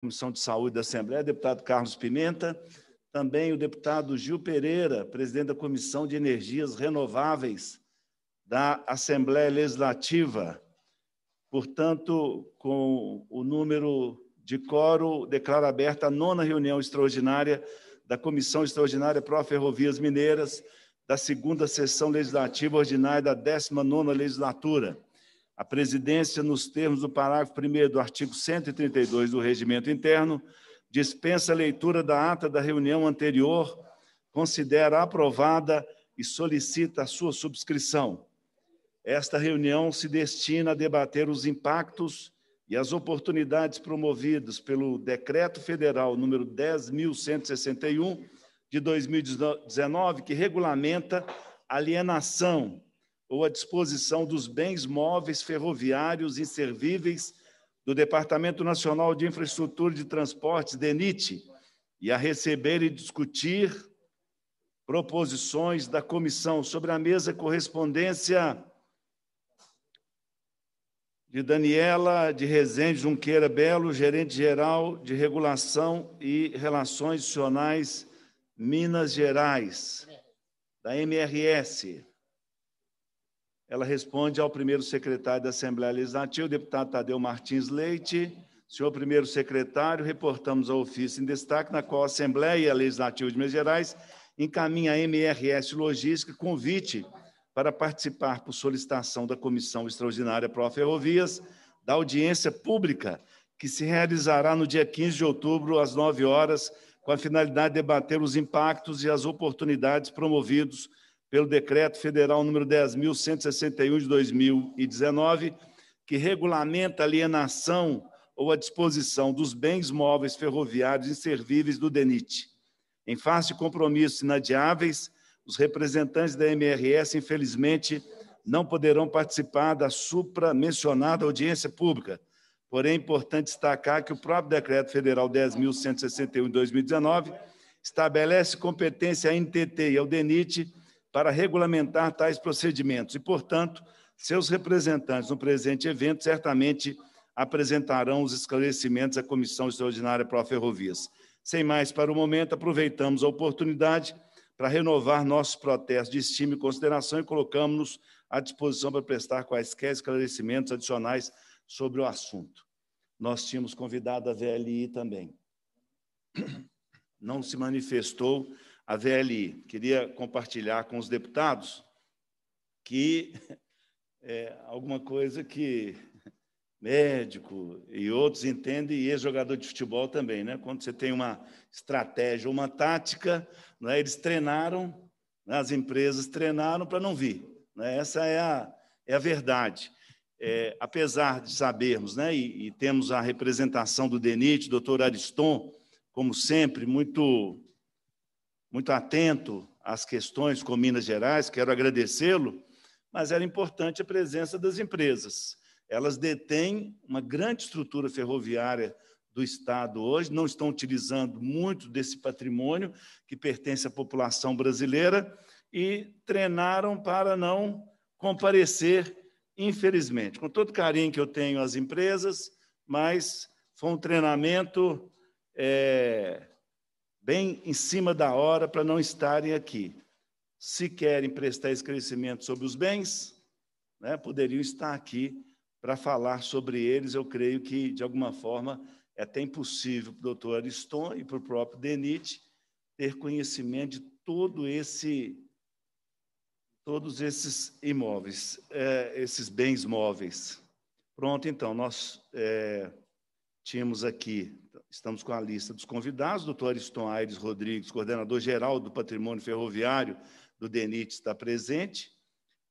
Comissão de Saúde da Assembleia, deputado Carlos Pimenta, também o deputado Gil Pereira, presidente da Comissão de Energias Renováveis da Assembleia Legislativa. Portanto, com o número de coro, declaro aberta a nona reunião extraordinária da Comissão Extraordinária Pró-Ferrovias Mineiras, da segunda sessão legislativa ordinária da 19ª legislatura. A presidência, nos termos do parágrafo 1 do artigo 132 do Regimento Interno, dispensa a leitura da ata da reunião anterior, considera aprovada e solicita a sua subscrição. Esta reunião se destina a debater os impactos e as oportunidades promovidas pelo Decreto Federal número 10.161, de 2019, que regulamenta alienação ou à disposição dos bens móveis ferroviários inservíveis do Departamento Nacional de Infraestrutura de Transportes, DENIT, e a receber e discutir proposições da comissão sobre a mesa correspondência de Daniela de Rezende Junqueira Belo, gerente-geral de Regulação e Relações Institucionais Minas Gerais, da MRS. Ela responde ao primeiro secretário da Assembleia Legislativa, o deputado Tadeu Martins Leite. Senhor primeiro secretário, reportamos ao ofício em destaque, na qual a Assembleia Legislativa de Minas Gerais encaminha a MRS Logística convite para participar, por solicitação da Comissão Extraordinária Pro Ferrovias, da audiência pública que se realizará no dia 15 de outubro, às 9 horas, com a finalidade de debater os impactos e as oportunidades promovidos pelo Decreto Federal número 10.161 de 2019, que regulamenta a alienação ou a disposição dos bens móveis ferroviários inservíveis do DENIT. Em face de compromissos inadiáveis, os representantes da MRS, infelizmente, não poderão participar da supramencionada audiência pública. Porém, é importante destacar que o próprio Decreto Federal 10.161 de 2019 estabelece competência à NTT e ao DENIT para regulamentar tais procedimentos e, portanto, seus representantes no presente evento certamente apresentarão os esclarecimentos à Comissão Extraordinária Pró-Ferrovias. Sem mais para o momento, aproveitamos a oportunidade para renovar nossos protestos de estima e consideração e colocamos-nos à disposição para prestar quaisquer esclarecimentos adicionais sobre o assunto. Nós tínhamos convidado a VLI também. Não se manifestou a VLI. Queria compartilhar com os deputados que é alguma coisa que médico e outros entendem, e ex-jogador de futebol também, né? Quando você tem uma estratégia, uma tática, né? eles treinaram, né? as empresas treinaram para não vir. Né? Essa é a, é a verdade. É, apesar de sabermos, né, e, e, temos a representação do DENIT, doutor Ariston, como sempre, muito muito atento às questões com Minas Gerais, quero agradecê-lo, mas era importante a presença das empresas. Elas detêm uma grande estrutura ferroviária do Estado hoje, não estão utilizando muito desse patrimônio que pertence à população brasileira e treinaram para não comparecer, infelizmente. Com todo carinho que eu tenho às empresas, mas foi um treinamento é, bem em cima da hora para não estarem aqui. Se querem prestar esclarecimento sobre os bens, né, poderiam estar aqui para falar sobre eles. Eu creio que, de alguma forma, é até impossível para o doutor Ariston e para o próprio Denit ter conhecimento de todo esse, todos esses imóveis, é, esses bens móveis. Pronto, então, nós é, tínhamos aqui Estamos com a lista dos convidados. Doutor Ariston Aires Rodrigues, coordenador geral do Patrimônio Ferroviário do DENIT, está presente.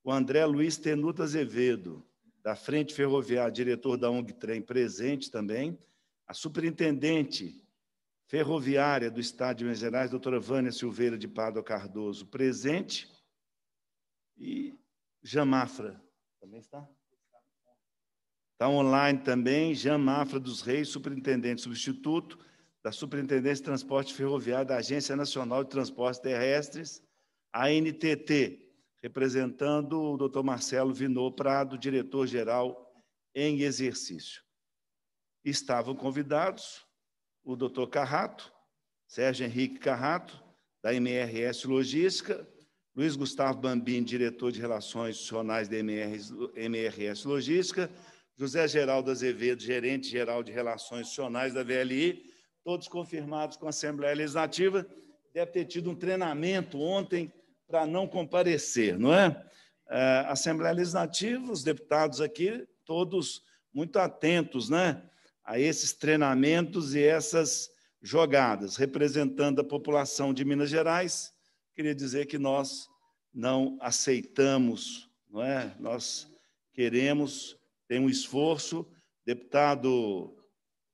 O André Luiz Tenuta Azevedo, da Frente Ferroviária, diretor da ONG Trem, presente também. A superintendente ferroviária do Estado de Minas Gerais, doutora Vânia Silveira de Pádua Cardoso, presente. E Jamafra também está? Está online também Jean Mafra dos Reis, superintendente substituto da Superintendência de Transporte Ferroviário da Agência Nacional de Transportes Terrestres, ANTT, representando o Dr. Marcelo Vinô Prado, diretor-geral em exercício. Estavam convidados o Dr. Carrato, Sérgio Henrique Carrato, da MRS Logística, Luiz Gustavo Bambini, diretor de Relações Institucionais da MRS Logística, José Geraldo Azevedo, gerente geral de Relações Institucionais da VLI, todos confirmados com a Assembleia Legislativa. Deve ter tido um treinamento ontem para não comparecer, não é? é? A Assembleia Legislativa, os deputados aqui, todos muito atentos né, a esses treinamentos e essas jogadas. Representando a população de Minas Gerais, queria dizer que nós não aceitamos, não é? Nós queremos tem um esforço. Deputado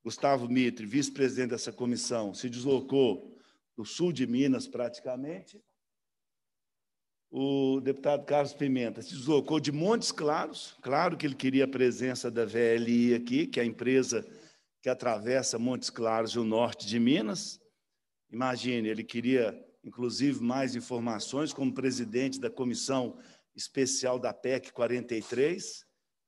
Gustavo Mitre, vice-presidente dessa comissão, se deslocou do sul de Minas, praticamente. O deputado Carlos Pimenta se deslocou de Montes Claros. Claro que ele queria a presença da VLI aqui, que é a empresa que atravessa Montes Claros e o norte de Minas. Imagine, ele queria, inclusive, mais informações como presidente da comissão especial da PEC 43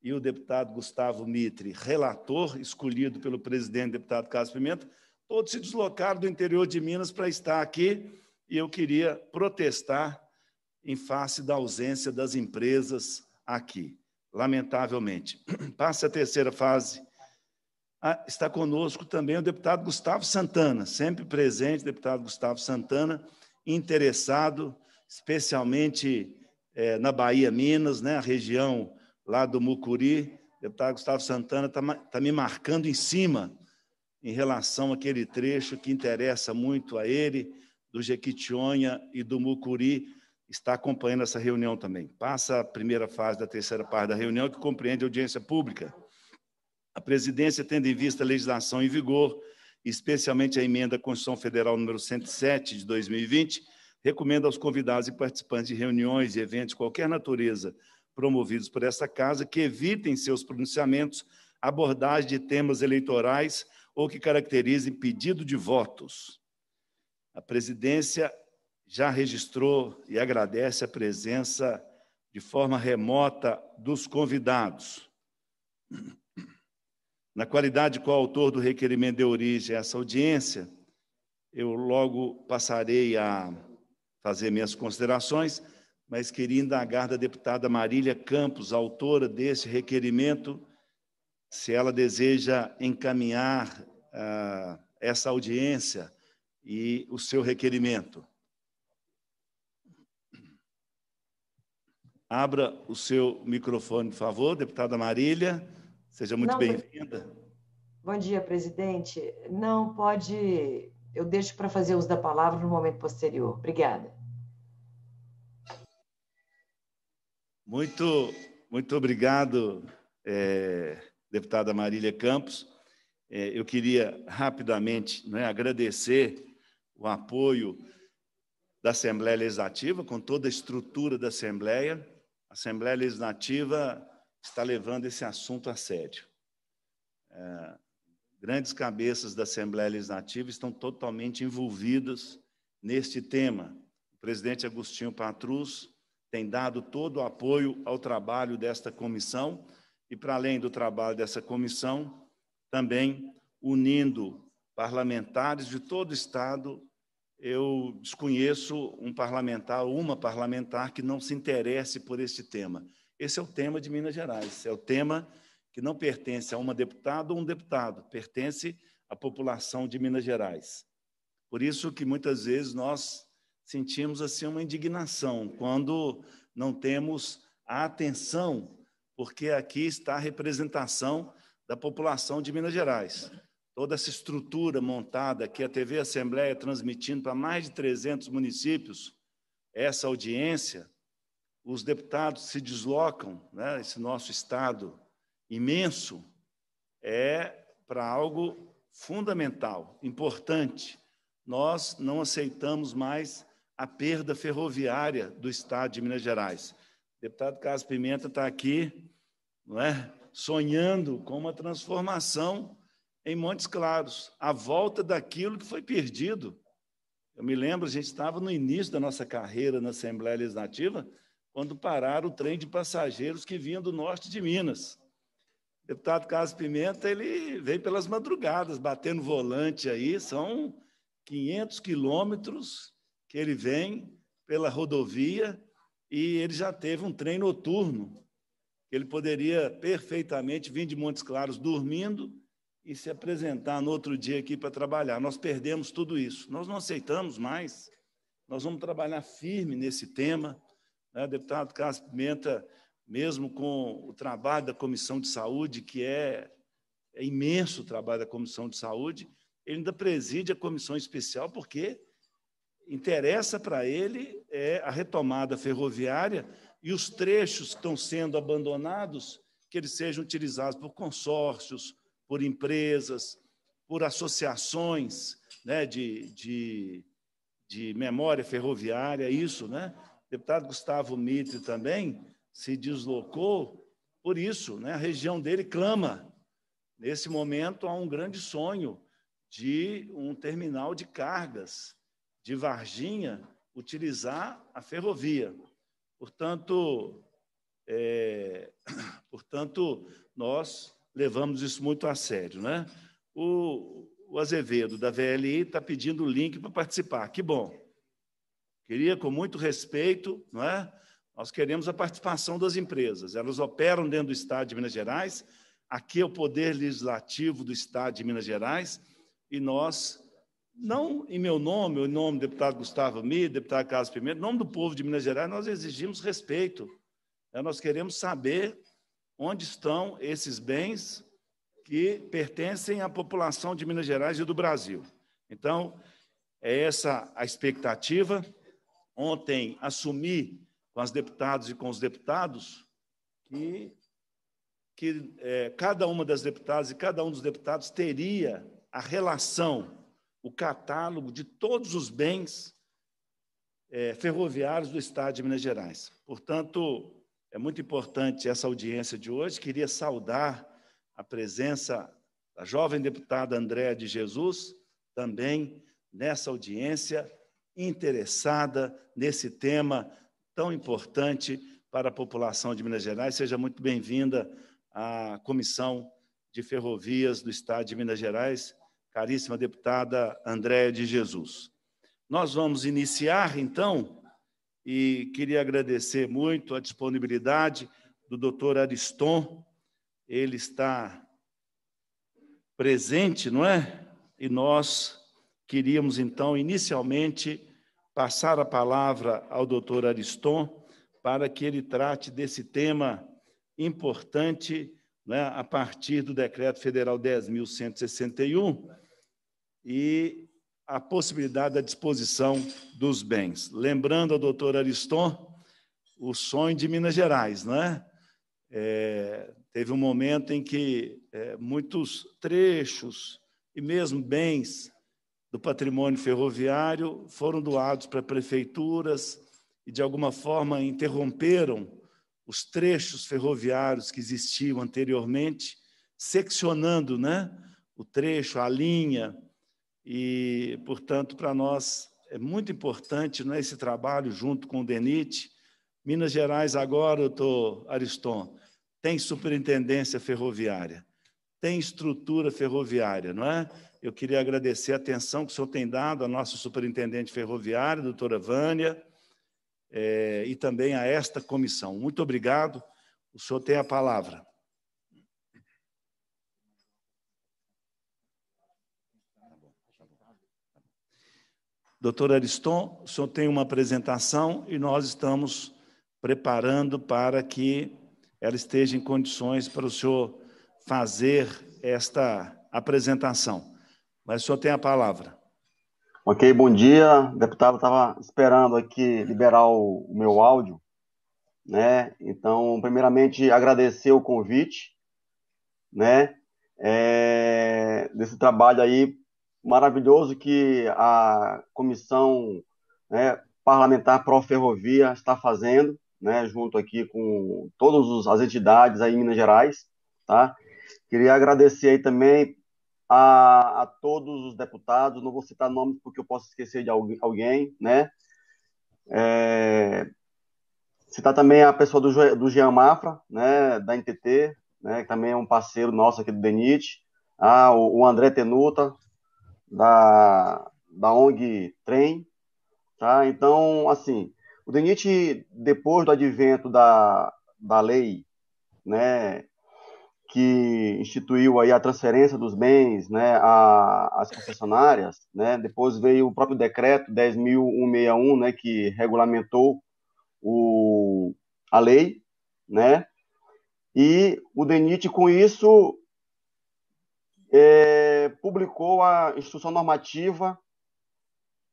e o deputado Gustavo Mitre, relator escolhido pelo presidente deputado Carlos Pimenta, todos se deslocaram do interior de Minas para estar aqui e eu queria protestar em face da ausência das empresas aqui, lamentavelmente. Passa a terceira fase. Ah, está conosco também o deputado Gustavo Santana, sempre presente, deputado Gustavo Santana, interessado especialmente eh, na Bahia Minas, né, a região lá do Mucuri, o deputado Gustavo Santana está tá me marcando em cima em relação àquele trecho que interessa muito a ele, do Jequitinhonha e do Mucuri, está acompanhando essa reunião também. Passa a primeira fase da terceira parte da reunião, que compreende a audiência pública. A presidência, tendo em vista a legislação em vigor, especialmente a emenda à Constituição Federal número 107 de 2020, recomenda aos convidados e participantes de reuniões e eventos de qualquer natureza promovidos por essa casa que evitem seus pronunciamentos abordagem de temas eleitorais ou que caracterizem pedido de votos. A presidência já registrou e agradece a presença de forma remota dos convidados. Na qualidade com o autor do requerimento de origem a essa audiência, eu logo passarei a fazer minhas considerações mas queria indagar da deputada Marília Campos, autora desse requerimento, se ela deseja encaminhar ah, essa audiência e o seu requerimento. Abra o seu microfone, por favor, deputada Marília. Seja muito bem-vinda. Bom dia, presidente. Não pode. Eu deixo para fazer uso da palavra no momento posterior. Obrigada. Muito, muito obrigado, é, deputada Marília Campos. É, eu queria rapidamente né, agradecer o apoio da Assembleia Legislativa, com toda a estrutura da Assembleia. A Assembleia Legislativa está levando esse assunto a sério. É, grandes cabeças da Assembleia Legislativa estão totalmente envolvidas neste tema. O presidente Agostinho Patrus, tem dado todo o apoio ao trabalho desta comissão e, para além do trabalho dessa comissão, também unindo parlamentares de todo o Estado. Eu desconheço um parlamentar ou uma parlamentar que não se interesse por este tema. Esse é o tema de Minas Gerais, é o tema que não pertence a uma deputada ou um deputado, pertence à população de Minas Gerais. Por isso que muitas vezes nós sentimos assim uma indignação quando não temos a atenção, porque aqui está a representação da população de Minas Gerais. Toda essa estrutura montada que a TV Assembleia transmitindo para mais de 300 municípios, essa audiência, os deputados se deslocam, né, esse nosso estado imenso é para algo fundamental, importante. Nós não aceitamos mais a perda ferroviária do Estado de Minas Gerais. O deputado Carlos Pimenta está aqui, não é? sonhando com uma transformação em Montes Claros, a volta daquilo que foi perdido. Eu me lembro, a gente estava no início da nossa carreira na Assembleia Legislativa, quando pararam o trem de passageiros que vinha do norte de Minas. O deputado Carlos Pimenta, ele veio pelas madrugadas, batendo volante aí, são 500 quilômetros que ele vem pela rodovia e ele já teve um trem noturno. Ele poderia perfeitamente vir de Montes Claros dormindo e se apresentar no outro dia aqui para trabalhar. Nós perdemos tudo isso. Nós não aceitamos mais. Nós vamos trabalhar firme nesse tema. Né? Deputado Carlos Pimenta, mesmo com o trabalho da Comissão de Saúde, que é, é imenso o trabalho da Comissão de Saúde, ele ainda preside a comissão especial, porque interessa para ele é a retomada ferroviária e os trechos que estão sendo abandonados que eles sejam utilizados por consórcios, por empresas, por associações né, de, de, de memória ferroviária, é isso, né? O deputado Gustavo Mitre também se deslocou, por isso, né, a região dele clama. Nesse momento, há um grande sonho de um terminal de cargas, de Varginha utilizar a ferrovia. Portanto, é, portanto nós levamos isso muito a sério. Né? O, o Azevedo, da VLI, está pedindo o link para participar. Que bom. Queria, com muito respeito, não é? nós queremos a participação das empresas. Elas operam dentro do Estado de Minas Gerais, aqui é o Poder Legislativo do Estado de Minas Gerais, e nós não em meu nome, em nome do deputado Gustavo Mi, deputado Carlos Pimenta, em nome do povo de Minas Gerais, nós exigimos respeito. É, nós queremos saber onde estão esses bens que pertencem à população de Minas Gerais e do Brasil. Então, é essa a expectativa. Ontem assumi com as deputadas e com os deputados que, que é, cada uma das deputadas e cada um dos deputados teria a relação o catálogo de todos os bens é, ferroviários do Estado de Minas Gerais. Portanto, é muito importante essa audiência de hoje. Queria saudar a presença da jovem deputada Andréa de Jesus, também nessa audiência, interessada nesse tema tão importante para a população de Minas Gerais. Seja muito bem-vinda à Comissão de Ferrovias do Estado de Minas Gerais caríssima deputada Andréa de Jesus. Nós vamos iniciar, então, e queria agradecer muito a disponibilidade do doutor Ariston. Ele está presente, não é? E nós queríamos, então, inicialmente, passar a palavra ao doutor Ariston para que ele trate desse tema importante né, a partir do Decreto Federal 10.161 e a possibilidade da disposição dos bens. Lembrando ao doutor Ariston, o sonho de Minas Gerais, né? É, teve um momento em que é, muitos trechos e mesmo bens do patrimônio ferroviário foram doados para prefeituras e, de alguma forma, interromperam os trechos ferroviários que existiam anteriormente, seccionando né, o trecho, a linha, e, portanto, para nós é muito importante né, esse trabalho junto com o DENIT. Minas Gerais, agora, doutor Ariston, tem superintendência ferroviária, tem estrutura ferroviária, não é? Eu queria agradecer a atenção que o senhor tem dado à nossa superintendente ferroviária, doutora Vânia, é, e também a esta comissão. Muito obrigado. O senhor tem a palavra. Doutor Ariston, o senhor tem uma apresentação e nós estamos preparando para que ela esteja em condições para o senhor fazer esta apresentação. Mas o senhor tem a palavra. Ok, bom dia. O deputado estava esperando aqui liberar o, meu áudio, né? Então, primeiramente, agradecer o convite, né? É, desse trabalho aí maravilhoso que a comissão né, parlamentar pró-ferrovia está fazendo, né, junto aqui com todas as entidades aí em Minas Gerais, tá? Queria agradecer aí também a, a todos os deputados, não vou citar nomes porque eu posso esquecer de alguém, né? É, citar também a pessoa do, do Jean Mafra, né, da NTT, né, que também é um parceiro nosso aqui do DENIT, ah, o, o André Tenuta, da, da ONG Trem. Tá? Então, assim, o DENIT, depois do advento da, da lei né, que instituiu aí a transferência dos bens né, às concessionárias, né, depois veio o próprio decreto 10.161, né, que regulamentou o, a lei, né, e o DENIT, com isso, é, publicou a Instrução Normativa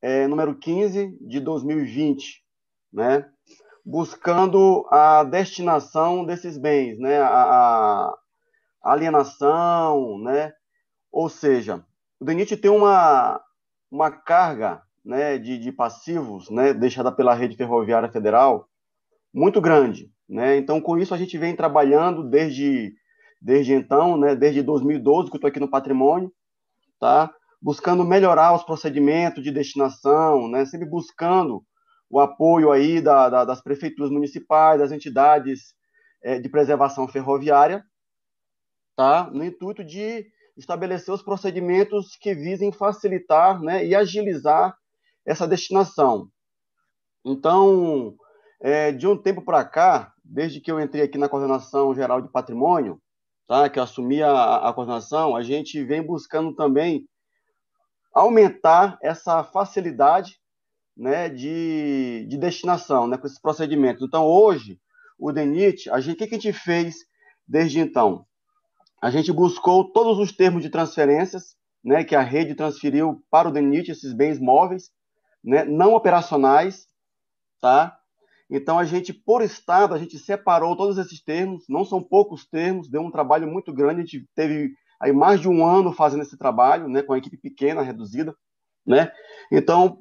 é, número 15 de 2020, né? buscando a destinação desses bens, né? a, a alienação, né? ou seja, o DENIT tem uma, uma carga né, de, de passivos né, deixada pela Rede Ferroviária Federal muito grande. Né? Então, com isso, a gente vem trabalhando desde desde então, né, desde 2012 que eu estou aqui no patrimônio, tá? buscando melhorar os procedimentos de destinação, né, sempre buscando o apoio aí da, da, das prefeituras municipais, das entidades é, de preservação ferroviária, tá? no intuito de estabelecer os procedimentos que visem facilitar né, e agilizar essa destinação. Então, é, de um tempo para cá, desde que eu entrei aqui na Coordenação Geral de Patrimônio, tá? que eu assumi a, a coordenação, a gente vem buscando também aumentar essa facilidade né, de, de destinação né, com esses procedimentos. Então, hoje, o DENIT, a gente, o que, a gente fez desde então? A gente buscou todos os termos de transferências né, que a rede transferiu para o DENIT, esses bens móveis, né, não operacionais, tá? Então, a gente, por estado, a gente separou todos esses termos, não são poucos termos, deu um trabalho muito grande, a gente teve aí mais de um ano fazendo esse trabalho, né, com a equipe pequena, reduzida, né? Então,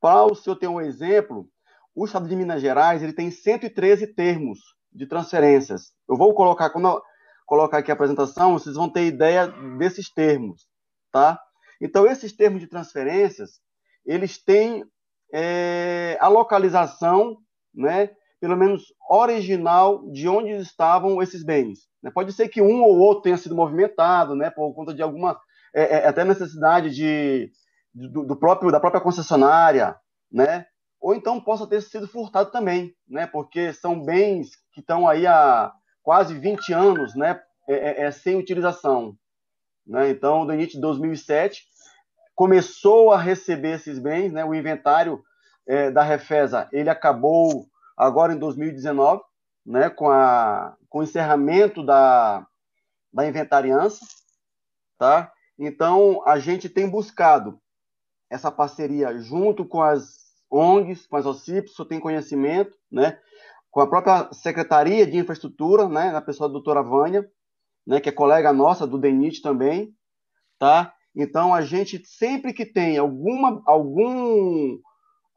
para o senhor ter um exemplo, o estado de Minas Gerais, ele tem 113 termos de transferências. Eu vou colocar, quando eu colocar aqui a apresentação, vocês vão ter ideia desses termos, tá? Então, esses termos de transferências, eles têm é, a localização né, pelo menos original de onde estavam esses bens. Né? Pode ser que um ou outro tenha sido movimentado, né, por conta de alguma é, é, é até necessidade de, do, do, próprio da própria concessionária, né, ou então possa ter sido furtado também, né, porque são bens que estão aí há quase 20 anos, né, é, é, é, sem utilização. Né? Então, do início de 2007 começou a receber esses bens, né, o inventário é, da Refesa, ele acabou agora em 2019, né, com, a, com o encerramento da, da inventariança, tá? Então, a gente tem buscado essa parceria junto com as ONGs, com as OCIPs, só tem conhecimento, né? Com a própria Secretaria de Infraestrutura, né, na pessoa da doutora Vânia, né, que é colega nossa do DENIT também, tá? Então, a gente sempre que tem alguma, algum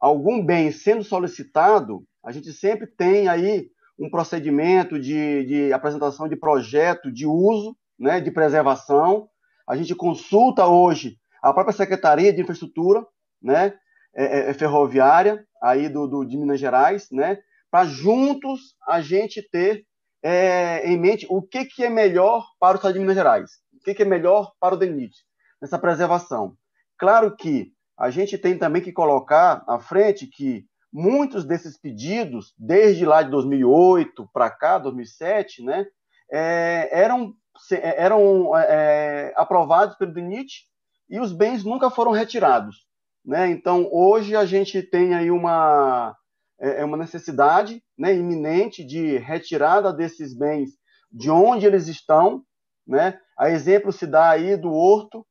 algum bem sendo solicitado, a gente sempre tem aí um procedimento de, de apresentação de projeto de uso, né, de preservação. A gente consulta hoje a própria Secretaria de Infraestrutura né, é, é, é Ferroviária aí do, do, de Minas Gerais, né, para juntos a gente ter é, em mente o que, que é melhor para o estado de Minas Gerais, o que, que é melhor para o DENIT, nessa preservação. Claro que a gente tem também que colocar à frente que muitos desses pedidos, desde lá de 2008 para cá, 2007, né, é, eram, é, eram é, é, aprovados pelo DINIT e os bens nunca foram retirados. Né? Então, hoje a gente tem aí uma, é, é, uma necessidade né, iminente de retirada desses bens de onde eles estão. Né? A exemplo se dá aí do Horto,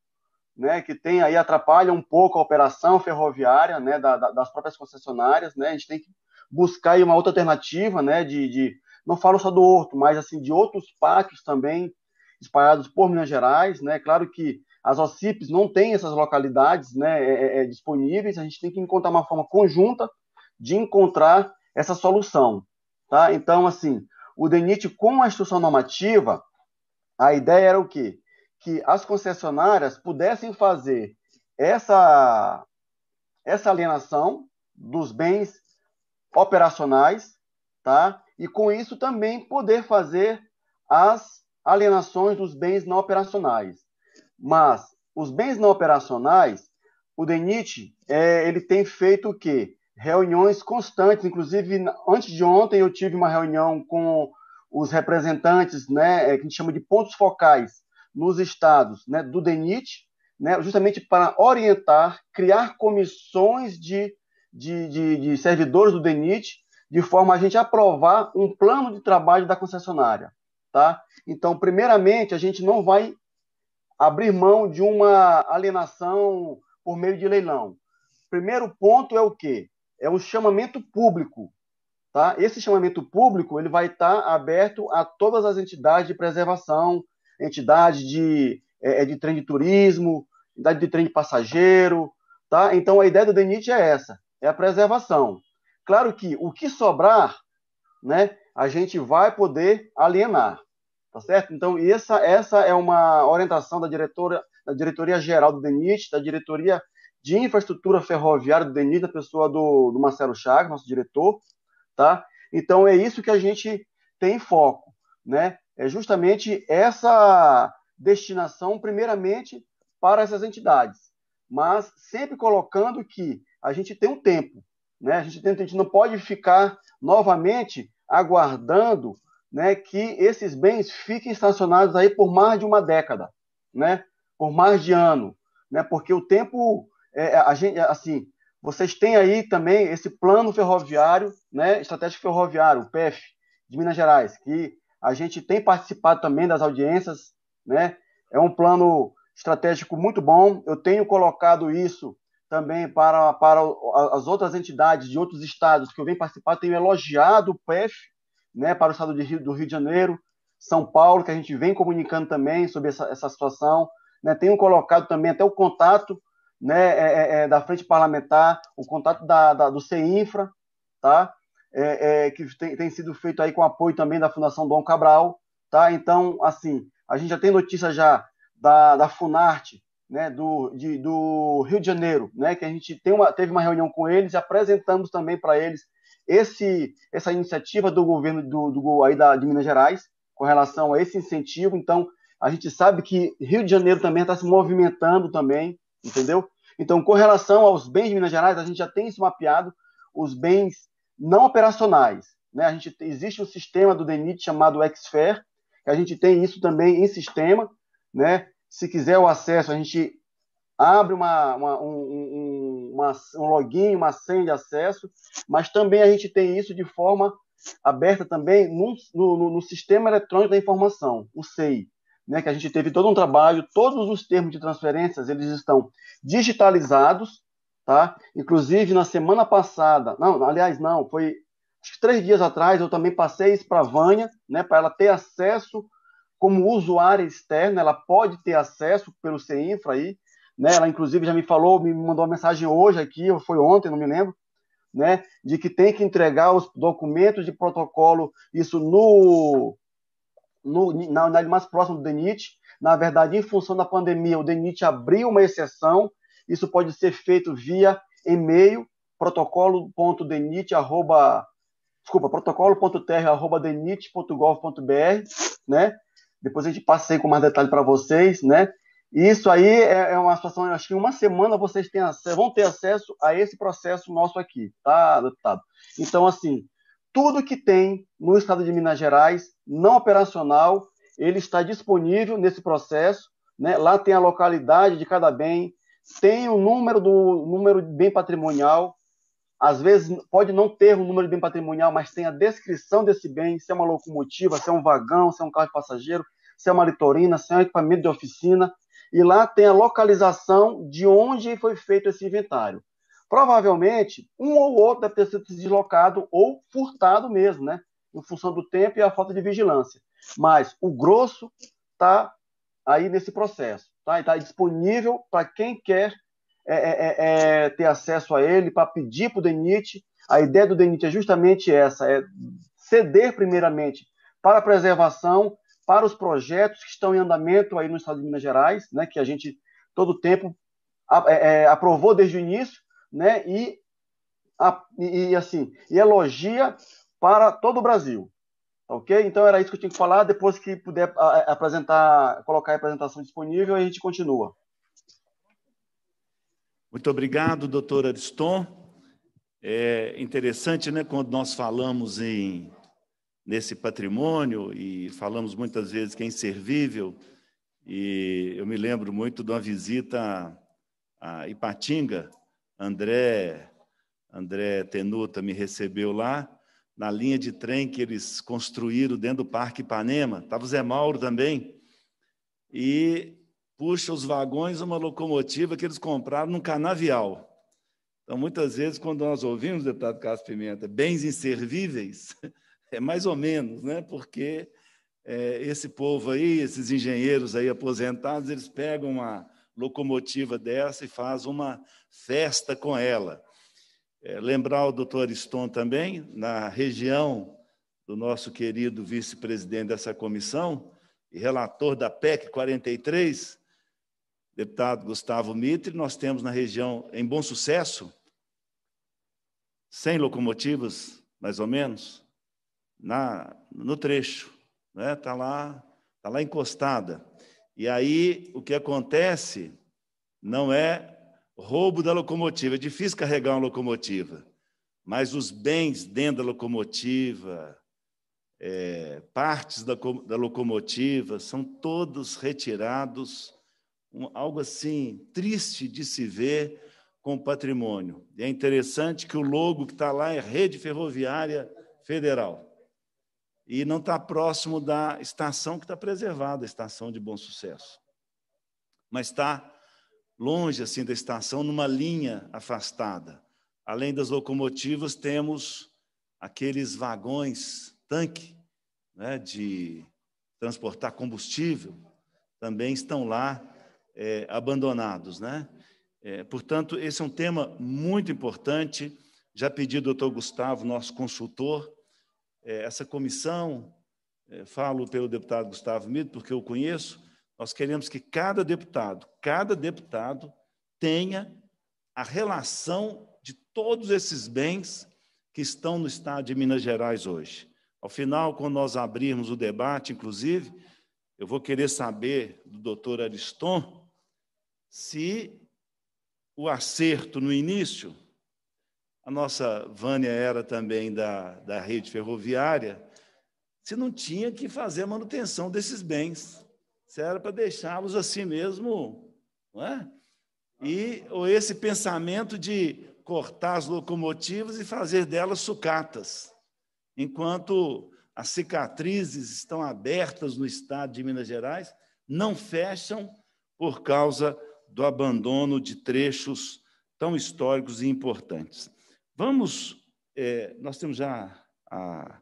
né, que tem aí atrapalha um pouco a operação ferroviária né, da, da, das próprias concessionárias. Né, a gente tem que buscar uma outra alternativa, né, de, de não falo só do Horto, mas assim de outros pátios também espalhados por Minas Gerais, né? Claro que as OCIPs não têm essas localidades, né, é, é, é, disponíveis. A gente tem que encontrar uma forma conjunta de encontrar essa solução, tá? Então, assim, o DENIT com a instrução normativa, a ideia era o quê? que as concessionárias pudessem fazer essa, essa alienação dos bens operacionais, tá? E com isso também poder fazer as alienações dos bens não operacionais. Mas os bens não operacionais, o DENIT, é, ele tem feito o quê? Reuniões constantes, inclusive antes de ontem eu tive uma reunião com os representantes, né, é, que a gente chama de pontos focais nos estados né, do DENIT, né, justamente para orientar, criar comissões de, de, de, de servidores do DENIT, de forma a gente aprovar um plano de trabalho da concessionária. Tá? Então, primeiramente, a gente não vai abrir mão de uma alienação por meio de leilão. Primeiro ponto é o quê? É o chamamento público. Tá? Esse chamamento público ele vai estar tá aberto a todas as entidades de preservação, entidade de, é, é, de trem de turismo, entidade de trem de passageiro, tá? Então a ideia do DENIT é essa, é a preservação. Claro que o que sobrar, né, a gente vai poder alienar, tá certo? Então essa, essa é uma orientação da diretora, da diretoria geral do DENIT, da diretoria de infraestrutura ferroviária do DENIT, da pessoa do, do Marcelo Chagas, nosso diretor, tá? Então é isso que a gente tem foco, né? é justamente essa destinação, primeiramente, para essas entidades, mas sempre colocando que a gente tem um tempo, né? A gente, tem, a gente não pode ficar novamente aguardando, né, que esses bens fiquem estacionados aí por mais de uma década, né? Por mais de ano, né? Porque o tempo, é, é a gente, é, assim, vocês têm aí também esse plano ferroviário, né? Estratégico ferroviário, o PEF de Minas Gerais, que a gente tem participado também das audiências, né? É um plano estratégico muito bom. Eu tenho colocado isso também para, para as outras entidades de outros estados que eu venho participar, tenho elogiado o PEF, né, para o estado Rio, do Rio de Janeiro, São Paulo, que a gente vem comunicando também sobre essa, essa situação. Né, tenho colocado também até o contato né, é, é, é da Frente Parlamentar, o contato da, da, do CEINFRA, tá? é, é, que tem, tem, sido feito aí com apoio também da Fundação Dom Cabral, tá? Então, assim, a gente já tem notícia já da, da Funarte, né, do, de, do Rio de Janeiro, né, que a gente uma, teve uma reunião com eles e apresentamos também para eles esse, essa iniciativa do governo do, do aí da, de Minas Gerais com relação a esse incentivo. Então, a gente sabe que Rio de Janeiro também está se movimentando também, entendeu? Então, com relação aos bens de Minas Gerais, a gente já tem isso mapeado, os bens não operacionais. Né? A gente existe um sistema do DENIT chamado Xfer, que a gente tem isso também em sistema, né? Se quiser o acesso, a gente abre uma, uma um, um, uma, um login, uma senha de acesso, mas também a gente tem isso de forma aberta também no, no, no Sistema Eletrônico da Informação, o SEI, né, que a gente teve todo um trabalho, todos os termos de transferências, eles estão digitalizados, tá? Inclusive, na semana passada, não, aliás, não, foi acho que três dias atrás, eu também passei isso para a Vânia, né, para ela ter acesso como usuária externa, ela pode ter acesso pelo CINFRA aí, né, ela inclusive já me falou, me mandou uma mensagem hoje aqui, ou foi ontem, não me lembro, né, de que tem que entregar os documentos de protocolo, isso no, no na unidade mais próxima do DENIT, na verdade, em função da pandemia, o DENIT abriu uma exceção, isso pode ser feito via e-mail protocolo.denit arroba, desculpa, né? Depois a gente passei com mais detalhe para vocês, né? Isso aí é, é uma situação, acho que em uma semana vocês têm, vão ter acesso a esse processo nosso aqui, tá, deputado? Então, assim, tudo que tem no estado de Minas Gerais, não operacional, ele está disponível nesse processo, né? Lá tem a localidade de cada bem, tem o número do número de bem patrimonial. Às vezes pode não ter o número de bem patrimonial, mas tem a descrição desse bem, se é uma locomotiva, se é um vagão, se é um carro de passageiro, se é uma litorina, se é um equipamento de oficina. E lá tem a localização de onde foi feito esse inventário. Provavelmente, um ou outro deve ter sido deslocado ou furtado mesmo, né? Em função do tempo e a falta de vigilância. Mas o grosso está aí nesse processo. Tá? Está disponível para quem quer é, é, é, é, ter acesso a ele, para pedir para o DENIT. A ideia do DENIT é justamente essa, é ceder primeiramente para a preservação, para os projetos que estão em andamento aí no estado de Minas Gerais, né, que a gente todo tempo é, é, aprovou desde o início, né, e, a, e assim, e elogia para todo o Brasil. Ok? Então era isso que eu tinha que falar. Depois que puder apresentar, colocar a apresentação disponível, a gente continua. Muito obrigado, doutor Ariston. É interessante, né, quando nós falamos em nesse patrimônio e falamos muitas vezes que é inservível. E eu me lembro muito de uma visita a Ipatinga. André André Tenuta me recebeu lá na linha de trem que eles construíram dentro do Parque Ipanema. Estava o Zé Mauro também. E puxa os vagões uma locomotiva que eles compraram num canavial. Então, muitas vezes, quando nós ouvimos, deputado Carlos Pimenta, bens inservíveis, é mais ou menos, né? porque é, esse povo aí, esses engenheiros aí aposentados, eles pegam uma locomotiva dessa e fazem uma festa com ela. É, lembrar o doutor Ston também, na região do nosso querido vice-presidente dessa comissão e relator da PEC 43, deputado Gustavo Mitre, nós temos na região, em bom sucesso, 100 locomotivas, mais ou menos, na, no trecho. Está né? Tá lá, tá lá encostada. E aí, o que acontece não é roubo da locomotiva. É difícil carregar uma locomotiva, mas os bens dentro da locomotiva, é, partes da, da, locomotiva, são todos retirados. Um, algo assim triste de se ver com patrimônio. E é interessante que o logo que está lá é Rede Ferroviária Federal. E não está próximo da estação que está preservada, a estação de bom sucesso. Mas está longe assim da estação, numa linha afastada. Além das locomotivas, temos aqueles vagões tanque né, de transportar combustível, também estão lá é, abandonados. Né? É, portanto, esse é um tema muito importante. Já pedi ao doutor Gustavo, nosso consultor, é, essa comissão, é, falo pelo deputado Gustavo Mido, porque eu conheço, nós queremos que cada deputado, cada deputado tenha a relação de todos esses bens que estão no estado de Minas Gerais hoje. Ao final, quando nós abrirmos o debate, inclusive, eu vou querer saber do doutor Ariston se o acerto no início, a nossa Vânia era também da, da rede ferroviária, se não tinha que fazer a manutenção desses bens se era para deixá-los assim mesmo, não é? E ou esse pensamento de cortar as locomotivas e fazer delas sucatas, enquanto as cicatrizes estão abertas no estado de Minas Gerais, não fecham por causa do abandono de trechos tão históricos e importantes. Vamos, é, nós temos já a,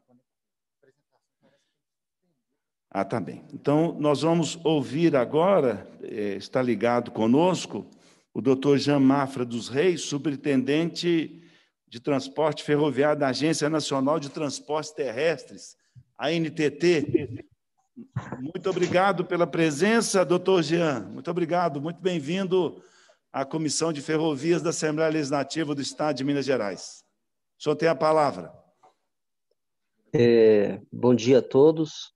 ah, tá bem. Então, nós vamos ouvir agora, eh, está ligado conosco, o doutor Jean Mafra dos Reis, superintendente de transporte ferroviário da Agência Nacional de Transportes Terrestres, ANTT. Muito obrigado pela presença, doutor Jean. Muito obrigado, muito bem-vindo à Comissão de Ferrovias da Assembleia Legislativa do Estado de Minas Gerais. O senhor tem a palavra. É, bom dia a todos.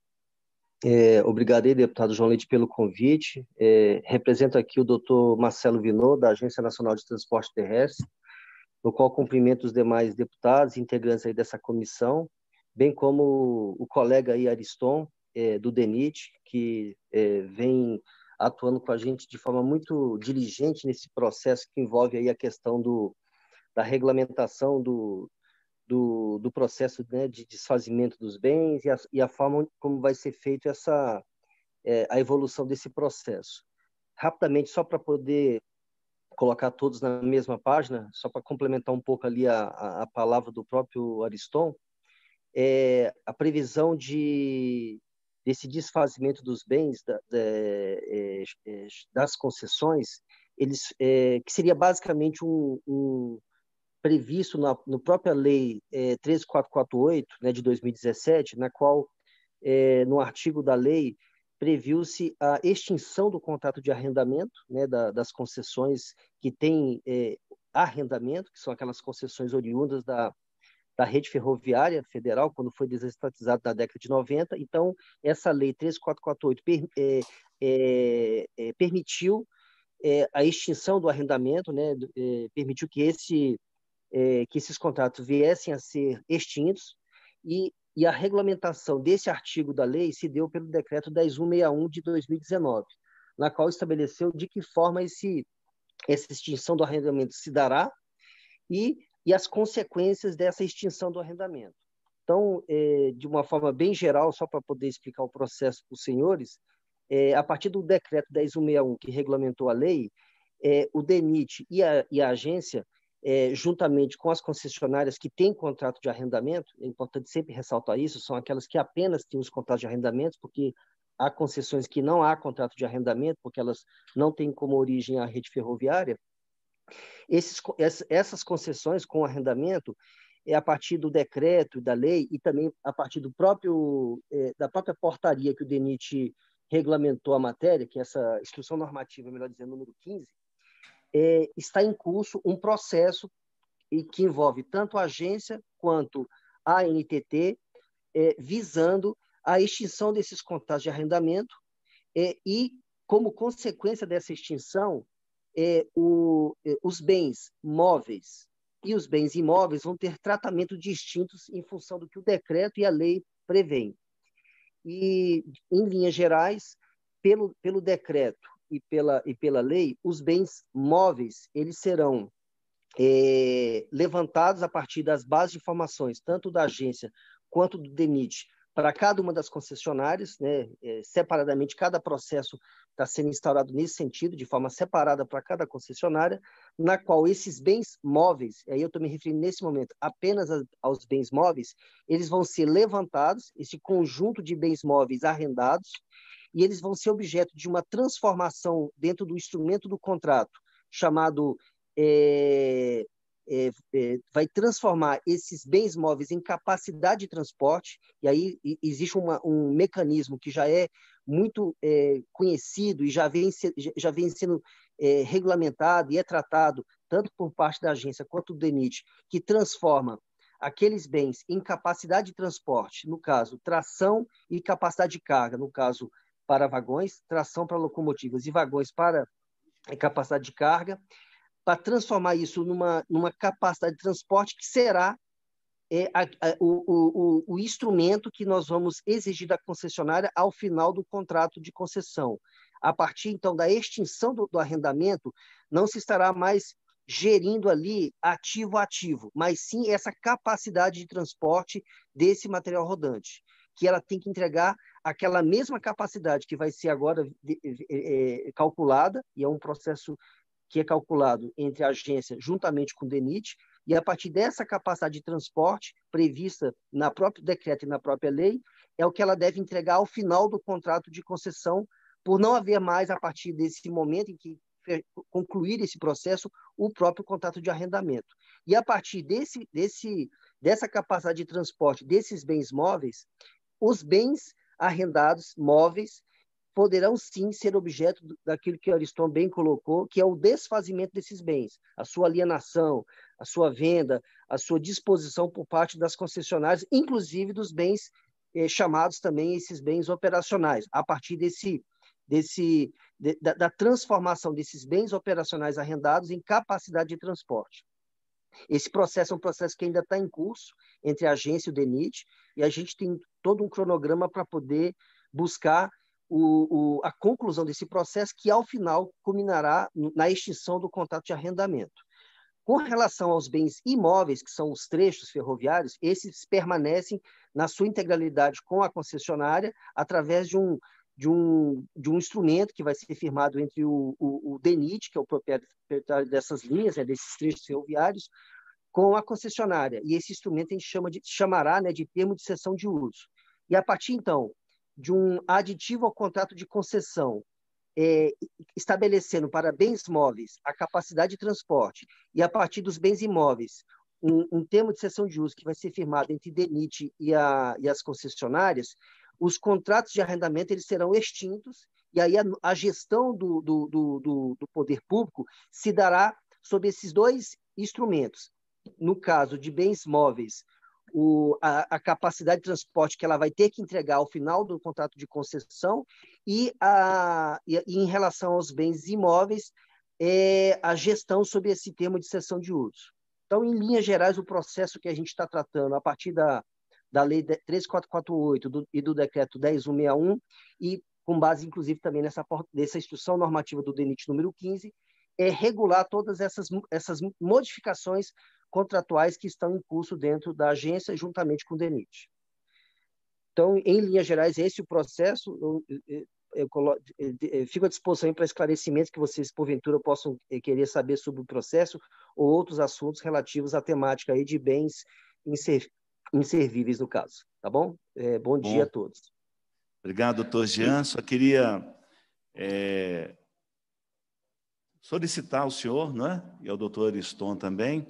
É, obrigado aí, deputado João Leite, pelo convite. É, represento aqui o doutor Marcelo Vinot, da Agência Nacional de Transporte Terrestre, no qual cumprimento os demais deputados, integrantes aí dessa comissão, bem como o colega aí Ariston, é, do DENIT, que é, vem atuando com a gente de forma muito diligente nesse processo que envolve aí a questão do, da regulamentação do, do, do processo né, de desfazimento dos bens e a, e a, forma como vai ser feito essa é, a evolução desse processo. Rapidamente, só para poder colocar todos na mesma página, só para complementar um pouco ali a, a, a palavra do próprio Ariston, é, a previsão de, desse desfazimento dos bens da, da, é, é das concessões, eles, é, que seria basicamente um, um, previsto na no própria lei é, 13448 né, de 2017, na qual é, no artigo da lei previu-se a extinção do contrato de arrendamento né, da, das concessões que têm é, arrendamento, que são aquelas concessões oriundas da, da rede ferroviária federal, quando foi desestatizada na década de 90. Então, essa lei 13448 per, é, é, é permitiu é, a extinção do arrendamento, né, é, permitiu que esse é, que esses contratos viessem a ser extintos e, e, a regulamentação desse artigo da lei se deu pelo decreto 10161 de 2019, na qual estabeleceu de que forma esse, essa extinção do arrendamento se dará e, e as consequências dessa extinção do arrendamento. Então, é, de uma forma bem geral, só para poder explicar o processo para os senhores, é, a partir do decreto 10161 que regulamentou a lei, é, o DENIT e a, e a agência é, juntamente com as concessionárias que têm contrato de arrendamento, é importante sempre ressaltar isso, são aquelas que apenas têm os contratos de arrendamento, porque há concessões que não há contrato de arrendamento, porque elas não têm como origem a rede ferroviária. Esses, essas concessões com arrendamento é a partir do decreto da lei e também a partir do próprio é, da própria portaria que o DENIT regulamentou a matéria, que é essa instrução normativa, melhor dizendo, número 15, é, está em curso um processo e que envolve tanto a agência quanto a NTT, é, visando a extinção desses contratos de arrendamento é, e, como consequência dessa extinção, é, o, é, os bens móveis e os bens imóveis vão ter tratamento distintos em função do que o decreto e a lei prevêem. E, em linhas gerais, pelo, pelo decreto e pela, e pela lei, os bens móveis eles serão é, levantados a partir das bases de informações, tanto da agência quanto do DENIT, para cada uma das concessionárias, né, é, separadamente, cada processo está sendo instaurado nesse sentido, de forma separada para cada concessionária, na qual esses bens móveis, aí eu estou me referindo nesse momento apenas a, aos bens móveis, eles vão ser levantados, esse conjunto de bens móveis arrendados, e eles vão ser objeto de uma transformação dentro do instrumento do contrato, chamado. É, é, é, vai transformar esses bens móveis em capacidade de transporte, e aí existe uma, um mecanismo que já é muito é, conhecido e já vem, já vem sendo é, regulamentado e é tratado, tanto por parte da agência quanto do DENIT, que transforma aqueles bens em capacidade de transporte, no caso, tração e capacidade de carga, no caso, para vagões, tração para locomotivas e vagões para eh, capacidade de carga, para transformar isso numa, numa capacidade de transporte que será é, a, a, o, o, o instrumento que nós vamos exigir da concessionária ao final do contrato de concessão. A partir, então, da extinção do, do arrendamento, não se estará mais gerindo ali ativo ativo, mas sim essa capacidade de transporte desse material rodante que ela tem que entregar aquela mesma capacidade que vai ser agora é, é, calculada, e é um processo que é calculado entre a agência juntamente com o DENIT, e a partir dessa capacidade de transporte prevista na própria decreto e na própria lei, é o que ela deve entregar ao final do contrato de concessão, por não haver mais, a partir desse momento em que concluir esse processo, o próprio contrato de arrendamento. E a partir desse, desse, dessa capacidade de transporte desses bens móveis, os bens arrendados, móveis, poderão sim ser objeto daquilo que Ariston bem colocou, que é o desfazimento desses bens, a sua alienação, a sua venda, a sua disposição por parte das concessionárias, inclusive dos bens eh, chamados também esses bens operacionais, a partir desse desse de, da, da transformação desses bens operacionais arrendados em capacidade de transporte. Esse processo é um processo que ainda está em curso entre a agência e o DENIT, e a gente tem todo um cronograma para poder buscar o, o, a conclusão desse processo, que ao final culminará na extinção do contrato de arrendamento. Com relação aos bens imóveis, que são os trechos ferroviários, esses permanecem na sua integralidade com a concessionária através de um de um, de um instrumento que vai ser firmado entre o, o, o DENIT, que é o proprietário dessas linhas, né, desses trechos ferroviários, com a concessionária. E esse instrumento a gente chama de, chamará né, de termo de cessão de uso. E a partir, então, de um aditivo ao contrato de concessão, é, estabelecendo para bens móveis a capacidade de transporte e, a partir dos bens imóveis, um, um termo de cessão de uso que vai ser firmado entre DENIT e, a, e as concessionárias, os contratos de arrendamento eles serão extintos e aí a, a gestão do, do, do, do, poder público se dará sobre esses dois instrumentos. No caso de bens móveis, o, a, a, capacidade de transporte que ela vai ter que entregar ao final do contrato de concessão e, a, e, e em relação aos bens imóveis, é, a gestão sobre esse termo de cessão de uso. Então, em linhas gerais, o processo que a gente está tratando a partir da, da Lei 3448 do, e do Decreto 10161, e com base, inclusive, também nessa, nessa instrução normativa do DENIT número 15, é regular todas essas, essas modificações contratuais que estão em curso dentro da agência, juntamente com o DENIT. Então, em linhas gerais, esse é o processo. Eu, eu, eu, colo... eu, fico à disposição para esclarecimentos que vocês, porventura, possam eh, querer saber sobre o processo ou outros assuntos relativos à temática aí de bens em inservíveis no caso, tá bom? É, bom, bom dia a todos. Obrigado, doutor Jean. Só queria é, solicitar ao senhor, né, e ao doutor Ariston também,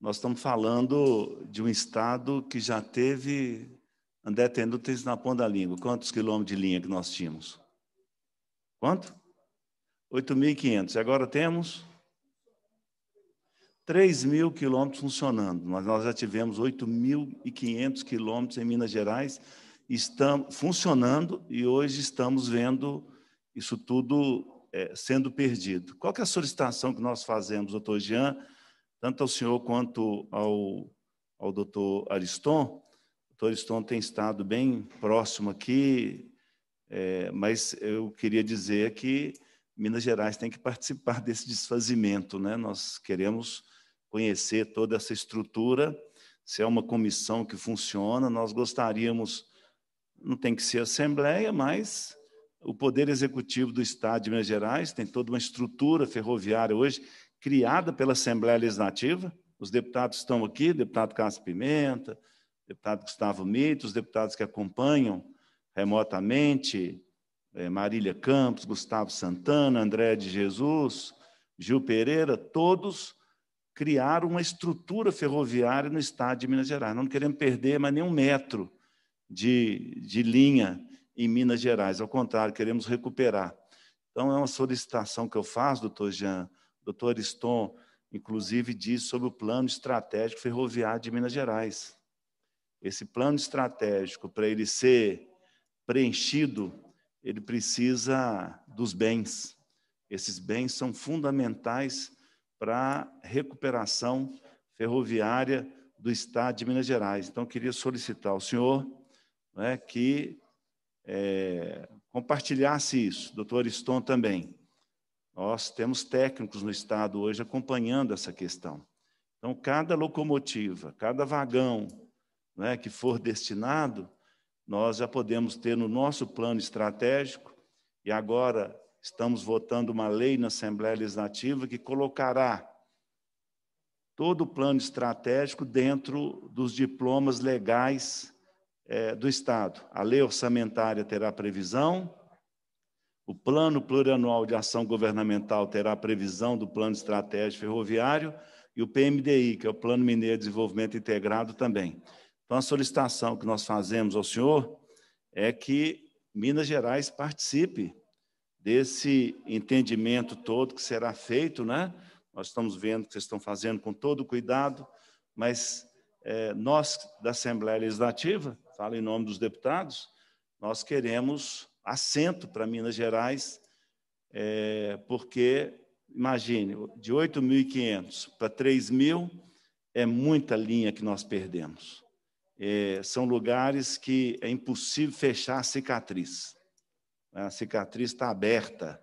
nós estamos falando de um estado que já teve, André Tenúteis na ponta da língua, quantos quilômetros de linha que nós tínhamos? Quanto? 8.500. E agora temos? 3 mil quilômetros funcionando, mas nós já tivemos 8.500 quilômetros em Minas Gerais estamos funcionando e hoje estamos vendo isso tudo é, sendo perdido. Qual é a solicitação que nós fazemos, doutor Jean, tanto ao senhor quanto ao, ao doutor Ariston? O doutor Ariston tem estado bem próximo aqui, é, mas eu queria dizer que Minas Gerais tem que participar desse desfazimento. Né? Nós queremos conhecer toda essa estrutura, se é uma comissão que funciona, nós gostaríamos, não tem que ser assembleia, mas o Poder Executivo do Estado de Minas Gerais tem toda uma estrutura ferroviária hoje criada pela Assembleia Legislativa. Os deputados estão aqui, deputado Cássio Pimenta, deputado Gustavo Mito, os deputados que acompanham remotamente, eh, Marília Campos, Gustavo Santana, André de Jesus, Gil Pereira, todos criar uma estrutura ferroviária no estado de Minas Gerais. não queremos perder mais nenhum metro de, de linha em Minas Gerais, ao contrário, queremos recuperar. Então, é uma solicitação que eu faço, doutor Jean, doutor Ariston, inclusive diz sobre o plano estratégico ferroviário de Minas Gerais. Esse plano estratégico, para ele ser preenchido, ele precisa dos bens. Esses bens são fundamentais para recuperação ferroviária do Estado de Minas Gerais. Então, queria solicitar ao senhor né, que é, compartilhasse isso, doutor Ariston também. Nós temos técnicos no Estado hoje acompanhando essa questão. Então, cada locomotiva, cada vagão né, que for destinado, nós já podemos ter no nosso plano estratégico, e agora Estamos votando uma lei na Assembleia Legislativa que colocará todo o plano estratégico dentro dos diplomas legais é, do Estado. A lei orçamentária terá previsão, o plano plurianual de ação governamental terá previsão do plano estratégico ferroviário e o PMDI, que é o Plano Mineiro de Desenvolvimento Integrado também. Então, a solicitação que nós fazemos ao senhor é que Minas Gerais participe desse entendimento todo que será feito, né? Nós estamos vendo que vocês estão fazendo com todo cuidado, mas é, nós da Assembleia Legislativa, falo em nome dos deputados, nós queremos assento para Minas Gerais, é, porque, imagine, de 8.500 para 3.000 é muita linha que nós perdemos. É, são lugares que é impossível fechar a cicatriz. Né? A cicatriz está aberta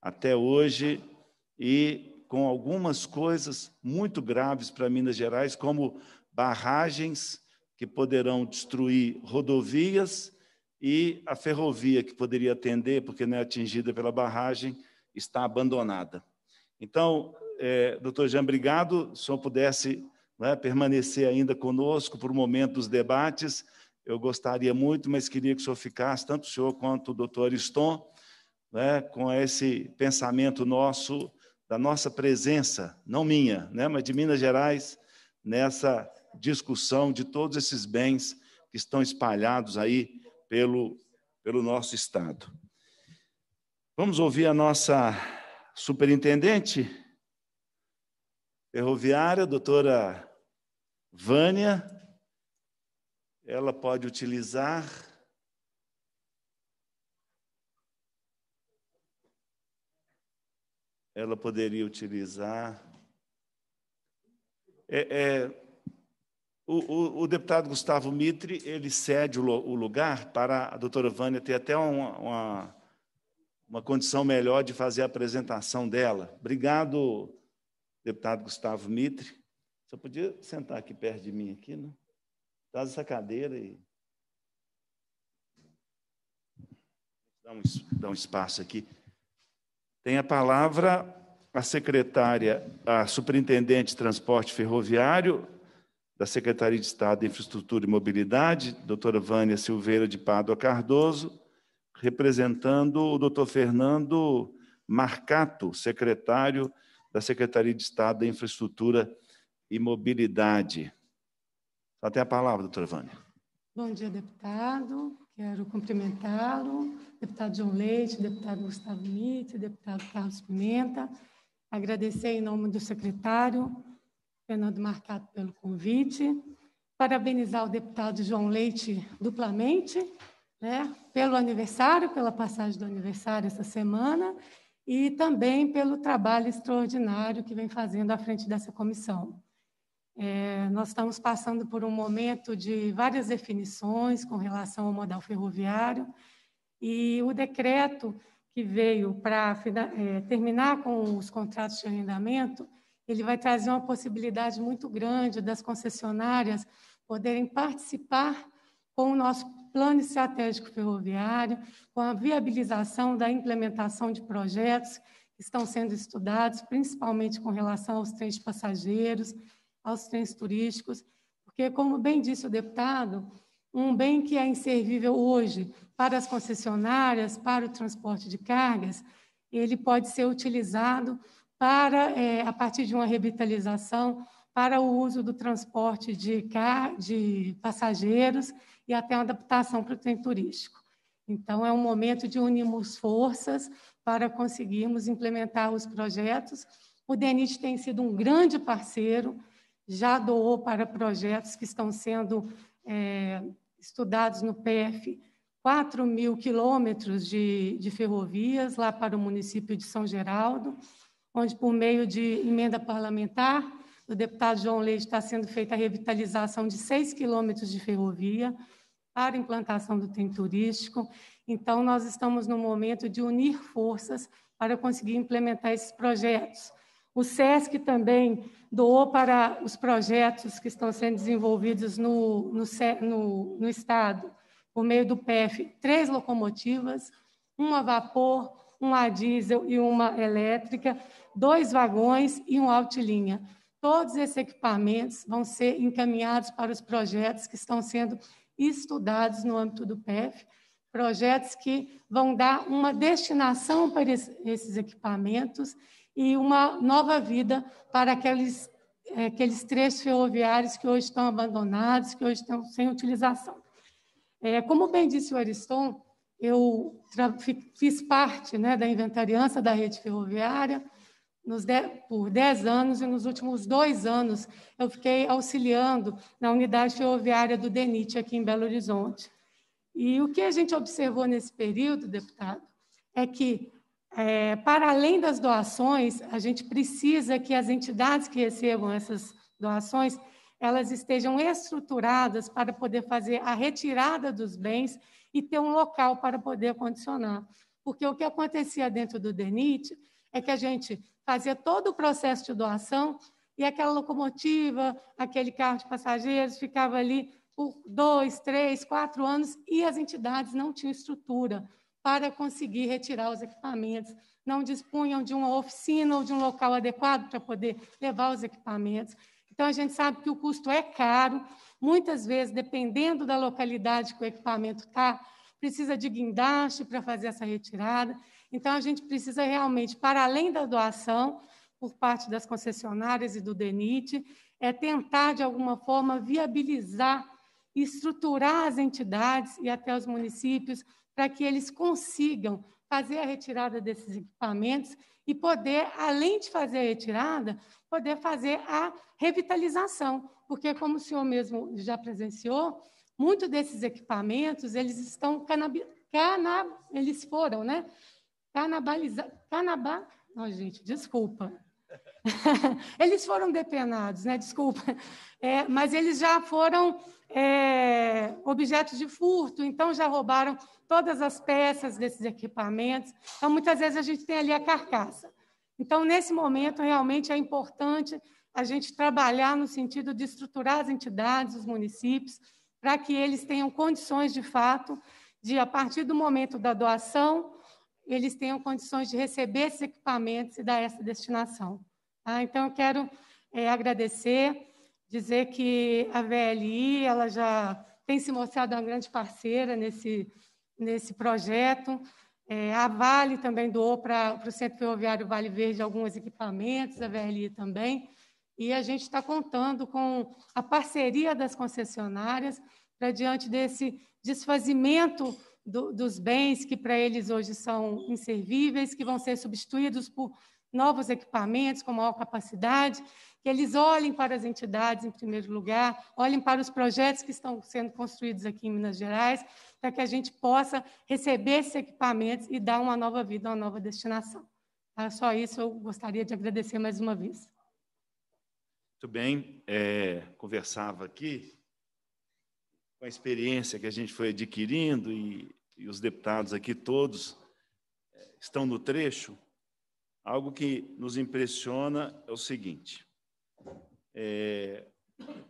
até hoje e com algumas coisas muito graves para Minas Gerais, como barragens que poderão destruir rodovias e a ferrovia que poderia atender, porque não é atingida pela barragem, está abandonada. Então, é, doutor Jean, obrigado. Se o senhor pudesse né, permanecer ainda conosco por um momento dos debates eu gostaria muito, mas queria que o senhor ficasse, tanto o senhor quanto o doutor Ariston, né, com esse pensamento nosso, da nossa presença, não minha, né, mas de Minas Gerais, nessa discussão de todos esses bens que estão espalhados aí pelo, pelo nosso Estado. Vamos ouvir a nossa superintendente ferroviária, doutora Vânia, ela pode utilizar ela poderia utilizar. É, é, o, o, o, deputado Gustavo Mitre, ele cede o, o, lugar para a doutora Vânia ter até uma, uma, uma condição melhor de fazer a apresentação dela. Obrigado, deputado Gustavo Mitre. Você podia sentar aqui perto de mim, aqui, não? Né? Traz essa cadeira e. Dá um, dá um espaço aqui. Tem a palavra a secretária, a superintendente de transporte ferroviário da Secretaria de Estado de Infraestrutura e Mobilidade, doutora Vânia Silveira de Pádua Cardoso, representando o doutor Fernando Marcato, secretário da Secretaria de Estado da Infraestrutura e Mobilidade. Até a palavra, doutora Vânia. Bom dia, deputado. Quero cumprimentá-lo, deputado João Leite, deputado Gustavo Mitty, deputado Carlos Pimenta. Agradecer em nome do secretário, Fernando Marcato, pelo convite. Parabenizar o deputado João Leite duplamente, né, pelo aniversário, pela passagem do aniversário essa semana, e também pelo trabalho extraordinário que vem fazendo à frente dessa comissão. É, nós estamos passando por um momento de várias definições com relação ao modal ferroviário e o decreto que veio para é, terminar com os contratos de arrendamento, ele vai trazer uma possibilidade muito grande das concessionárias poderem participar com o nosso plano estratégico ferroviário, com a viabilização da implementação de projetos que estão sendo estudados, principalmente com relação aos trens passageiros, aos trens turísticos, porque, como bem disse o deputado, um bem que é inservível hoje para as concessionárias, para o transporte de cargas, ele pode ser utilizado para, é, a partir de uma revitalização, para o uso do transporte de, car de passageiros e até uma adaptação para o trem turístico. Então, é um momento de unirmos forças para conseguirmos implementar os projetos. O DENIT tem sido um grande parceiro, já doou para projetos que estão sendo é, estudados no PF 4 mil quilômetros de, de ferrovias lá para o município de São Geraldo, onde, por meio de emenda parlamentar, do deputado João Leite está sendo feita a revitalização de 6 quilômetros de ferrovia para implantação do trem turístico. Então, nós estamos no momento de unir forças para conseguir implementar esses projetos. O SESC também doou para os projetos que estão sendo desenvolvidos no, no, no, no Estado, por meio do PEF, três locomotivas, uma a vapor, uma a diesel e uma elétrica, dois vagões e um altilinha. Todos esses equipamentos vão ser encaminhados para os projetos que estão sendo estudados no âmbito do PEF, projetos que vão dar uma destinação para esses equipamentos e uma nova vida para aqueles, é, aqueles trechos ferroviários que hoje estão abandonados, que hoje estão sem utilização. É, como bem disse o Ariston, eu fiz parte né, da inventariança da rede ferroviária de por 10 anos e nos últimos dois anos eu fiquei auxiliando na unidade ferroviária do DENIT aqui em Belo Horizonte. E o que a gente observou nesse período, deputado, é que é, para além das doações, a gente precisa que as entidades que recebam essas doações elas estejam estruturadas para poder fazer a retirada dos bens e ter um local para poder condicionar. Porque o que acontecia dentro do DENIT é que a gente fazia todo o processo de doação e aquela locomotiva, aquele carro de passageiros ficava ali por dois, três, quatro anos e as entidades não tinham estrutura para conseguir retirar os equipamentos. Não dispunham de uma oficina ou de um local adequado para poder levar os equipamentos. Então, a gente sabe que o custo é caro, muitas vezes, dependendo da localidade que o equipamento está, precisa de guindaste para fazer essa retirada. Então, a gente precisa realmente, para além da doação, por parte das concessionárias e do DENIT, é tentar, de alguma forma, viabilizar, estruturar as entidades e até os municípios para que eles consigam fazer a retirada desses equipamentos e poder, além de fazer a retirada, poder fazer a revitalização, porque como o senhor mesmo já presenciou, muitos desses equipamentos eles estão canab eles foram, né? Canabalizados. Canaba, não, gente, desculpa. eles foram depenados, né? Desculpa. É, mas eles já foram é, objetos de furto, então já roubaram todas as peças desses equipamentos. Então, muitas vezes a gente tem ali a carcaça. Então, nesse momento, realmente é importante a gente trabalhar no sentido de estruturar as entidades, os municípios, para que eles tenham condições, de fato, de, a partir do momento da doação, eles tenham condições de receber esses equipamentos e dar essa destinação. Tá? Então, eu quero é, agradecer, dizer que a VLI ela já tem se mostrado uma grande parceira nesse, nesse projeto. É, a Vale também doou para o Centro Ferroviário Vale Verde alguns equipamentos, a VLI também. E a gente está contando com a parceria das concessionárias para, diante desse desfazimento do, dos bens que para eles hoje são inservíveis, que vão ser substituídos por novos equipamentos com maior capacidade, que eles olhem para as entidades em primeiro lugar, olhem para os projetos que estão sendo construídos aqui em Minas Gerais, para que a gente possa receber esses equipamentos e dar uma nova vida, uma nova destinação. Era só isso, eu gostaria de agradecer mais uma vez. Muito bem, é, conversava aqui com a experiência que a gente foi adquirindo e, e os deputados aqui todos eh, estão no trecho, algo que nos impressiona é o seguinte: é,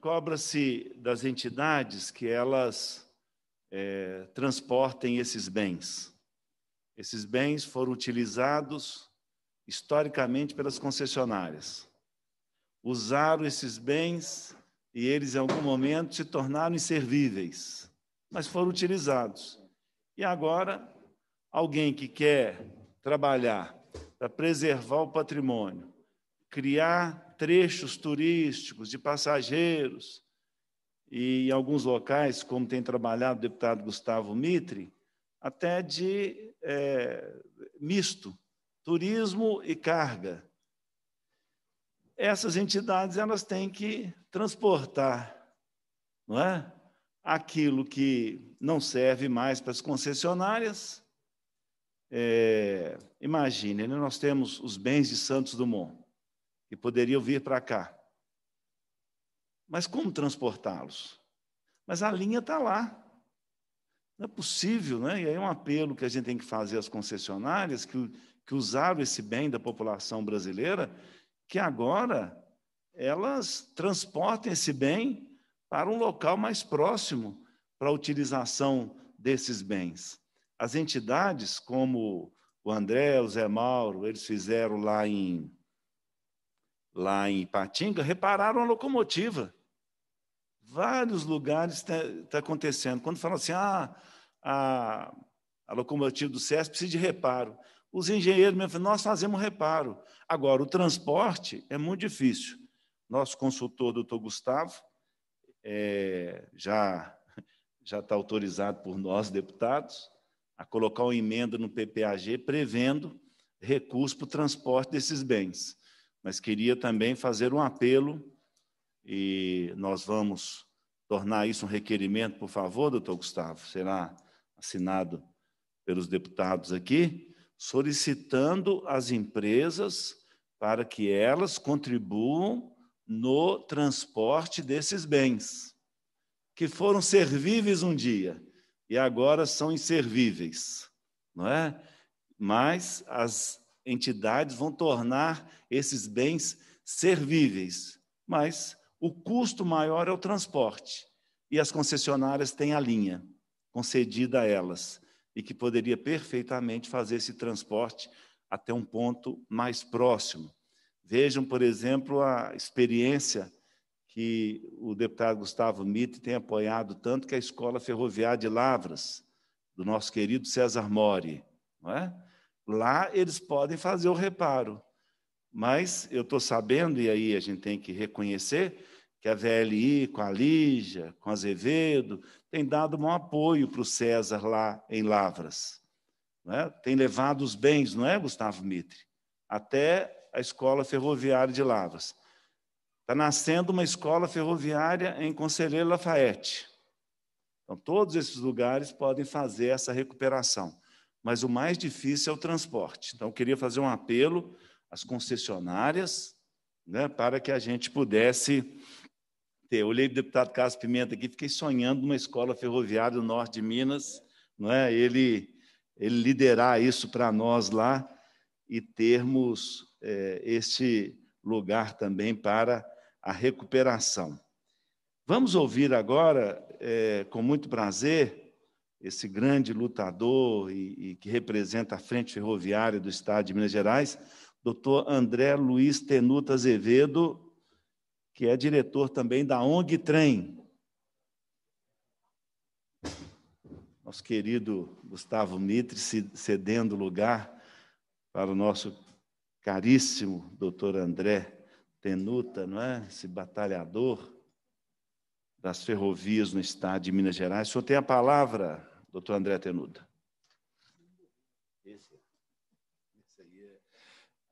cobra-se das entidades que elas é, transportem esses bens. Esses bens foram utilizados historicamente pelas concessionárias. Usaram esses bens e eles, em algum momento, se tornaram inservíveis, mas foram utilizados. E agora, alguém que quer trabalhar para preservar o patrimônio, criar trechos turísticos de passageiros, e em alguns locais, como tem trabalhado o deputado Gustavo Mitre, até de é, misto, turismo e carga essas entidades elas têm que transportar não é? aquilo que não serve mais para as concessionárias. É, imagine, né, nós temos os bens de Santos Dumont, que poderiam vir para cá. Mas como transportá-los? Mas a linha está lá. Não é possível, né? E aí é um apelo que a gente tem que fazer às concessionárias que, que usaram esse bem da população brasileira que agora elas transportem esse bem para um local mais próximo para a utilização desses bens. As entidades, como o André, o Zé Mauro, eles fizeram lá em, lá em Patinga, repararam a locomotiva. Vários lugares está tá acontecendo. Quando falam assim, ah, a, a locomotiva do SESP precisa de reparo. Os engenheiros me falam, nós fazemos reparo. Agora, o transporte é muito difícil. Nosso consultor, doutor Gustavo, é, já já está autorizado por nós, deputados, a colocar uma emenda no PPAG prevendo recurso para o transporte desses bens. Mas queria também fazer um apelo, e nós vamos tornar isso um requerimento, por favor, doutor Gustavo, será assinado pelos deputados aqui, solicitando às empresas para que elas contribuam no transporte desses bens, que foram servíveis um dia e agora são inservíveis, não é? Mas as entidades vão tornar esses bens servíveis, mas o custo maior é o transporte e as concessionárias têm a linha concedida a elas e que poderia perfeitamente fazer esse transporte até um ponto mais próximo. Vejam, por exemplo, a experiência que o deputado Gustavo Mitte tem apoiado tanto que a Escola Ferroviária de Lavras, do nosso querido César Mori, não é? Lá eles podem fazer o reparo. Mas eu estou sabendo, e aí a gente tem que reconhecer, que a VLI, com a Lígia, com a Azevedo, tem dado um apoio para o César lá em Lavras. É? Tem levado os bens, não é, Gustavo Mitre? Até a escola ferroviária de Lavras. Está nascendo uma escola ferroviária em Conselheiro Lafayette. Então, todos esses lugares podem fazer essa recuperação. Mas o mais difícil é o transporte. Então, eu queria fazer um apelo às concessionárias né, para que a gente pudesse ter. olhei o deputado Carlos Pimenta aqui, fiquei sonhando numa escola ferroviária do norte de Minas, não é? ele, ele liderar isso para nós lá e termos é, este lugar também para a recuperação. Vamos ouvir agora, é, com muito prazer, esse grande lutador e, e, que representa a Frente Ferroviária do Estado de Minas Gerais, doutor André Luiz Tenuta Azevedo, que é diretor também da ONG Trem. Nosso querido Gustavo Mitre cedendo lugar para o nosso caríssimo doutor André Tenuta, não é? Esse batalhador das ferrovias no estado de Minas Gerais. O senhor tem a palavra, doutor André Tenuta. É,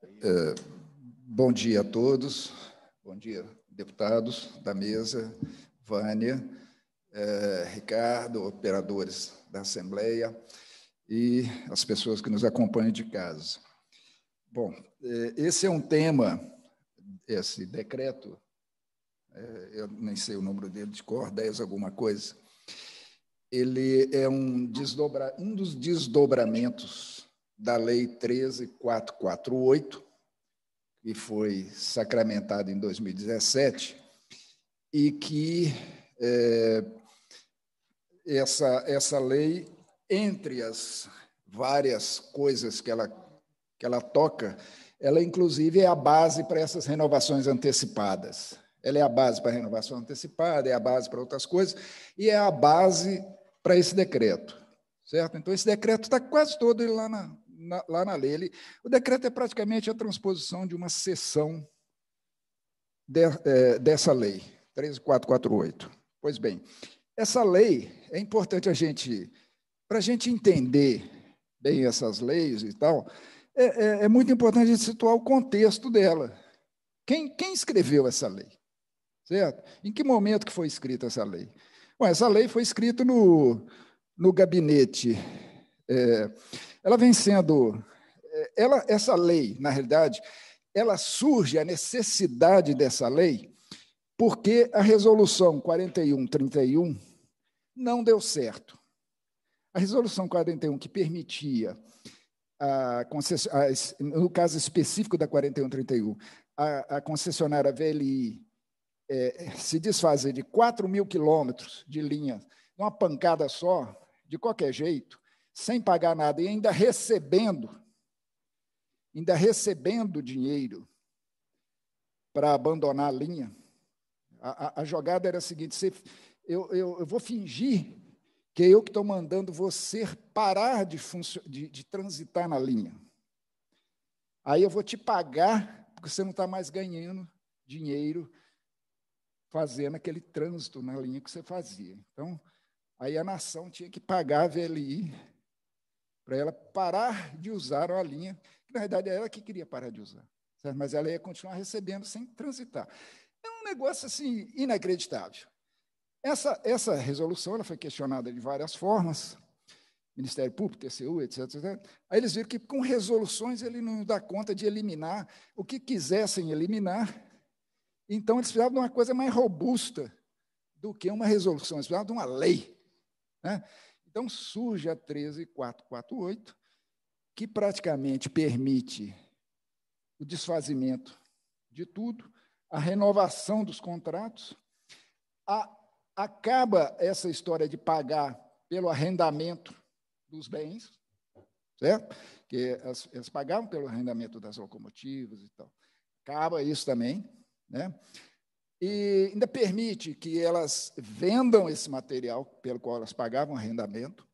é. é, bom dia a todos. Bom dia deputados da mesa, Vânia, eh, Ricardo, operadores da Assembleia e as pessoas que nos acompanham de casa. Bom, eh, esse é um tema, esse decreto, eh, eu nem sei o número dele de cor, 10 alguma coisa, ele é um, desdobra, um dos desdobramentos da Lei 13448, e foi sacramentado em 2017, e que é, essa, essa lei, entre as várias coisas que ela, que ela toca, ela inclusive é a base para essas renovações antecipadas. Ela é a base para a renovação antecipada, é a base para outras coisas, e é a base para esse decreto. Certo? Então, esse decreto está quase todo lá na, na, lá na lei. Ele, o decreto é praticamente a transposição de uma seção de, é, dessa lei, 13448. Pois bem, essa lei é importante a gente, para a gente entender bem essas leis e tal, é, é, é muito importante a gente situar o contexto dela. Quem, quem escreveu essa lei? Certo? Em que momento que foi escrita essa lei? Bom, essa lei foi escrita no, no gabinete é, ela vem sendo. Eh, ela, essa lei, na realidade, ela surge, a necessidade dessa lei, porque a resolução 4131 não deu certo. A resolução 41, que permitia, a, a, no caso específico da 4131, a, a concessionária VLI é, eh, se desfazer de 4 mil quilômetros de linha, numa pancada só, de qualquer jeito, sem pagar nada e ainda recebendo, ainda recebendo dinheiro para abandonar a linha. A, a, a, jogada era a seguinte: você, eu, eu, eu vou fingir que é eu que estou mandando você parar de, de, de transitar na linha. Aí eu vou te pagar, porque você não está mais ganhando dinheiro fazendo aquele trânsito na linha que você fazia. Então, aí a nação tinha que pagar a VLI para ela parar de usar a linha, que na verdade é ela que queria parar de usar, certo? mas ela ia continuar recebendo sem transitar. É um negócio assim inacreditável. Essa, essa resolução ela foi questionada de várias formas, Ministério Público, TCU, etc, etc. Aí eles viram que com resoluções ele não dá conta de eliminar o que quisessem eliminar. Então eles precisavam de uma coisa mais robusta do que uma resolução, eles precisavam de uma lei. Né? Então surge a 13448, que praticamente permite o desfazimento de tudo, a renovação dos contratos, a, acaba essa história de pagar pelo arrendamento dos bens, certo? Que as pagavam pelo arrendamento das locomotivas e tal. Acaba isso também, né? e ainda permite que elas vendam esse material pelo qual elas pagavam arrendamento,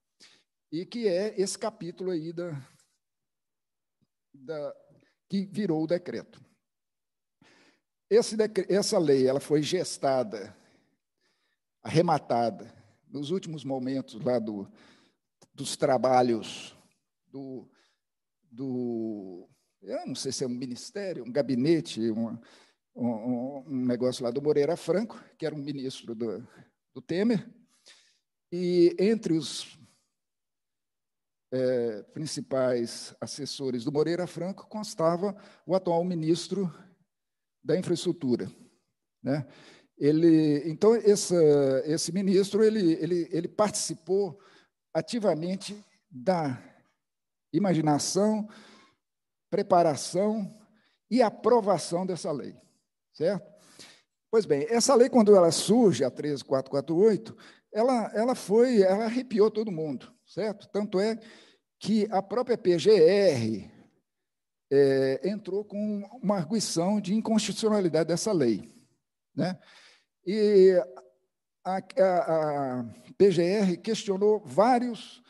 e que é esse capítulo aí da, da que virou o decreto. Decre, essa lei ela foi gestada, arrematada, nos últimos momentos lá do, dos trabalhos do, do. Eu não sei se é um ministério, um gabinete, uma, um, um, negócio lá do Moreira Franco, que era um ministro do, do Temer, e entre os é, principais assessores do Moreira Franco constava o atual ministro da Infraestrutura, né? Ele, então, essa, esse ministro ele, ele, ele participou ativamente da imaginação, preparação e aprovação dessa lei certo? Pois bem, essa lei, quando ela surge, a 13448, ela, ela foi, ela arrepiou todo mundo, certo? Tanto é que a própria PGR é, entrou com uma arguição de inconstitucionalidade dessa lei. Né? E a, a, a PGR questionou vários,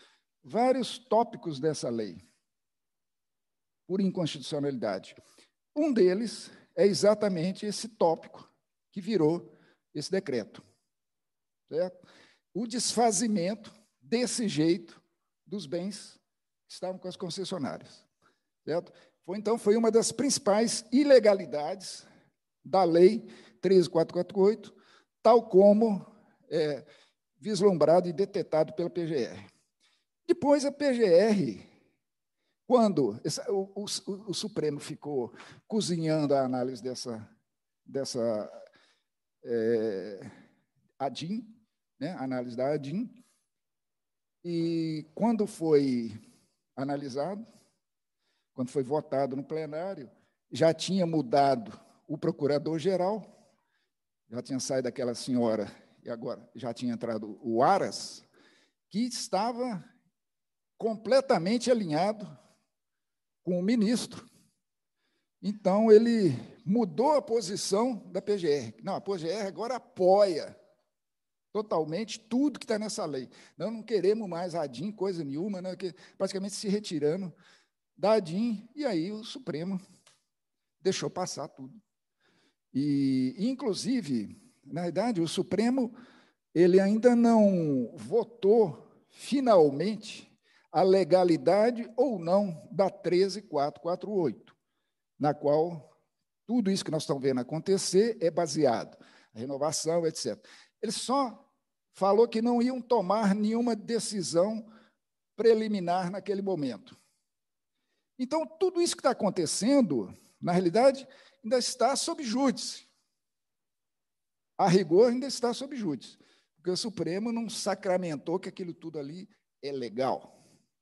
vários tópicos dessa lei por inconstitucionalidade. Um deles é exatamente esse tópico que virou esse decreto. Certo? O desfazimento desse jeito dos bens que estavam com as concessionárias. Certo? Foi, então, foi uma das principais ilegalidades da Lei 13448, tal como é, vislumbrado e detetado pela PGR. Depois, a PGR quando o, o, o Supremo ficou cozinhando a análise dessa, dessa é, ADIM, né? análise da ADIM, e quando foi analisado, quando foi votado no plenário, já tinha mudado o procurador-geral, já tinha saído aquela senhora e agora já tinha entrado o Aras, que estava completamente alinhado com o ministro. Então, ele mudou a posição da PGR. Não, a PGR agora apoia totalmente tudo que está nessa lei. Nós não queremos mais a DIN, coisa nenhuma, né? praticamente se retirando da DIN, e aí o Supremo deixou passar tudo. E, inclusive, na verdade, o Supremo ele ainda não votou finalmente a legalidade ou não da 13448, na qual tudo isso que nós estamos vendo acontecer é baseado, a renovação, etc. Ele só falou que não iam tomar nenhuma decisão preliminar naquele momento. Então, tudo isso que está acontecendo, na realidade, ainda está sob júdice. A rigor, ainda está sob júdice, porque o Supremo não sacramentou que aquilo tudo ali é legal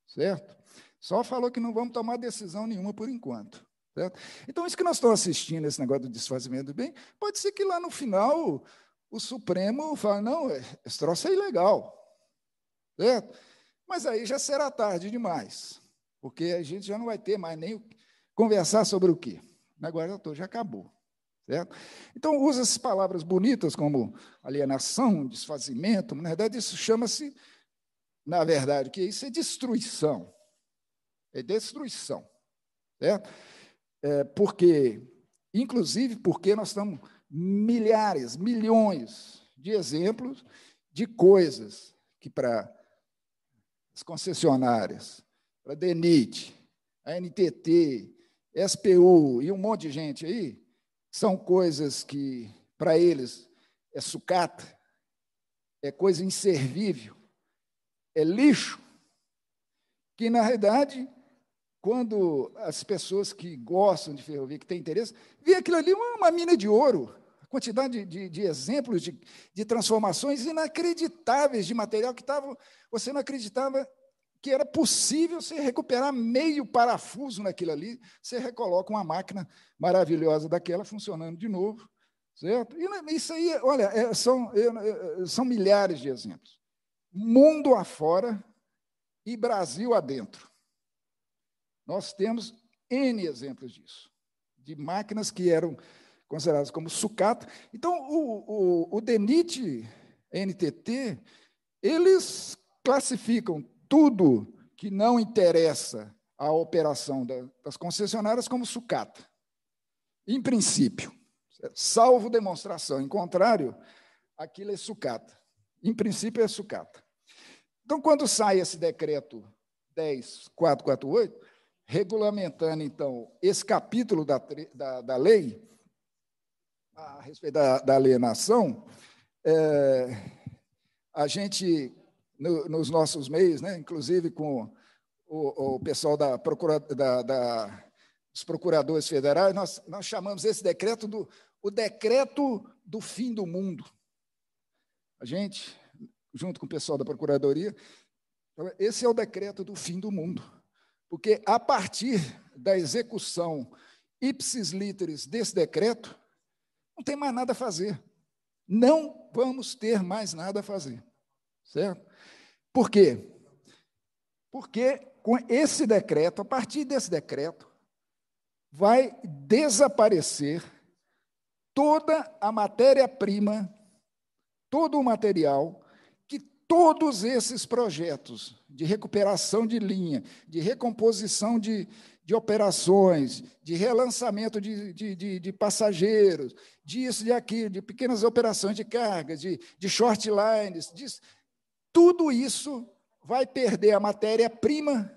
certo? Só falou que não vamos tomar decisão nenhuma por enquanto. Certo? Então, isso que nós estamos assistindo, esse negócio do desfazimento do bem, pode ser que lá no final o Supremo fale, não, é, esse troço é ilegal. Certo? Mas aí já será tarde demais, porque a gente já não vai ter mais nem conversar sobre o quê? Agora já, já acabou. Certo? Então, usa essas palavras bonitas como alienação, desfazimento, na verdade, isso chama-se na verdade, que é isso é destruição. É destruição. Né? É porque, inclusive, porque nós estamos milhares, milhões de exemplos de coisas que para as concessionárias, para a DENIT, a NTT, SPU e um monte de gente aí, são coisas que, para eles, é sucata, é coisa inservível, é lixo, que na realidade, quando as pessoas que gostam de ferrovia, que têm interesse, vê aquilo ali uma, uma mina de ouro. A quantidade de, de, exemplos de, de transformações inacreditáveis de material que tava, você não acreditava que era possível você recuperar meio parafuso naquilo ali, você recoloca uma máquina maravilhosa daquela funcionando de novo, certo? E né, isso aí, olha, é, são, é, é, são milhares de exemplos mundo afora e Brasil adentro. Nós temos N exemplos disso, de máquinas que eram consideradas como sucata. Então, o, o, o DENIT, NTT, eles classificam tudo que não interessa à operação da, das concessionárias como sucata, em princípio, salvo demonstração. Em contrário, aquilo é sucata. Em princípio, é sucata. Então, quando sai esse decreto 10448, regulamentando, então, esse capítulo da, da, da lei, a respeito da, da alienação, é, a gente, no, nos nossos meios, né, inclusive com o, o pessoal da, procura, da, da, dos procuradores federais, nós, nós chamamos esse decreto do o decreto do fim do mundo. A gente junto com o pessoal da Procuradoria. Esse é o decreto do fim do mundo, porque a partir da execução ipsis literis desse decreto, não tem mais nada a fazer. Não vamos ter mais nada a fazer, certo? Por quê? Porque com esse decreto, a partir desse decreto, vai desaparecer toda a matéria-prima, todo o material todos esses projetos de recuperação de linha, de recomposição de, de operações, de relançamento de, de, de, de passageiros, disso, de aquilo, de pequenas operações de cargas, de, de short lines, disso, tudo isso vai perder a matéria-prima,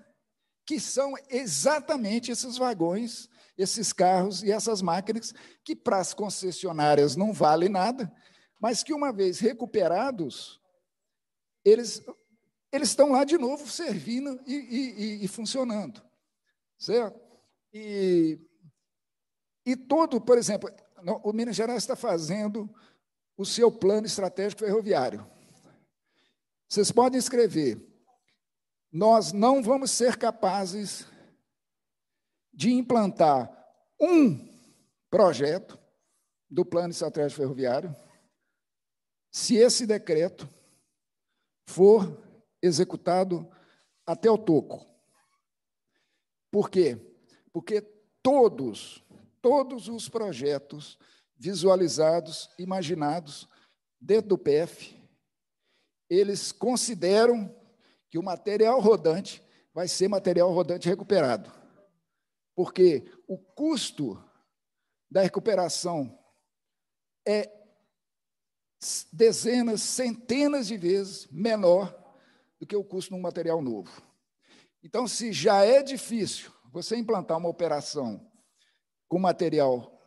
que são exatamente esses vagões, esses carros e essas máquinas, que para as concessionárias não vale nada, mas que, uma vez recuperados, eles, eles estão lá de novo servindo e, e, e funcionando. Certo? E, e todo, por exemplo, o Minas Gerais está fazendo o seu plano estratégico ferroviário. Vocês podem escrever: nós não vamos ser capazes de implantar um projeto do plano estratégico ferroviário se esse decreto for executado até o toco. Por quê? Porque todos, todos os projetos visualizados, imaginados dentro do PF, eles consideram que o material rodante vai ser material rodante recuperado. Porque o custo da recuperação é dezenas, centenas de vezes menor do que o custo de um material novo. Então, se já é difícil você implantar uma operação com material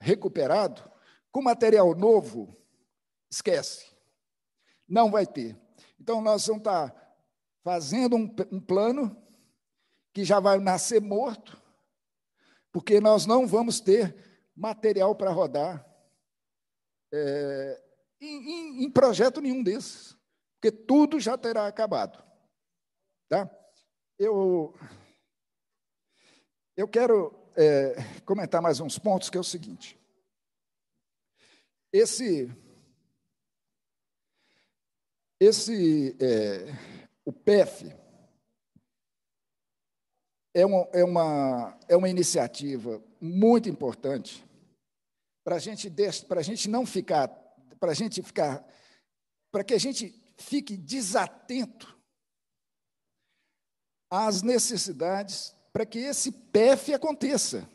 recuperado, com material novo, esquece. Não vai ter. Então, nós vamos estar tá fazendo um, um plano que já vai nascer morto, porque nós não vamos ter material para rodar é, em, em, em projeto nenhum desses, porque tudo já terá acabado. Tá? Eu, eu quero é, comentar mais uns pontos, que é o seguinte. Esse, esse é, o PEF é uma, é, uma, é uma iniciativa muito importante para gente, a gente não ficar para a gente ficar, para que a gente fique desatento às necessidades para que esse PEF aconteça.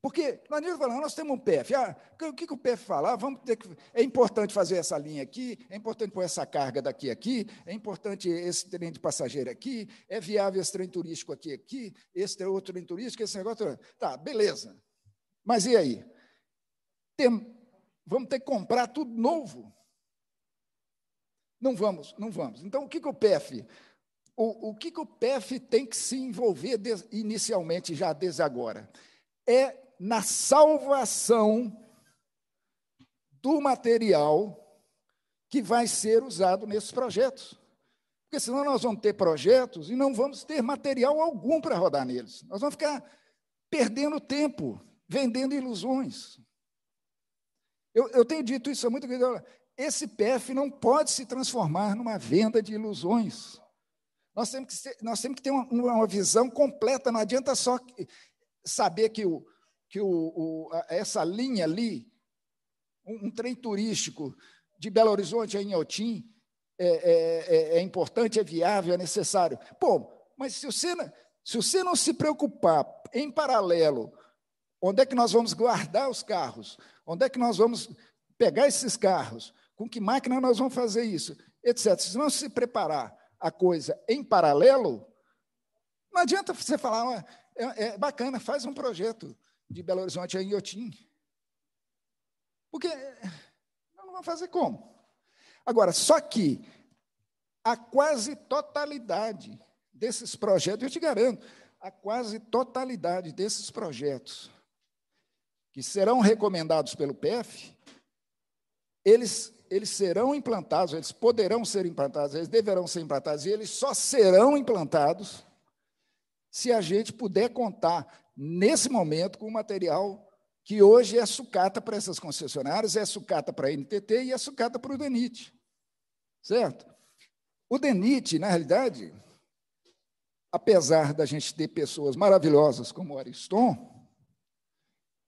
Porque nós não falamos, nós temos um PEF. Ah, o que, que o PEF fala? Ah, vamos ter que, é importante fazer essa linha aqui, é importante pôr essa carga daqui aqui, é importante esse trem de passageiro aqui, é viável esse trem turístico aqui aqui, esse é outro trem turístico, esse negócio. Tá, beleza. Mas e aí? Tem, vamos ter que comprar tudo novo. Não vamos, não vamos. Então, o que, que o PF? O, o que, que o PF tem que se envolver des, inicialmente, já desde agora? É na salvação do material que vai ser usado nesses projetos. Porque senão nós vamos ter projetos e não vamos ter material algum para rodar neles. Nós vamos ficar perdendo tempo, vendendo ilusões. Eu, eu tenho dito isso há muito tempo. Esse PF não pode se transformar numa venda de ilusões. Nós temos que, ser, nós temos que ter uma, uma, visão completa, não adianta só saber que, o, que o, o essa linha ali, um, um, trem turístico de Belo Horizonte a Inhotim, é, é, é, é, importante, é viável, é necessário. Pô, mas se você, se você não se preocupar em paralelo, onde é que nós vamos guardar os carros? Onde é que nós vamos pegar esses carros? Com que máquina nós vamos fazer isso? Etc. Se não se preparar a coisa em paralelo, não adianta você falar, é, é bacana, faz um projeto de Belo Horizonte a Iotim, Porque não vão fazer como? Agora, só que a quase totalidade desses projetos, eu te garanto, a quase totalidade desses projetos que serão recomendados pelo PF, eles, eles serão implantados, eles poderão ser implantados, eles deverão ser implantados, e eles só serão implantados se a gente puder contar, nesse momento, com o material que hoje é sucata para essas concessionárias, é sucata para a NTT e é sucata para o DENIT. Certo? O DENIT, na realidade, apesar da gente ter pessoas maravilhosas como o Ariston,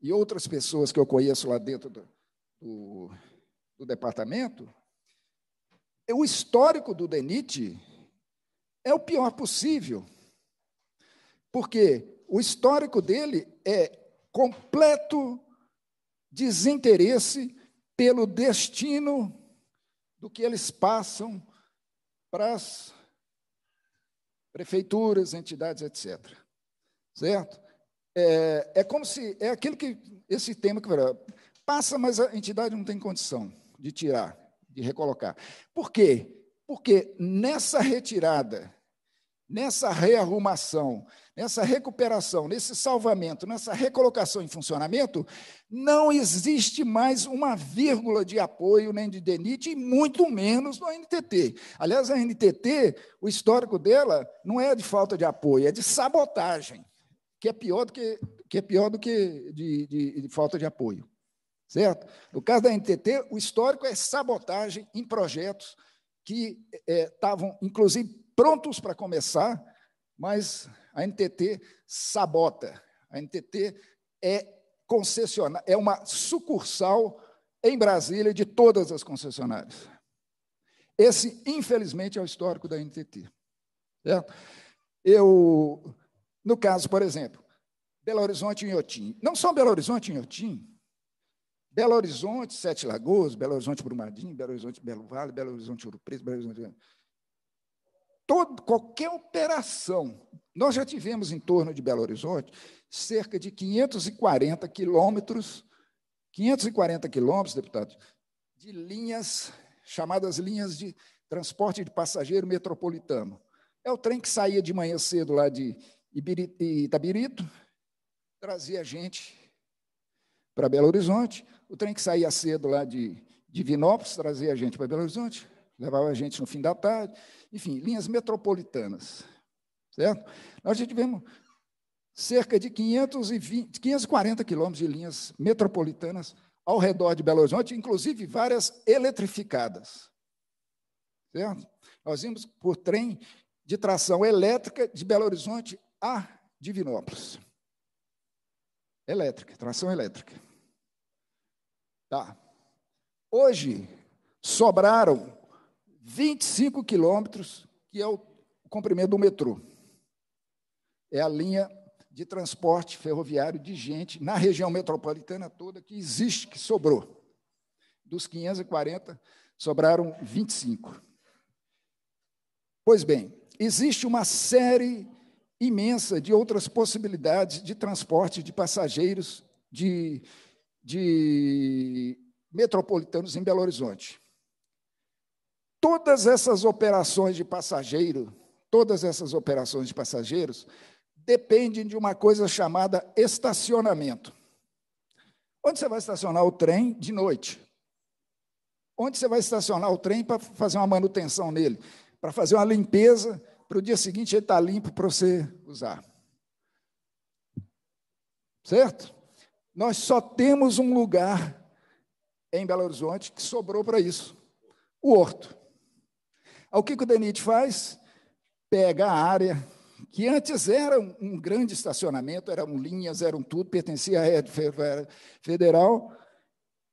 e outras pessoas que eu conheço lá dentro do, do, do departamento, é o histórico do DENIT é o pior possível. Porque o histórico dele é completo desinteresse pelo destino do que eles passam para as prefeituras, entidades, etc. Certo? É, é como se. É aquilo que. Esse tema que passa, mas a entidade não tem condição de tirar, de recolocar. Por quê? Porque nessa retirada, nessa rearrumação, nessa recuperação, nesse salvamento, nessa recolocação em funcionamento, não existe mais uma vírgula de apoio nem de DENIT, e muito menos no NTT. Aliás, a NTT, o histórico dela não é de falta de apoio, é de sabotagem que é pior do que, que, é pior do que de, de, de falta de apoio. Certo? No caso da NTT, o histórico é sabotagem em projetos que estavam, é, inclusive, prontos para começar, mas a NTT sabota. A NTT é concessionária, é uma sucursal em Brasília de todas as concessionárias. Esse, infelizmente, é o histórico da NTT. Certo? Eu no caso, por exemplo, Belo Horizonte e Inhotim. Não só Belo Horizonte e Inhotim, Belo Horizonte, Sete Lagoas, Belo Horizonte Brumadinho, Belo Horizonte Belo Vale, Belo Horizonte Ouro Preto, Belo Horizonte... Todo, qualquer operação. Nós já tivemos em torno de Belo Horizonte cerca de 540 quilômetros, 540 quilômetros, deputado, de linhas chamadas linhas de transporte de passageiro metropolitano. É o trem que saía de manhã cedo lá de Itabirito, trazia a gente para Belo Horizonte. O trem que saía cedo lá de Vinópolis trazia a gente para Belo Horizonte, levava a gente no fim da tarde. Enfim, linhas metropolitanas. Certo? Nós já tivemos cerca de 520, 540 quilômetros de linhas metropolitanas ao redor de Belo Horizonte, inclusive várias eletrificadas. Certo? Nós vimos por trem de tração elétrica de Belo Horizonte a Divinópolis. Elétrica, tração elétrica. Tá. Hoje sobraram 25 quilômetros, que é o comprimento do metrô. É a linha de transporte ferroviário de gente na região metropolitana toda que existe, que sobrou. Dos 540, sobraram 25. Pois bem, existe uma série imensa de outras possibilidades de transporte de passageiros de, de metropolitanos em Belo Horizonte. Todas essas operações de passageiro, todas essas operações de passageiros dependem de uma coisa chamada estacionamento. Onde você vai estacionar o trem de noite? Onde você vai estacionar o trem para fazer uma manutenção nele, para fazer uma limpeza para o dia seguinte ele está limpo para você usar. Certo? Nós só temos um lugar em Belo Horizonte que sobrou para isso: o horto. O que, que o DENIT faz? Pega a área que antes era um grande estacionamento, eram linhas, eram tudo, pertencia à rede federal,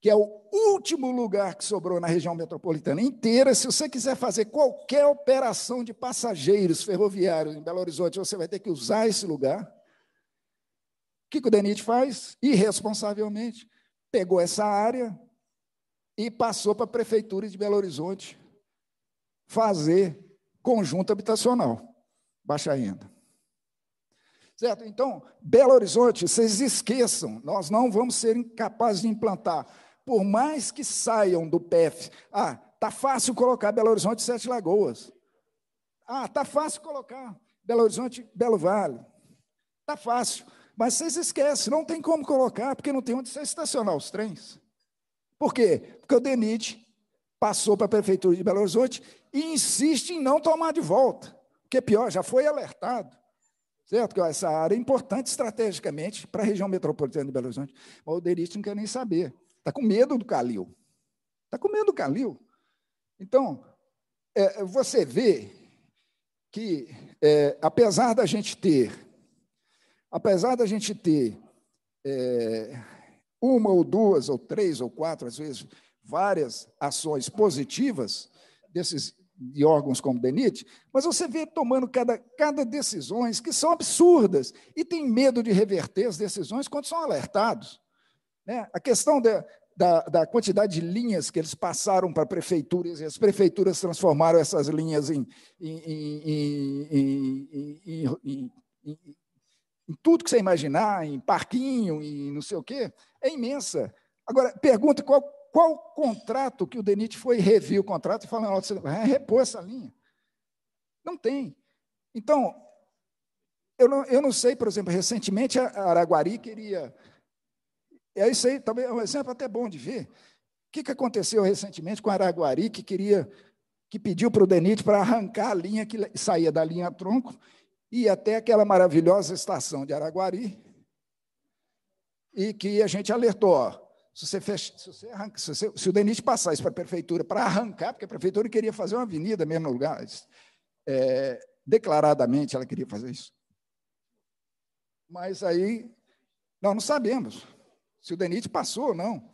que é o último lugar que sobrou na região metropolitana inteira. Se você quiser fazer qualquer operação de passageiros ferroviários em Belo Horizonte, você vai ter que usar esse lugar. O que, o DENIT faz? Irresponsavelmente, pegou essa área e passou para a Prefeitura de Belo Horizonte fazer conjunto habitacional, baixa renda. Certo? Então, Belo Horizonte, vocês esqueçam, nós não vamos ser capazes de implantar por mais que saiam do PEF, ah, tá fácil colocar Belo Horizonte e Sete Lagoas. Ah, tá fácil colocar Belo Horizonte Belo Vale. Tá fácil. Mas vocês esquecem, não tem como colocar, porque não tem onde você estacionar os trens. Por quê? Porque o DENIT passou para a Prefeitura de Belo Horizonte e insiste em não tomar de volta. O que é pior, já foi alertado. Certo? Que essa área é importante estrategicamente para a região metropolitana de Belo Horizonte. Mas o DENIT não quer nem saber. Está com medo do Calil. Está com medo do Calil. Então, é, você vê que, é, apesar da gente ter, apesar da gente ter é, uma ou duas ou três ou quatro, às vezes, várias ações positivas desses de órgãos como o DENIT, mas você vê tomando cada, cada decisões que são absurdas e tem medo de reverter as decisões quando são alertados. Né? A questão da, da, da, quantidade de linhas que eles passaram para prefeituras, e as prefeituras transformaram essas linhas em, em, em, em tudo que você imaginar, em parquinho, em não sei o quê, é imensa. Agora, pergunta qual, qual contrato que o DENIT foi rever o contrato e falou, você vai repor essa linha. Não tem. Então, eu não, eu não sei, por exemplo, recentemente a Araguari queria é isso aí, também é um exemplo até bom de ver. O que, que aconteceu recentemente com Araguari, que queria, que pediu para o DENIT para arrancar a linha que saía da linha tronco e até aquela maravilhosa estação de Araguari, e que a gente alertou, ó, se, você fecha, se, você arranca, se, você, se, o DENIT passar isso para a prefeitura para arrancar, porque a prefeitura queria fazer uma avenida mesmo no lugar, é, declaradamente ela queria fazer isso. Mas aí, nós não sabemos se o DENIT passou ou não,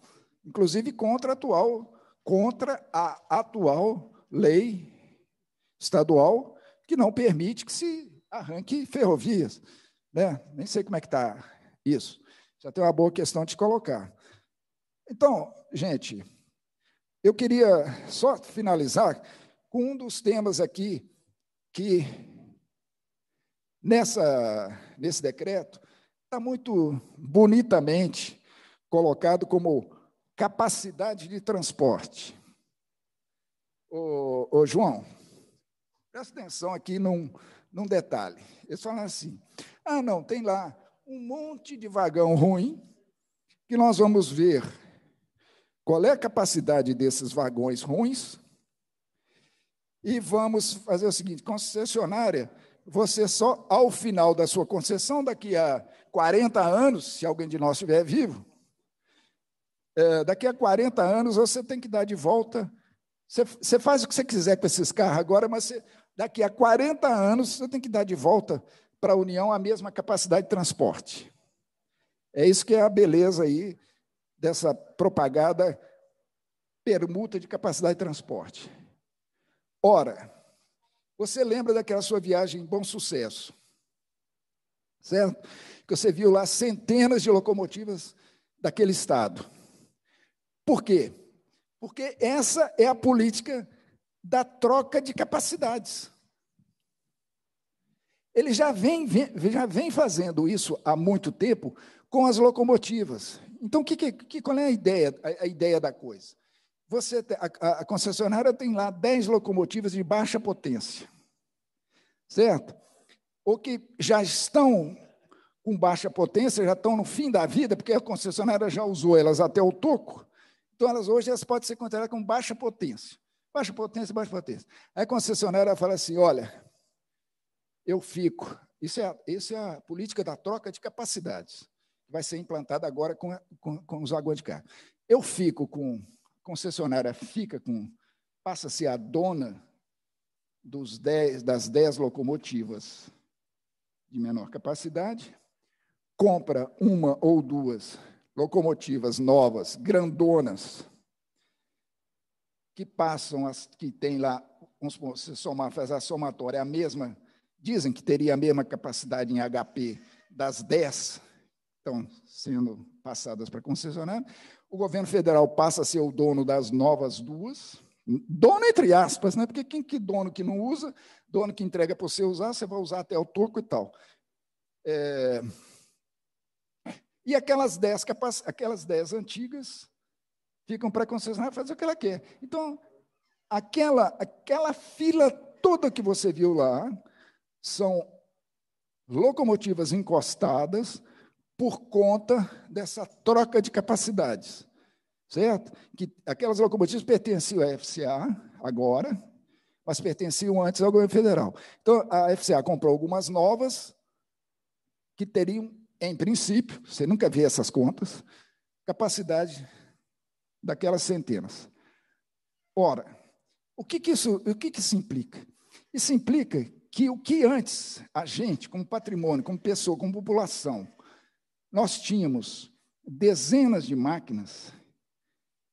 inclusive contra a atual, contra a atual lei estadual que não permite que se arranque ferrovias. Né? Nem sei como é que está isso. Já tem uma boa questão de colocar. Então, gente, eu queria só finalizar com um dos temas aqui que nessa, nesse decreto está muito bonitamente colocado como capacidade de transporte. Ô, ô João, presta atenção aqui num, num detalhe. Eles falam assim: ah, não, tem lá um monte de vagão ruim que nós vamos ver qual é a capacidade desses vagões ruins e vamos fazer o seguinte: concessionária, você só ao final da sua concessão, daqui a 40 anos, se alguém de nós estiver vivo, é, daqui a 40 anos você tem que dar de volta. Você, você faz o que você quiser com esses carros agora, mas você, daqui a 40 anos você tem que dar de volta para a União a mesma capacidade de transporte. É isso que é a beleza aí dessa propagada permuta de capacidade de transporte. Ora, você lembra daquela sua viagem em bom sucesso, certo? Que você viu lá centenas de locomotivas daquele estado. Por quê? Porque essa é a política da troca de capacidades. Ele já vem, vem, já vem fazendo isso há muito tempo com as locomotivas. Então, que, que, qual é a ideia, a, a ideia da coisa? Você, a, a concessionária tem lá 10 locomotivas de baixa potência, certo? Ou que já estão com baixa potência, já estão no fim da vida, porque a concessionária já usou elas até o toco, então, elas hoje elas podem ser consideradas com baixa potência. Baixa potência, baixa potência. Aí a concessionária fala assim: olha, eu fico. Isso é, isso é a política da troca de capacidades, que vai ser implantada agora com, com, com os vagões de carga. Eu fico com, a concessionária fica com, passa a ser a dona dos dez, das 10 locomotivas de menor capacidade, compra uma ou duas locomotivas novas, grandonas, que passam, as, que tem lá, se somar, faz a somatória, é a mesma, dizem que teria a mesma capacidade em HP das 10 estão sendo passadas para concessionário, o governo federal passa a ser o dono das novas duas, dono entre aspas, né? porque quem que dono que não usa, dono que entrega para você usar, você vai usar até o toco e tal. É, e aquelas dez, capac... aquelas dez antigas ficam para a concessionária ah, fazer o que ela quer. Então, aquela, aquela fila toda que você viu lá são locomotivas encostadas por conta dessa troca de capacidades, certo? Que aquelas locomotivas pertenciam à FCA agora, mas pertenciam antes ao governo federal. Então, a FCA comprou algumas novas que teriam em princípio, você nunca vê essas contas, capacidade daquelas centenas. Ora, o que, que isso, o que, que isso implica? Isso implica que o que antes a gente, como patrimônio, como pessoa, como população, nós tínhamos dezenas de máquinas,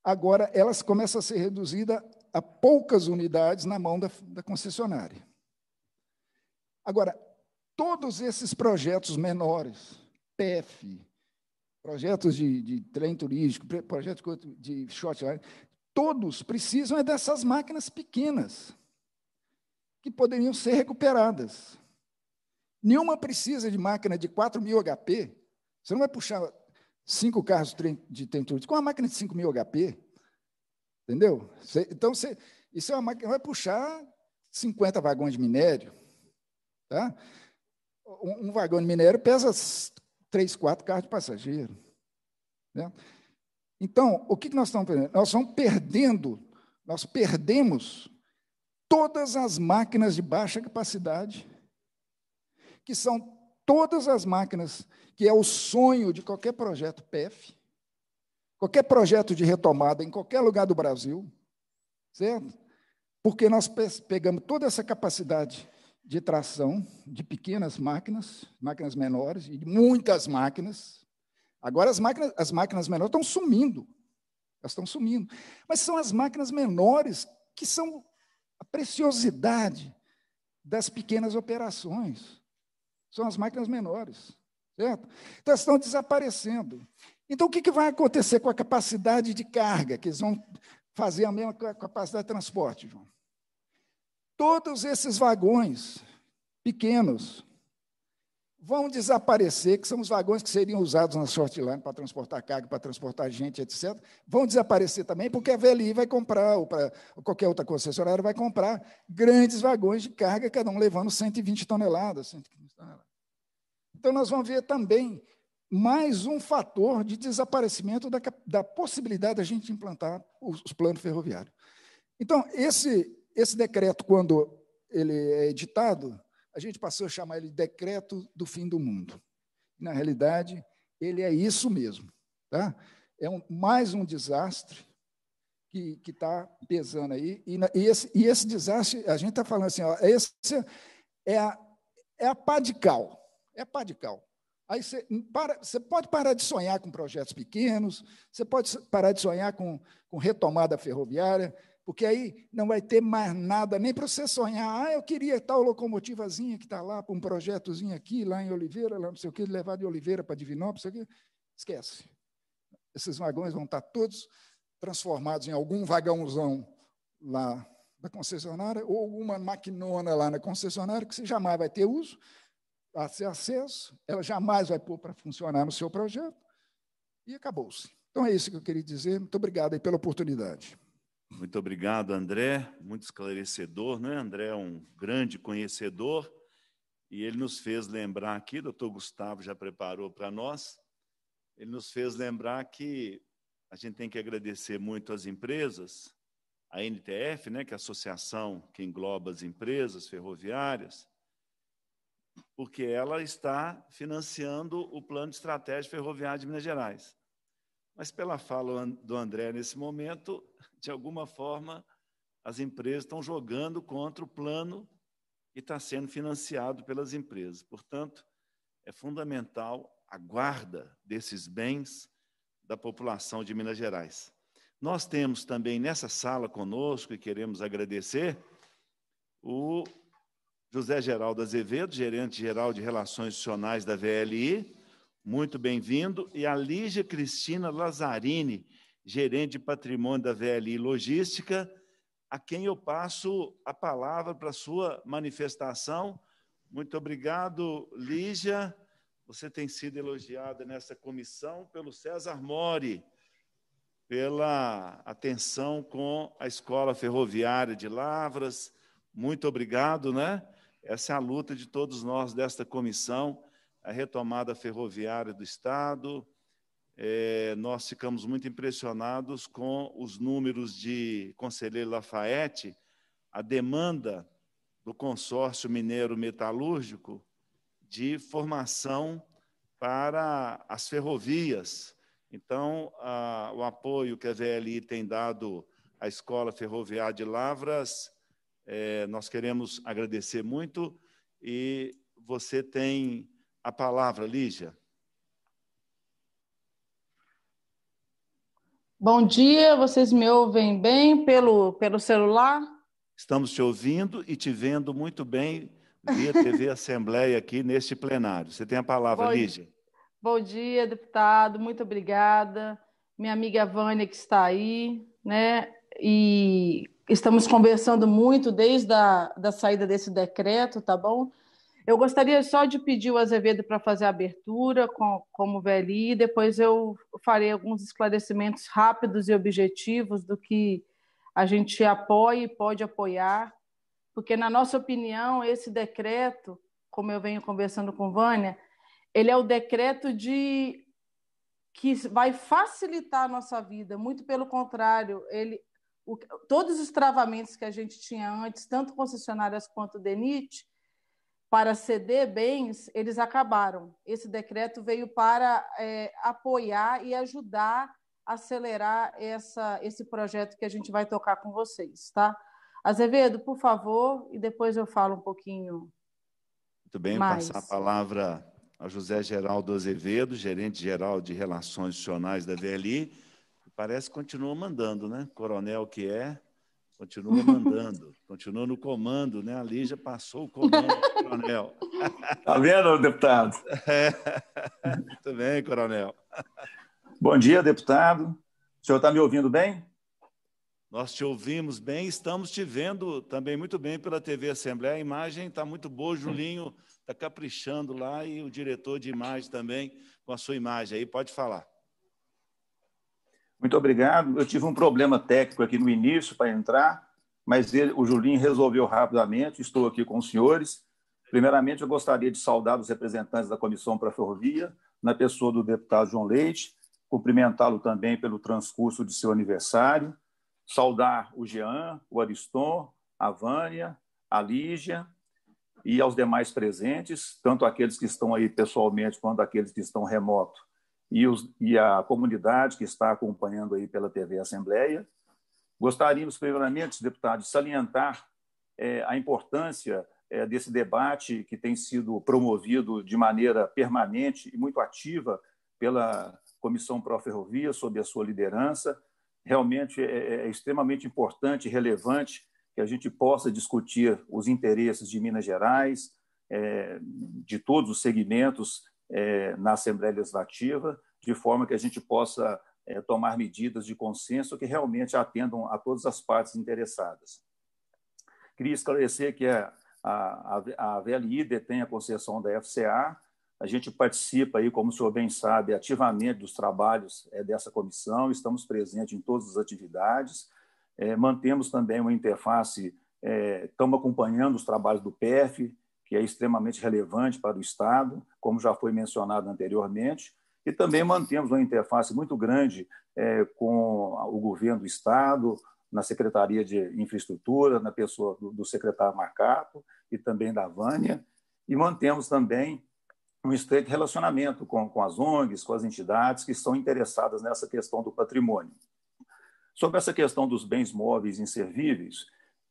agora elas começam a ser reduzidas a poucas unidades na mão da, da concessionária. Agora, todos esses projetos menores, PEF, projetos de, de trem turístico, projetos de shortline, todos precisam é dessas máquinas pequenas que poderiam ser recuperadas. Nenhuma precisa de máquina de 4 mil HP. Você não vai puxar cinco carros de trem turístico com uma máquina de 5 mil HP. Entendeu? Você, então, você, isso é uma máquina que vai puxar 50 vagões de minério. Tá? Um, um, vagão de minério pesa três, quatro carros de passageiro. Né? Então, o que nós estamos perdendo? Nós estamos perdendo, nós perdemos todas as máquinas de baixa capacidade, que são todas as máquinas, que é o sonho de qualquer projeto PEF, qualquer projeto de retomada em qualquer lugar do Brasil, certo? Porque nós pegamos toda essa capacidade de tração de pequenas máquinas, máquinas menores e de muitas máquinas. Agora as máquinas, as máquinas menores estão sumindo. Elas estão sumindo. Mas são as máquinas menores que são a preciosidade das pequenas operações. São as máquinas menores, certo? Então elas estão desaparecendo. Então o que, que vai acontecer com a capacidade de carga? Que eles vão fazer a mesma capacidade de transporte, João? Todos esses vagões pequenos vão desaparecer, que são os vagões que seriam usados na shortline para transportar carga, para transportar gente, etc., vão desaparecer também, porque a VLI vai comprar, ou, pra, ou qualquer outra concessionária vai comprar grandes vagões de carga, cada um levando 120 toneladas. 120 toneladas. Então, nós vamos ver também mais um fator de desaparecimento da, da possibilidade da gente implantar os, os planos ferroviários. Então, esse, esse decreto, quando ele é editado, a gente passou a chamar ele de decreto do fim do mundo. Na realidade, ele é isso mesmo. Tá? É um, mais um desastre que está pesando aí. E, e, esse, e esse desastre, a gente está falando assim, ó, esse é a, é a pá de cal. É pá de cal. Aí você, para, você pode parar de sonhar com projetos pequenos, você pode parar de sonhar com, com retomada ferroviária, porque aí não vai ter mais nada, nem para você sonhar. Ah, eu queria tal locomotivazinha que está lá, para um projetozinho aqui, lá em Oliveira, lá não sei o quê, levar de Oliveira para Divinópolis, não sei o quê. Esquece. Esses vagões vão estar tá todos transformados em algum vagãozão lá da concessionária, ou alguma maquinona lá na concessionária, que você jamais vai ter uso, vai ter acesso, ela jamais vai pôr para funcionar no seu projeto, e acabou-se. Então é isso que eu queria dizer. Muito obrigado pela oportunidade. Muito obrigado, André. Muito esclarecedor, né? André é um grande conhecedor e ele nos fez lembrar aqui, doutor Gustavo já preparou para nós, ele nos fez lembrar que a gente tem que agradecer muito às empresas, a NTF, né, que é a associação que engloba as empresas ferroviárias, porque ela está financiando o plano de estratégia ferroviária de Minas Gerais. Mas pela fala do André nesse momento, de alguma forma, as empresas estão jogando contra o plano que está sendo financiado pelas empresas. Portanto, é fundamental a guarda desses bens da população de Minas Gerais. Nós temos também nessa sala conosco, e queremos agradecer, o José Geraldo Azevedo, gerente geral de Relações Institucionais da VLI, muito bem-vindo, e a Lígia Cristina Lazzarini, gerente de patrimônio da VLI Logística, a quem eu passo a palavra para a sua manifestação. Muito obrigado, Lígia. Você tem sido elogiada nessa comissão pelo César Mori, pela atenção com a Escola Ferroviária de Lavras. Muito obrigado, né? Essa é a luta de todos nós desta comissão a retomada ferroviária do Estado. É, nós ficamos muito impressionados com os números de Conselheiro Lafayette, a demanda do consórcio mineiro metalúrgico de formação para as ferrovias. Então, a, o apoio que a VLI tem dado à Escola Ferroviária de Lavras, é, nós queremos agradecer muito e você tem a palavra, Lígia. Bom dia, vocês me ouvem bem pelo, pelo celular? Estamos te ouvindo e te vendo muito bem via TV Assembleia aqui neste plenário. Você tem a palavra, bom, Lígia. Bom dia, deputado, muito obrigada. Minha amiga Vânia que está aí, né? E estamos conversando muito desde a da saída desse decreto, tá bom? Eu gostaria só de pedir o Azevedo para fazer a abertura com, como e depois eu farei alguns esclarecimentos rápidos e objetivos do que a gente apoia e pode apoiar, porque, na nossa opinião, esse decreto, como eu venho conversando com Vânia, ele é o decreto de que vai facilitar a nossa vida, muito pelo contrário, ele o, todos os travamentos que a gente tinha antes, tanto concessionárias quanto DENIT, para ceder bens, eles acabaram. Esse decreto veio para é, apoiar e ajudar a acelerar essa, esse projeto que a gente vai tocar com vocês, tá? Azevedo, por favor, e depois eu falo um pouquinho. Muito bem, mais. passar a palavra a José Geraldo Azevedo, gerente geral de Relações Institucionais da VLI. Parece que continua mandando, né? Coronel que é. Continua mandando, continua no comando, né? A Lígia passou o comando coronel. Tá vendo, deputado? É. Muito bem, coronel. Bom dia, deputado. O senhor está me ouvindo bem? Nós te ouvimos bem, estamos te vendo também muito bem pela TV Assembleia. A imagem está muito boa, o Julinho está caprichando lá e o diretor de imagem também com a sua imagem aí. Pode falar. Muito obrigado. Eu tive um problema técnico aqui no início para entrar, mas ele, o Julinho resolveu rapidamente. Estou aqui com os senhores. Primeiramente, eu gostaria de saudar os representantes da Comissão para a Ferrovia, na pessoa do deputado João Leite, cumprimentá-lo também pelo transcurso de seu aniversário, saudar o Jean, o Ariston, a Vânia, a Lígia e aos demais presentes, tanto aqueles que estão aí pessoalmente quanto aqueles que estão remoto e, os, e a comunidade que está acompanhando aí pela TV Assembleia. Gostaríamos, primeiramente, deputado, de salientar é, a importância é, desse debate que tem sido promovido de maneira permanente e muito ativa pela Comissão Pró-Ferrovia, sob a sua liderança. Realmente é, é, é extremamente importante e relevante que a gente possa discutir os interesses de Minas Gerais, é, de todos os segmentos é, na Assembleia Legislativa, de forma que a gente possa é, tomar medidas de consenso que realmente atendam a todas as partes interessadas. Queria esclarecer que a, a, a VLI detém a concessão da FCA, a gente participa aí, como o senhor bem sabe, ativamente dos trabalhos é, dessa comissão, estamos presentes em todas as atividades, é, mantemos também uma interface, é, estamos acompanhando os trabalhos do PEF, que é extremamente relevante para o Estado, como já foi mencionado anteriormente, e também mantemos uma interface muito grande é, com o governo do Estado, na Secretaria de Infraestrutura, na pessoa do, do secretário Marcato e também da Vânia, e mantemos também um estreito relacionamento com, com as ONGs, com as entidades que estão interessadas nessa questão do patrimônio. Sobre essa questão dos bens móveis inservíveis,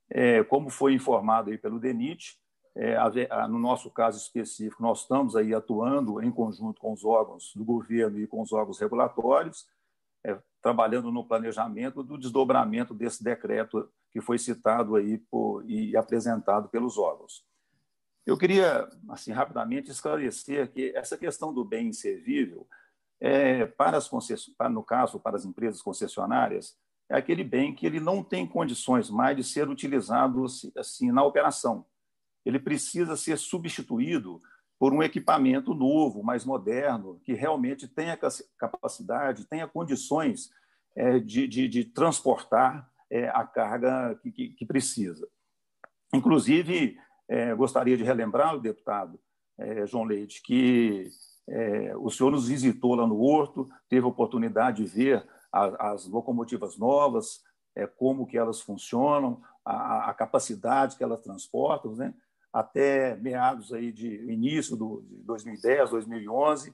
é, como foi informado aí pelo DENIT, é, ah, no nosso caso específico, nós estamos aí atuando em conjunto com os órgãos do governo e com os órgãos regulatórios, é, trabalhando no planejamento do desdobramento desse decreto que foi citado aí por, e apresentado pelos órgãos. Eu queria, assim, rapidamente esclarecer que essa questão do bem inservível, é, para as para, no caso, para as empresas concessionárias, é aquele bem que ele não tem condições mais de ser utilizado assim na operação ele precisa ser substituído por um equipamento novo, mais moderno, que realmente tenha capacidade, tenha condições é, de, de, de transportar é, a carga que, que, que precisa. Inclusive, é, gostaria de relembrar, deputado João Leite, que o senhor nos visitou lá no Horto, teve a oportunidade de ver as locomotivas novas, como que elas funcionam, a, a capacidade que elas transportam, né? até meados aí de início do, de 2010, 2011,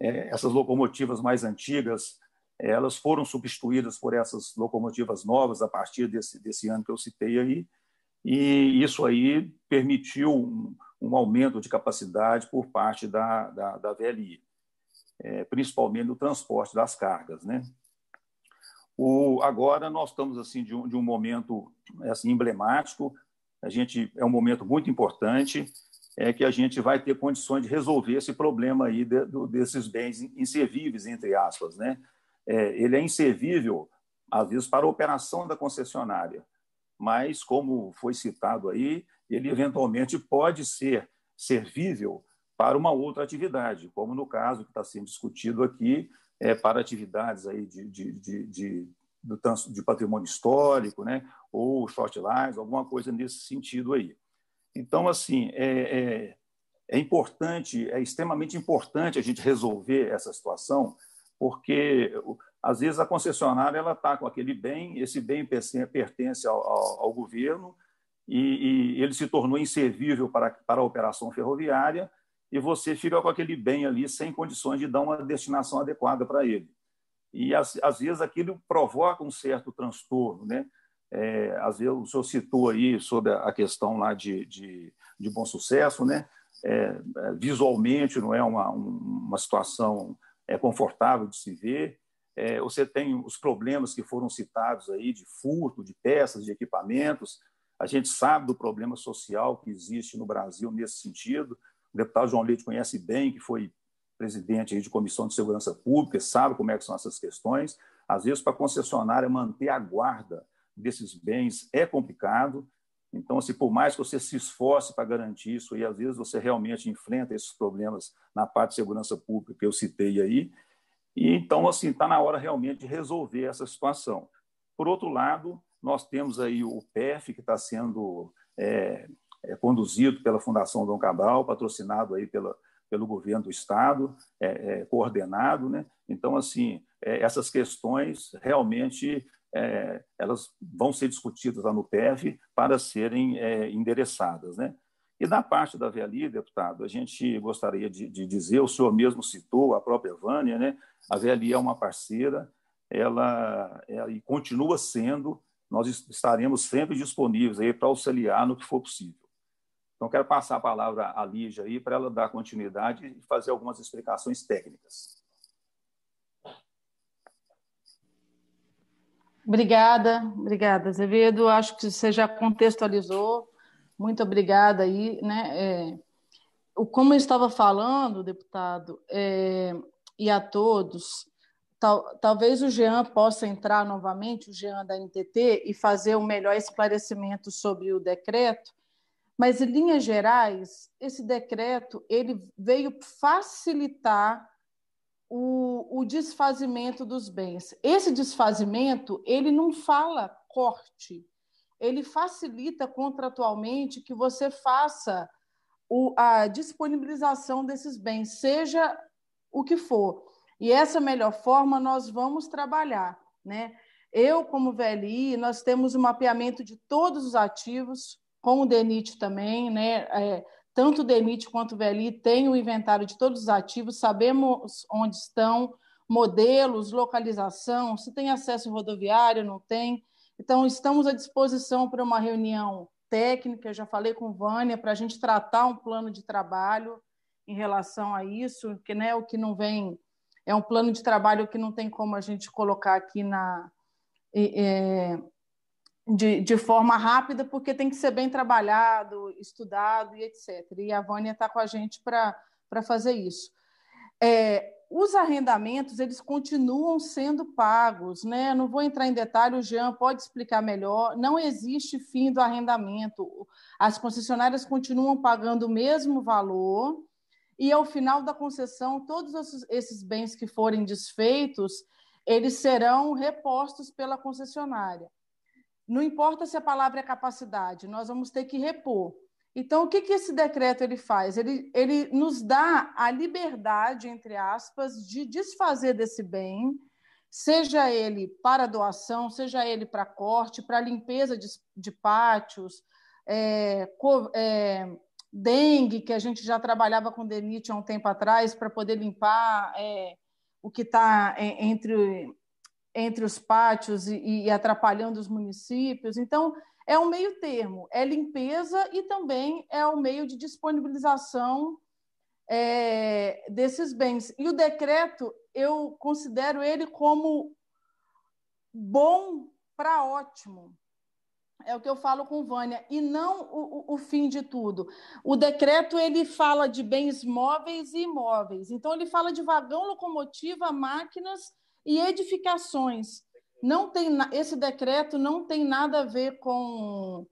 é, essas locomotivas mais antigas é, elas foram substituídas por essas locomotivas novas a partir desse, desse ano que eu citei aí, e isso aí permitiu um, um aumento de capacidade por parte da, da, da VLI, é, principalmente no transporte das cargas. Né? O, agora nós estamos assim de um, de um momento assim, emblemático, a gente é um momento muito importante, é que a gente vai ter condições de resolver esse problema aí de, do, desses bens inservíveis, entre aspas. Né? É, ele é inservível, às vezes, para a operação da concessionária, mas, como foi citado aí, ele eventualmente pode ser servível para uma outra atividade, como no caso que está sendo discutido aqui, é, para atividades aí de, de, de, de do de patrimônio histórico, né? ou short lines, alguma coisa nesse sentido aí. Então, assim, é, é, é, importante, é extremamente importante a gente resolver essa situação, porque às vezes a concessionária ela está com aquele bem, esse bem pertence ao, ao, ao governo e, e, ele se tornou inservível para, para a operação ferroviária e você fica com aquele bem ali sem condições de dar uma destinação adequada para ele e às, às vezes aquilo provoca um certo transtorno, né? É, às vezes o senhor citou aí sobre a questão lá de, de, de bom sucesso, né? É, é visualmente não é uma, uma situação é, confortável de se ver. É, você tem os problemas que foram citados aí de furto de peças, de equipamentos. A gente sabe do problema social que existe no Brasil nesse sentido. O deputado João Leite conhece bem que foi presidente de comissão de segurança pública, sabe como é que são essas questões. Às vezes, para a concessionária manter a guarda desses bens é complicado. Então, assim, por mais que você se esforce para garantir isso, e às vezes você realmente enfrenta esses problemas na parte de segurança pública que eu citei aí, e então assim está na hora realmente de resolver essa situação. Por outro lado, nós temos aí o PEF que está sendo é, é, conduzido pela Fundação Dom Cabral, patrocinado aí pela pelo governo do Estado, é, é, coordenado. Né? Então, assim, é, essas questões realmente é, elas vão ser discutidas lá no PEV para serem é, endereçadas. Né? E da parte da VLI, deputado, a gente gostaria de, de, dizer, o senhor mesmo citou, a própria Vânia, né? a VLI é uma parceira, ela, ela e continua sendo, nós estaremos sempre disponíveis aí para auxiliar no que for possível. Então, quero passar a palavra à Lígia aí para ela dar continuidade e fazer algumas explicações técnicas. Obrigada, obrigada, Azevedo. Acho que você já contextualizou. Muito obrigada aí. Né? É, como eu estava falando, deputado, é, e a todos, tal, talvez o Jean possa entrar novamente, o Jean da NTT, e fazer um melhor esclarecimento sobre o decreto, mas, em linhas gerais, esse decreto ele veio facilitar o, o desfazimento dos bens. Esse desfazimento ele não fala corte, ele facilita contratualmente que você faça o, a disponibilização desses bens, seja o que for. E essa melhor forma nós vamos trabalhar. Né? Eu, como VLI, nós temos o um mapeamento de todos os ativos, com o DENIT também, né? É, tanto o DENIT quanto o VELI tem o inventário de todos os ativos, sabemos onde estão, modelos, localização, se tem acesso rodoviário, não tem. Então, estamos à disposição para uma reunião técnica, eu já falei com Vânia, para a gente tratar um plano de trabalho em relação a isso, que né, o que não vem é um plano de trabalho que não tem como a gente colocar aqui na é, de, de forma rápida, porque tem que ser bem trabalhado, estudado e etc. E a Vânia está com a gente para fazer isso. É, os arrendamentos eles continuam sendo pagos, né? Não vou entrar em detalhe, o Jean pode explicar melhor. Não existe fim do arrendamento. As concessionárias continuam pagando o mesmo valor e ao final da concessão todos esses bens que forem desfeitos, eles serão repostos pela concessionária não importa se a palavra é capacidade, nós vamos ter que repor. Então, o que, que esse decreto ele faz? Ele, ele nos dá a liberdade, entre aspas, de desfazer desse bem, seja ele para doação, seja ele para corte, para limpeza de, de pátios, é, co, é, dengue, que a gente já trabalhava com denite há um tempo atrás, para poder limpar é, o que está é, entre entre os pátios e, e atrapalhando os municípios. Então, é um meio termo, é limpeza e também é o um meio de disponibilização é, desses bens. E o decreto, eu considero ele como bom para ótimo. É o que eu falo com Vânia, e não o, o fim de tudo. O decreto ele fala de bens móveis e imóveis. Então, ele fala de vagão, locomotiva, máquinas e edificações. Não tem esse decreto não tem nada a ver com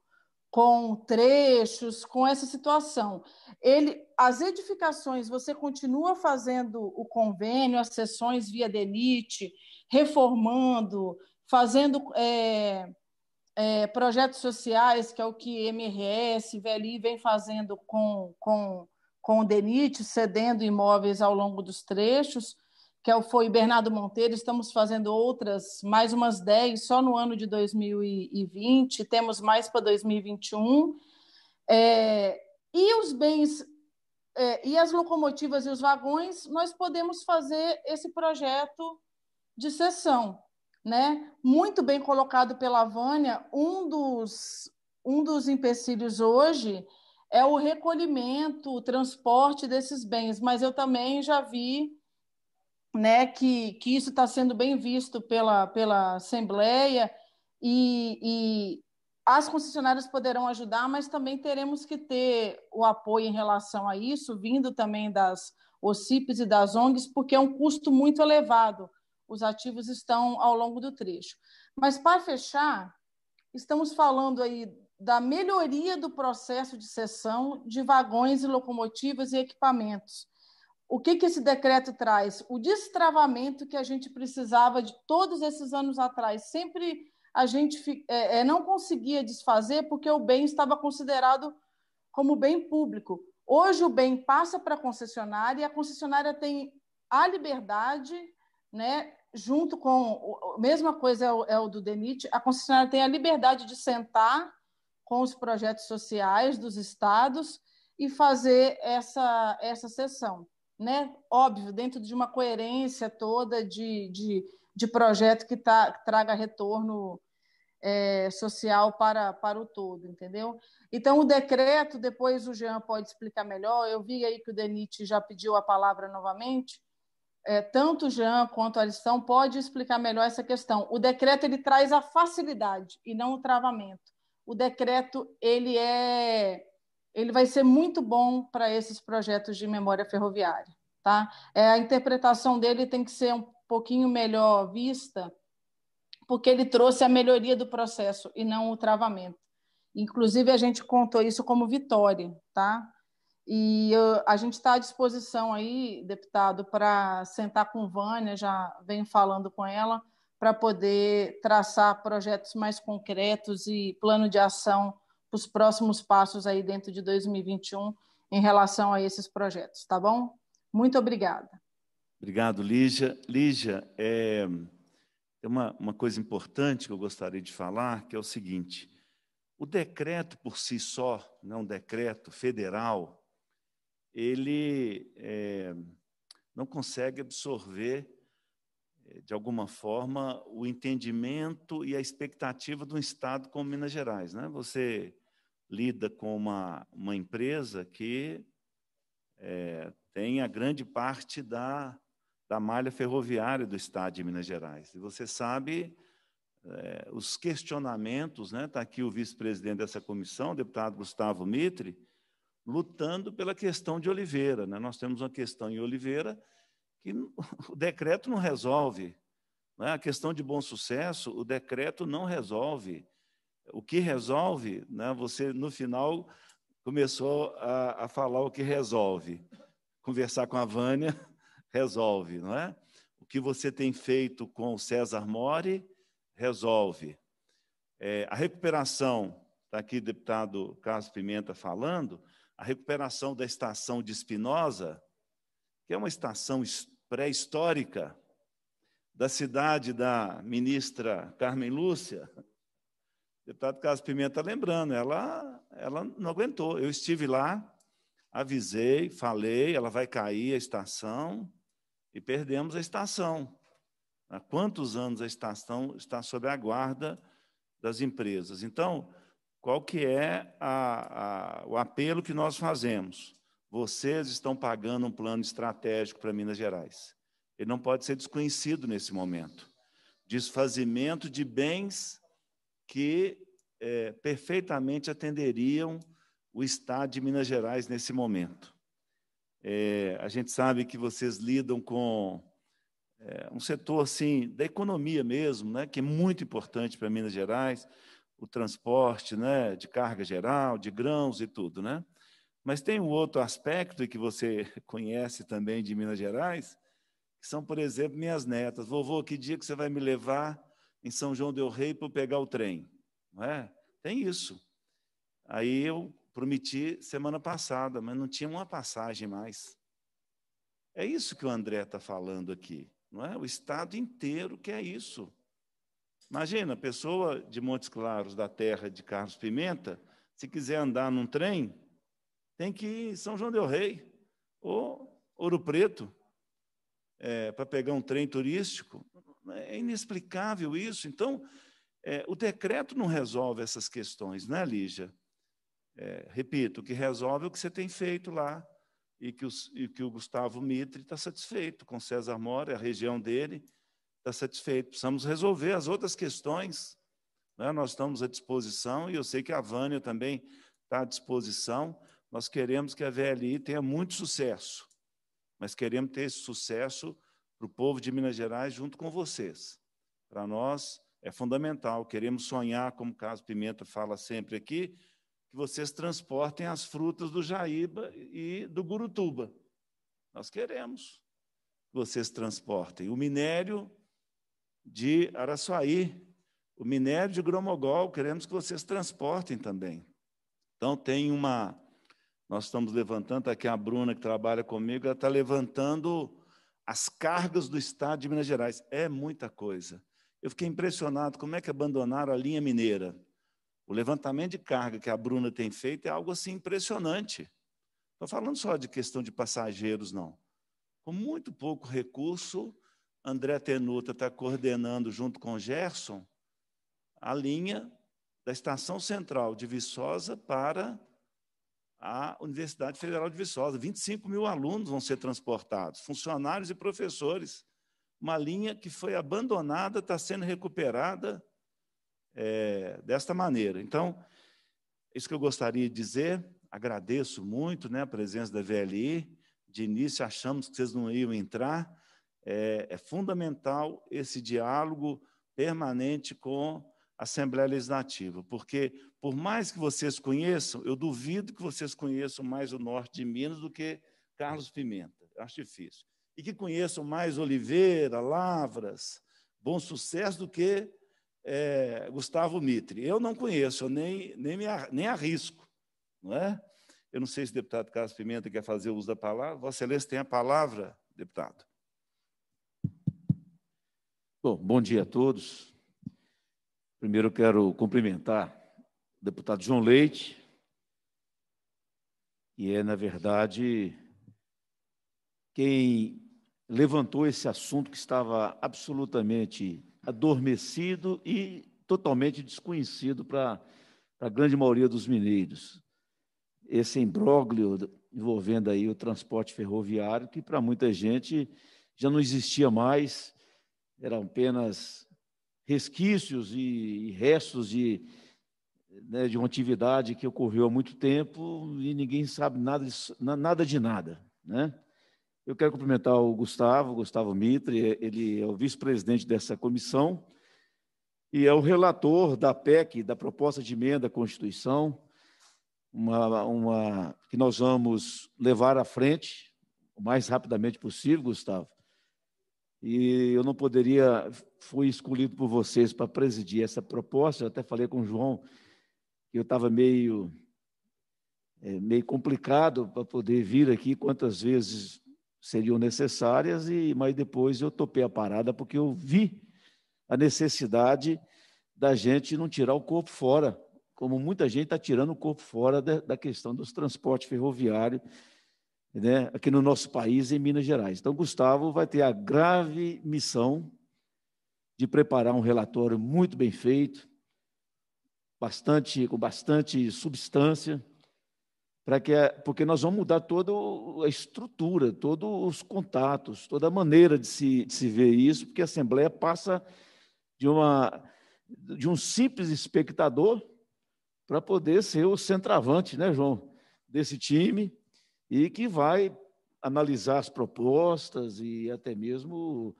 com trechos, com essa situação. Ele as edificações, você continua fazendo o convênio, as sessões via Denite reformando, fazendo é, é, projetos sociais, que é o que MRS, Veli vem fazendo com, com, com o Denite cedendo imóveis ao longo dos trechos, que é foi Bernardo Monteiro, estamos fazendo outras, mais umas 10 só no ano de 2020, temos mais para 2021. É, e os bens é, e as locomotivas e os vagões, nós podemos fazer esse projeto de sessão. Né? Muito bem colocado pela Vânia, um dos, um dos empecilhos hoje é o recolhimento, o transporte desses bens, mas eu também já vi né, que, que isso está sendo bem visto pela, pela Assembleia e, e as concessionárias poderão ajudar, mas também teremos que ter o apoio em relação a isso, vindo também das OCIPs e das ONGs, porque é um custo muito elevado. Os ativos estão ao longo do trecho. Mas, para fechar, estamos falando aí da melhoria do processo de cessão de vagões e locomotivas e equipamentos o que, que esse decreto traz? O destravamento que a gente precisava de todos esses anos atrás. Sempre a gente é, é, não conseguia desfazer porque o bem estava considerado como bem público. Hoje o bem passa para a concessionária e a concessionária tem a liberdade, né, junto com a mesma coisa é o, é o do DENIT, a concessionária tem a liberdade de sentar com os projetos sociais dos estados e fazer essa, essa sessão né? Óbvio, dentro de uma coerência toda de, de, de projeto que, tá, que traga retorno é, social para, para o todo, entendeu? Então, o decreto, depois o Jean pode explicar melhor. Eu vi aí que o Denit já pediu a palavra novamente. É, tanto o Jean quanto a Aristão pode explicar melhor essa questão. O decreto ele traz a facilidade e não o travamento. O decreto ele é ele vai ser muito bom para esses projetos de memória ferroviária. Tá? É, a interpretação dele tem que ser um pouquinho melhor vista, porque ele trouxe a melhoria do processo e não o travamento. Inclusive, a gente contou isso como vitória. Tá? E eu, a gente está à disposição aí, deputado, para sentar com Vânia, já venho falando com ela, para poder traçar projetos mais concretos e plano de ação os próximos passos aí dentro de 2021 em relação a esses projetos, tá bom? Muito obrigada. Obrigado, Lígia. Lígia, é, tem uma, uma coisa importante que eu gostaria de falar, que é o seguinte: o decreto por si só, não um decreto federal, ele é, não consegue absorver, é, de alguma forma, o entendimento e a expectativa do Estado como Minas Gerais. Né? Você lida com uma, uma empresa que é, tem a grande parte da, da malha ferroviária do Estado de Minas Gerais. E você sabe é, os questionamentos, está né? Tá aqui o vice-presidente dessa comissão, o deputado Gustavo Mitre, lutando pela questão de Oliveira. Né? Nós temos uma questão em Oliveira que o decreto não resolve. Né? A questão de bom sucesso, o decreto não resolve o que resolve, né? você no final começou a, a falar o que resolve. Conversar com a Vânia resolve, não é? O que você tem feito com o César Mori resolve. É, a recuperação, está aqui o deputado Carlos Pimenta falando, a recuperação da estação de Espinosa, que é uma estação pré-histórica da cidade da ministra Carmen Lúcia, deputado Carlos Pimenta lembrando, ela, ela não aguentou. Eu estive lá, avisei, falei, ela vai cair a estação e perdemos a estação. Há quantos anos a estação está sob a guarda das empresas? Então, qual que é a, a, o apelo que nós fazemos? Vocês estão pagando um plano estratégico para Minas Gerais. Ele não pode ser desconhecido nesse momento. Desfazimento de bens que é, perfeitamente atenderiam o Estado de Minas Gerais nesse momento. É, a gente sabe que vocês lidam com é, um setor assim da economia mesmo, né, que é muito importante para Minas Gerais, o transporte, né, de carga geral, de grãos e tudo, né. Mas tem um outro aspecto que você conhece também de Minas Gerais, que são, por exemplo, minhas netas. Vovô, que dia que você vai me levar em São João del Rei para pegar o trem, não é? Tem isso. Aí eu prometi semana passada, mas não tinha uma passagem mais. É isso que o André está falando aqui, não é? O estado inteiro que é isso. Imagina, a pessoa de Montes Claros, da terra de Carlos Pimenta, se quiser andar num trem, tem que ir em São João del Rei ou Ouro Preto é, para pegar um trem turístico. É, é inexplicável isso. Então, é, o decreto não resolve essas questões, né, Lígia? É, repito, o que resolve é o que você tem feito lá e que, os, e que o Gustavo Mitre está satisfeito com César Mora, é a região dele está satisfeito. Precisamos resolver as outras questões. Né? Nós estamos à disposição e eu sei que a Vânia também está à disposição. Nós queremos que a VLI tenha muito sucesso, mas queremos ter esse sucesso para o povo de Minas Gerais junto com vocês. Para nós é fundamental, queremos sonhar, como Caso Pimenta fala sempre aqui, que vocês transportem as frutas do Jaíba e do Gurutuba. Nós queremos que vocês transportem o minério de Araçuaí, o minério de Gromogol, queremos que vocês transportem também. Então, tem uma. Nós estamos levantando, tá aqui a Bruna que trabalha comigo, ela está levantando as cargas do Estado de Minas Gerais. É muita coisa. Eu fiquei impressionado como é que abandonaram a linha mineira. O levantamento de carga que a Bruna tem feito é algo assim impressionante. Estou falando só de questão de passageiros, não. Com muito pouco recurso, André Tenuta está coordenando, junto com Gerson, a linha da Estação Central de Viçosa para a Universidade Federal de Viçosa. 25 mil alunos vão ser transportados, funcionários e professores. Uma linha que foi abandonada está sendo recuperada é, desta maneira. Então, isso que eu gostaria de dizer. Agradeço muito né, a presença da VLI. De início, achamos que vocês não iam entrar. É, é fundamental esse diálogo permanente com Assembleia Legislativa, porque por mais que vocês conheçam, eu duvido que vocês conheçam mais o norte de Minas do que Carlos Pimenta. Acho difícil. E que conheçam mais Oliveira, Lavras, Bom Sucesso do que é, Gustavo Mitre. Eu não conheço, nem, nem, me, nem arrisco, não é? Eu não sei se o deputado Carlos Pimenta quer fazer uso da palavra. Vossa Excelência tem a palavra, deputado. Bom, bom dia a todos. Primeiro eu quero cumprimentar o deputado João Leite, e é, na verdade, quem levantou esse assunto que estava absolutamente adormecido e totalmente desconhecido para a grande maioria dos mineiros. Esse imbróglio envolvendo aí o transporte ferroviário, que para muita gente já não existia mais, eram apenas resquícios e, restos de, né, de uma atividade que ocorreu há muito tempo e ninguém sabe nada de nada. De nada né? Eu quero cumprimentar o Gustavo, Gustavo Mitre, é, ele é o vice-presidente dessa comissão e é o relator da PEC, da proposta de emenda à Constituição, uma, uma que nós vamos levar à frente o mais rapidamente possível, Gustavo, e eu não poderia, fui escolhido por vocês para presidir essa proposta. Eu até falei com o João que eu estava meio, é, meio complicado para poder vir aqui quantas vezes seriam necessárias, e mas depois eu topei a parada porque eu vi a necessidade da gente não tirar o corpo fora, como muita gente está tirando o corpo fora da, da questão dos transportes ferroviários né, aqui no nosso país, em Minas Gerais. Então, Gustavo vai ter a grave missão de preparar um relatório muito bem feito, bastante, com bastante substância, para que porque nós vamos mudar toda a estrutura, todos os contatos, toda a maneira de se, de se ver isso, porque a Assembleia passa de, uma, de um simples espectador para poder ser o centroavante, né, João, desse time e que vai analisar as propostas e até mesmo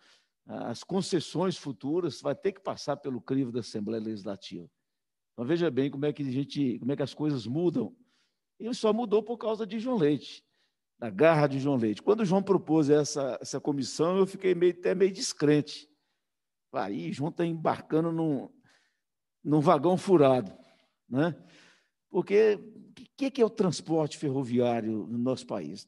ah, as concessões futuras, vai ter que passar pelo crivo da Assembleia Legislativa. Então veja bem como é que a gente, como é que as coisas mudam. E só mudou por causa de João Leite, da garra de João Leite. Quando o João propôs essa, essa comissão, eu fiquei meio, até meio descrente. Aí, João está embarcando num, num vagão furado. Né? Porque o que, que é o transporte ferroviário no nosso país?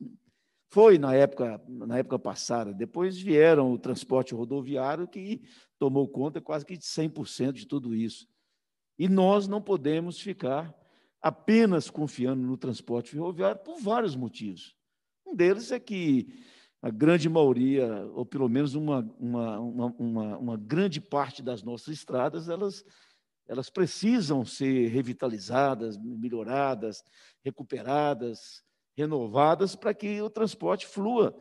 Foi na época, na época passada, depois vieram o transporte rodoviário que tomou conta quase que de 100% de tudo isso. E nós não podemos ficar apenas confiando no transporte ferroviário por vários motivos. Um deles é que a grande maioria, ou pelo menos uma, uma, uma, uma, grande parte das nossas estradas, elas elas precisam ser revitalizadas, melhoradas, recuperadas, renovadas para que o transporte flua.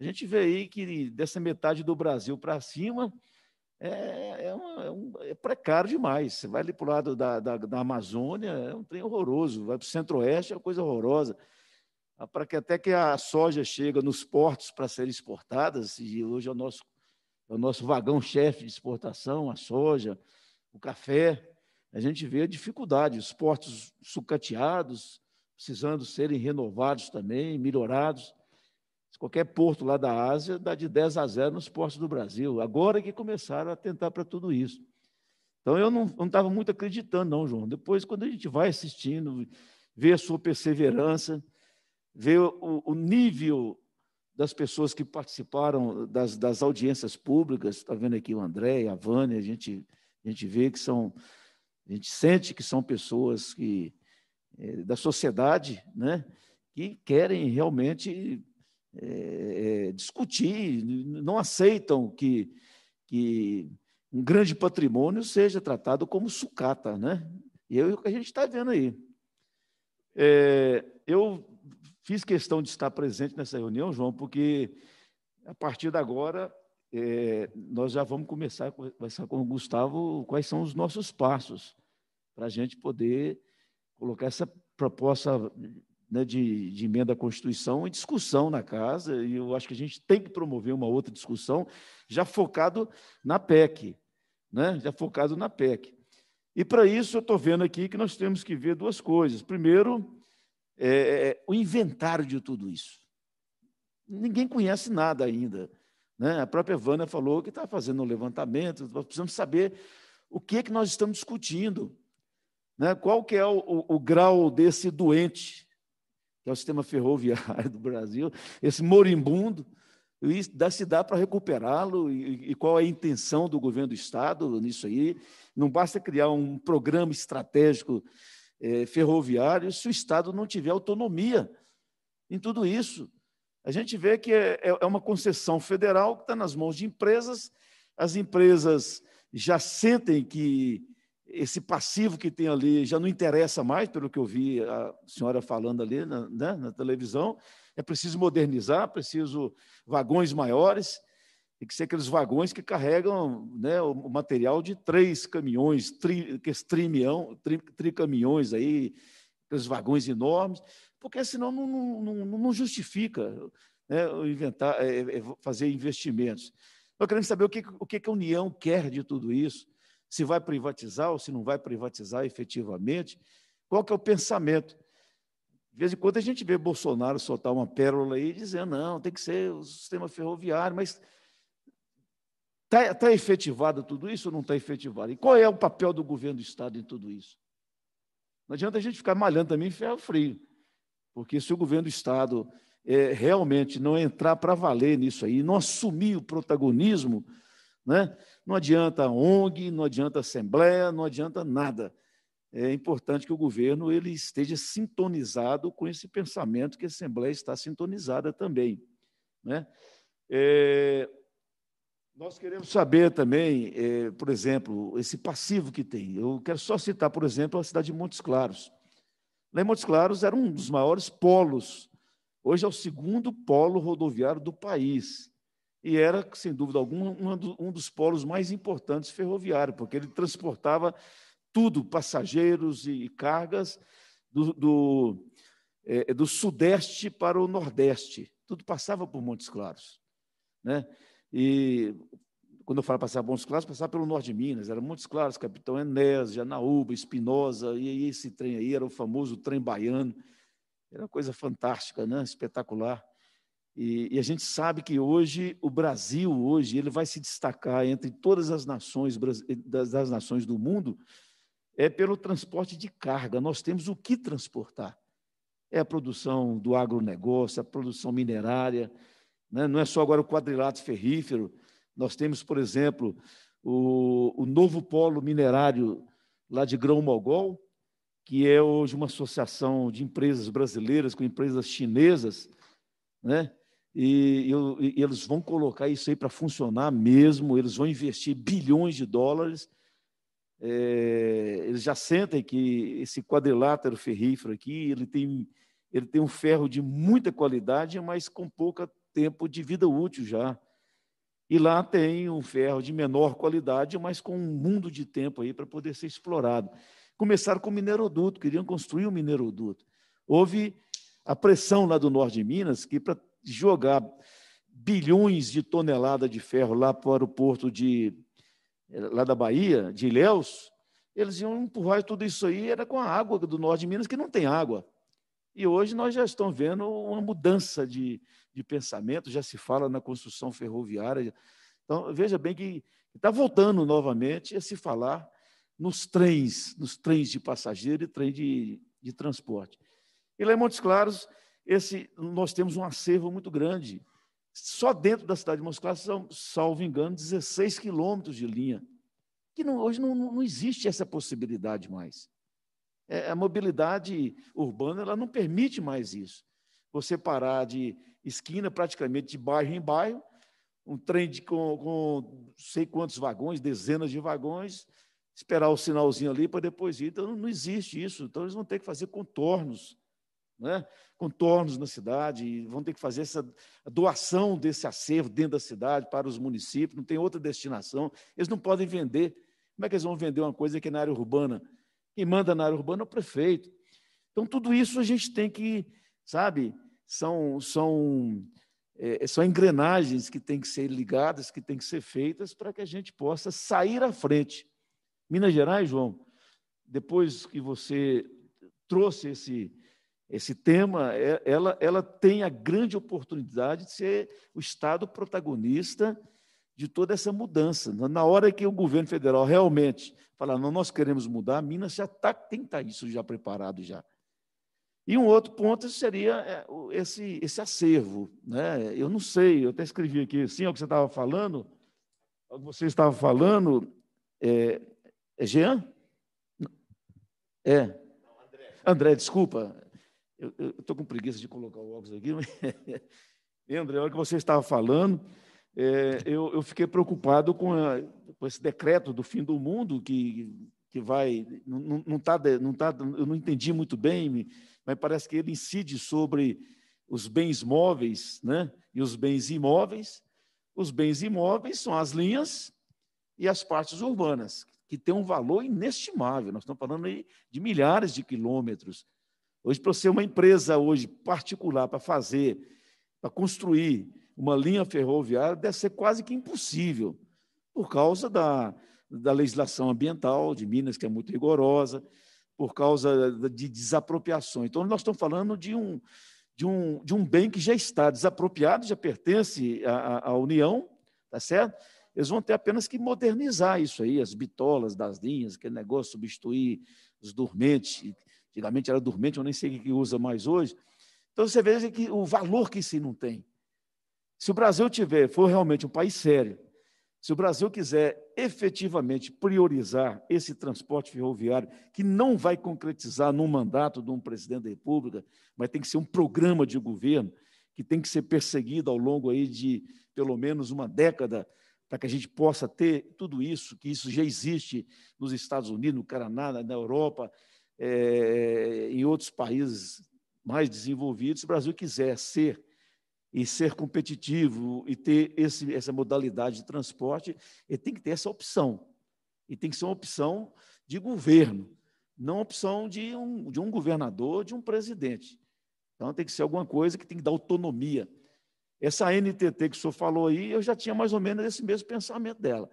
A gente vê aí que dessa metade do Brasil para cima é, é, uma, é, um, é, precário demais. Você vai ali para o lado da, da, da, Amazônia, é um trem horroroso. Vai para o centro-oeste, é uma coisa horrorosa. Ah, para que até que a soja chega nos portos para ser exportada, e hoje é o nosso, é o nosso vagão-chefe de exportação, a soja, o café. A gente vê a dificuldade, os portos sucateados, precisando serem renovados também, melhorados. Qualquer porto lá da Ásia dá de 10 a 0 nos portos do Brasil. Agora que começaram a tentar para tudo isso. Então, eu não estava muito acreditando, não, João. Depois, quando a gente vai assistindo, vê a sua perseverança, vê o, o nível das pessoas que participaram das, das audiências públicas, está vendo aqui o André, a Vânia, a gente a gente vê que são, a gente sente que são pessoas que é, da sociedade, né, que querem realmente é, é discutir, não aceitam que, que um grande patrimônio seja tratado como sucata, né? E é o que a gente está vendo aí. É, eu fiz questão de estar presente nessa reunião, João, porque a partir de agora é, nós já vamos começar a conversar com o Gustavo quais são os nossos passos para a gente poder colocar essa proposta né, de, de, emenda à Constituição em discussão na casa, e eu acho que a gente tem que promover uma outra discussão já focado na PEC, né, já focado na PEC. E para isso eu estou vendo aqui que nós temos que ver duas coisas. Primeiro, é, é, é o inventário de tudo isso. Ninguém conhece nada ainda. Né? A própria Vânia falou que está fazendo um levantamento, precisamos saber o que, é que nós estamos discutindo, né? qual que é o, o, o grau desse doente, que é o sistema ferroviário do Brasil, esse moribundo, e se dá para recuperá-lo e, e, qual é a intenção do governo do Estado nisso aí. Não basta criar um programa estratégico eh, ferroviário se o Estado não tiver autonomia em tudo isso a gente vê que é, é, é uma concessão federal que está nas mãos de empresas. As empresas já sentem que esse passivo que tem ali já não interessa mais, pelo que eu vi a senhora falando ali na, né, na televisão. É preciso modernizar, preciso vagões maiores. Tem que ser aqueles vagões que carregam né, o material de três caminhões, tri, é trimião, tri, tricaminhões aí, aqueles vagões enormes porque senão não, não, não, justifica né, inventar, é, é, é, fazer investimentos. Nós queremos saber o que, o que a União quer de tudo isso, se vai privatizar ou se não vai privatizar efetivamente, qual que é o pensamento. De vez em quando a gente vê Bolsonaro soltar uma pérola aí dizendo, não, tem que ser o sistema ferroviário, mas está tá efetivado tudo isso ou não está efetivado? E qual é o papel do governo do Estado em tudo isso? Não adianta a gente ficar malhando também ferro frio. Porque se o governo do Estado é, realmente não entrar para valer nisso aí, não assumir o protagonismo, né? não adianta ONG, não adianta Assembleia, não adianta nada. É importante que o governo ele esteja sintonizado com esse pensamento que a Assembleia está sintonizada também. Né? É, nós queremos saber também, é, por exemplo, esse passivo que tem. Eu quero só citar, por exemplo, a cidade de Montes Claros. Montes Claros era um dos maiores polos, hoje é o segundo polo rodoviário do país. E era, sem dúvida alguma, um dos polos mais importantes ferroviário, porque ele transportava tudo, passageiros e cargas, do, do, é, é, do sudeste para o nordeste. Tudo passava por Montes Claros. Né? E quando eu falo passar bons claros, passar pelo norte de Minas, era muitos Claros, Capitão Enés, Janaúba, Espinosa, e esse trem aí era o famoso trem baiano, era uma coisa fantástica, né? espetacular. E, e, a gente sabe que hoje, o Brasil hoje, ele vai se destacar entre todas as nações eh, das, das nações do mundo, é pelo transporte de carga, nós temos o que transportar. É a produção do agronegócio, a produção minerária, né? não é só agora o quadrilátero ferrífero, nós temos, por exemplo, o, o novo polo minerário lá de Grão-Mogol, que é hoje uma associação de empresas brasileiras com empresas chinesas, né? E, e eles vão colocar isso aí para funcionar mesmo, eles vão investir bilhões de dólares. É, eles já sentem que esse quadrilátero ferrífero aqui, ele tem, ele tem um ferro de muita qualidade, mas com pouco tempo de vida útil já. E lá tem um ferro de menor qualidade, mas com um mundo de tempo aí para poder ser explorado. Começaram com o mineroduto, queriam construir um mineroduto. Houve a pressão lá do norte de Minas que para jogar bilhões de toneladas de ferro lá para o porto de lá da Bahia, de Ilhéus, eles iam empurrar tudo isso aí era com a água do norte de Minas que não tem água. E hoje nós já estamos vendo uma mudança de, de pensamento, já se fala na construção ferroviária. Então, veja bem que está voltando novamente a se falar nos trens, nos trens de passageiro e trem de, de transporte. E lá em Montes Claros, esse, nós temos um acervo muito grande. Só dentro da cidade de Montes Claros são, salvo engano, 16 quilômetros de linha. Que não, hoje não, não existe essa possibilidade mais. É, a mobilidade urbana ela não permite mais isso. Você parar de esquina praticamente de bairro em bairro, um trem de, com, com sei quantos vagões, dezenas de vagões, esperar o sinalzinho ali para depois ir. Então, não existe isso. Então, eles vão ter que fazer contornos, né? contornos na cidade, vão ter que fazer essa doação desse acervo dentro da cidade para os municípios, não tem outra destinação. Eles não podem vender. Como é que eles vão vender uma coisa que é na área urbana? Quem manda na área urbana é o prefeito. Então, tudo isso a gente tem que, sabe, são, são, é, são engrenagens que têm que ser ligadas, que têm que ser feitas para que a gente possa sair à frente. Minas Gerais, João, depois que você trouxe esse, esse tema, é, ela, ela tem a grande oportunidade de ser o Estado protagonista de toda essa mudança. Na hora que o governo federal realmente falar, não, nós queremos mudar, Minas já tá, tem que estar tá isso já preparado já. E um outro ponto seria é, esse, esse acervo. Né? Eu não sei, eu até escrevi aqui, assim, o que você estava falando, o que você estava falando, é, é Jean? É. André. desculpa, eu estou com preguiça de colocar o óculos aqui. Mas... André, olha o que você estava falando, é, eu, eu, fiquei preocupado com, a, com, esse decreto do fim do mundo que, que vai. Não tá Não tá, eu não entendi muito bem. Me, mas parece que ele incide sobre os bens móveis né? e os bens imóveis. Os bens imóveis são as linhas e as partes urbanas, que têm um valor inestimável. Nós estamos falando aí de milhares de quilômetros. Hoje, para ser uma empresa hoje particular para fazer, para construir uma linha ferroviária, deve ser quase que impossível, por causa da, da legislação ambiental de Minas, que é muito rigorosa, por causa de desapropriação. Então, nós estamos falando de um, de um, de um bem que já está desapropriado, já pertence à, à União, tá certo? Eles vão ter apenas que modernizar isso aí, as bitolas das linhas, aquele negócio, substituir os dormentes. Antigamente era dormente, eu nem sei o que usa mais hoje. Então, você veja que o valor que isso não tem. Se o Brasil tiver, for realmente um país sério, se o Brasil quiser efetivamente priorizar esse transporte ferroviário, que não vai concretizar num mandato de um presidente da República, mas tem que ser um programa de governo que tem que ser perseguido ao longo aí de pelo menos uma década, para que a gente possa ter tudo isso, que isso já existe nos Estados Unidos, no Canadá, na Europa, é, em outros países mais desenvolvidos, se o Brasil quiser ser e ser competitivo e ter esse, essa modalidade de transporte, ele tem que ter essa opção. E tem que ser uma opção de governo, não opção de um, de um governador, de um presidente. Então tem que ser alguma coisa que tem que dar autonomia. Essa NTT que o senhor falou aí, eu já tinha mais ou menos esse mesmo pensamento dela.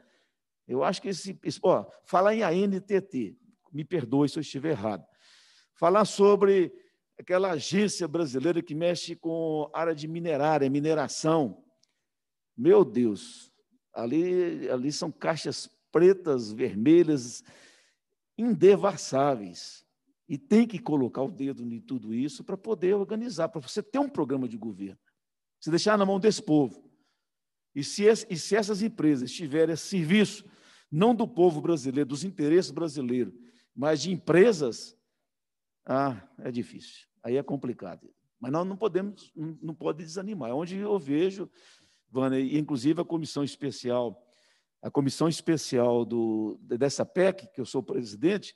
Eu acho que esse. esse ó, falar em ANTT, me perdoe se eu estiver errado. Falar sobre aquela agência brasileira que mexe com área de minerária, mineração. Meu Deus, ali, ali são caixas pretas, vermelhas, indevassáveis. E tem que colocar o dedo em tudo isso para poder organizar, para você ter um programa de governo. Se deixar na mão desse povo. E se, e se essas empresas estiverem a serviço, não do povo brasileiro, dos interesses brasileiros, mas de empresas, ah, é difícil aí é complicado. Mas nós não podemos, não pode desanimar. É onde eu vejo, Vânia, e inclusive a comissão especial, a comissão especial do, dessa PEC, que eu sou presidente,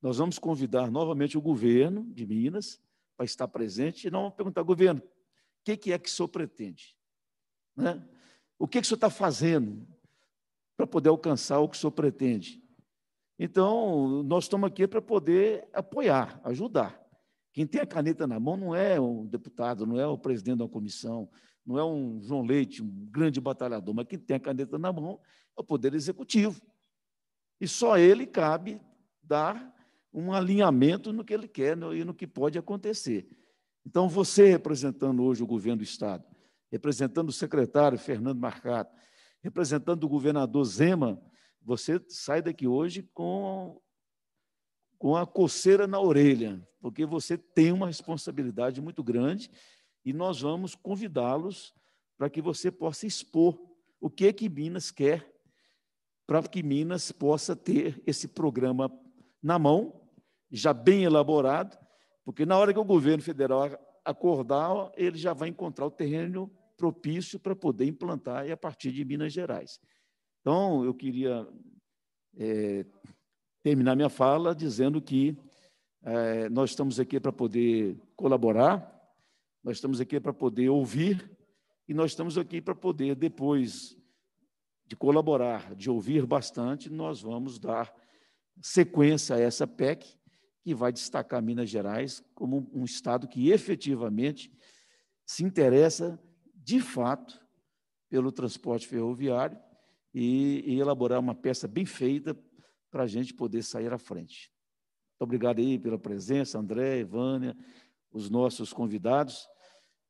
nós vamos convidar novamente o governo de Minas para estar presente e não perguntar, governo, o que, que é que o senhor pretende? Né? O que, que o senhor está fazendo para poder alcançar o que o senhor pretende? Então, nós estamos aqui para poder apoiar, ajudar. Quem tem a caneta na mão não é um deputado, não é o presidente da comissão, não é um João Leite, um grande batalhador, mas quem tem a caneta na mão é o Poder Executivo. E só ele cabe dar um alinhamento no que ele quer e no que pode acontecer. Então, você representando hoje o governo do Estado, representando o secretário Fernando Marcato, representando o governador Zema, você sai daqui hoje com uma coceira na orelha, porque você tem uma responsabilidade muito grande e nós vamos convidá-los para que você possa expor o que é que Minas quer para que Minas possa ter esse programa na mão, já bem elaborado, porque na hora que o governo federal acordar, ele já vai encontrar o terreno propício para poder implantar e a partir de Minas Gerais. Então, eu queria é, terminar minha fala dizendo que é, nós estamos aqui para poder colaborar, nós estamos aqui para poder ouvir e nós estamos aqui para poder, depois de colaborar, de ouvir bastante, nós vamos dar sequência a essa PEC, que vai destacar Minas Gerais como um Estado que efetivamente se interessa, de fato, pelo transporte ferroviário e, e elaborar uma peça bem feita para a gente poder sair à frente. Muito obrigado aí pela presença, André, Vânia, os nossos convidados.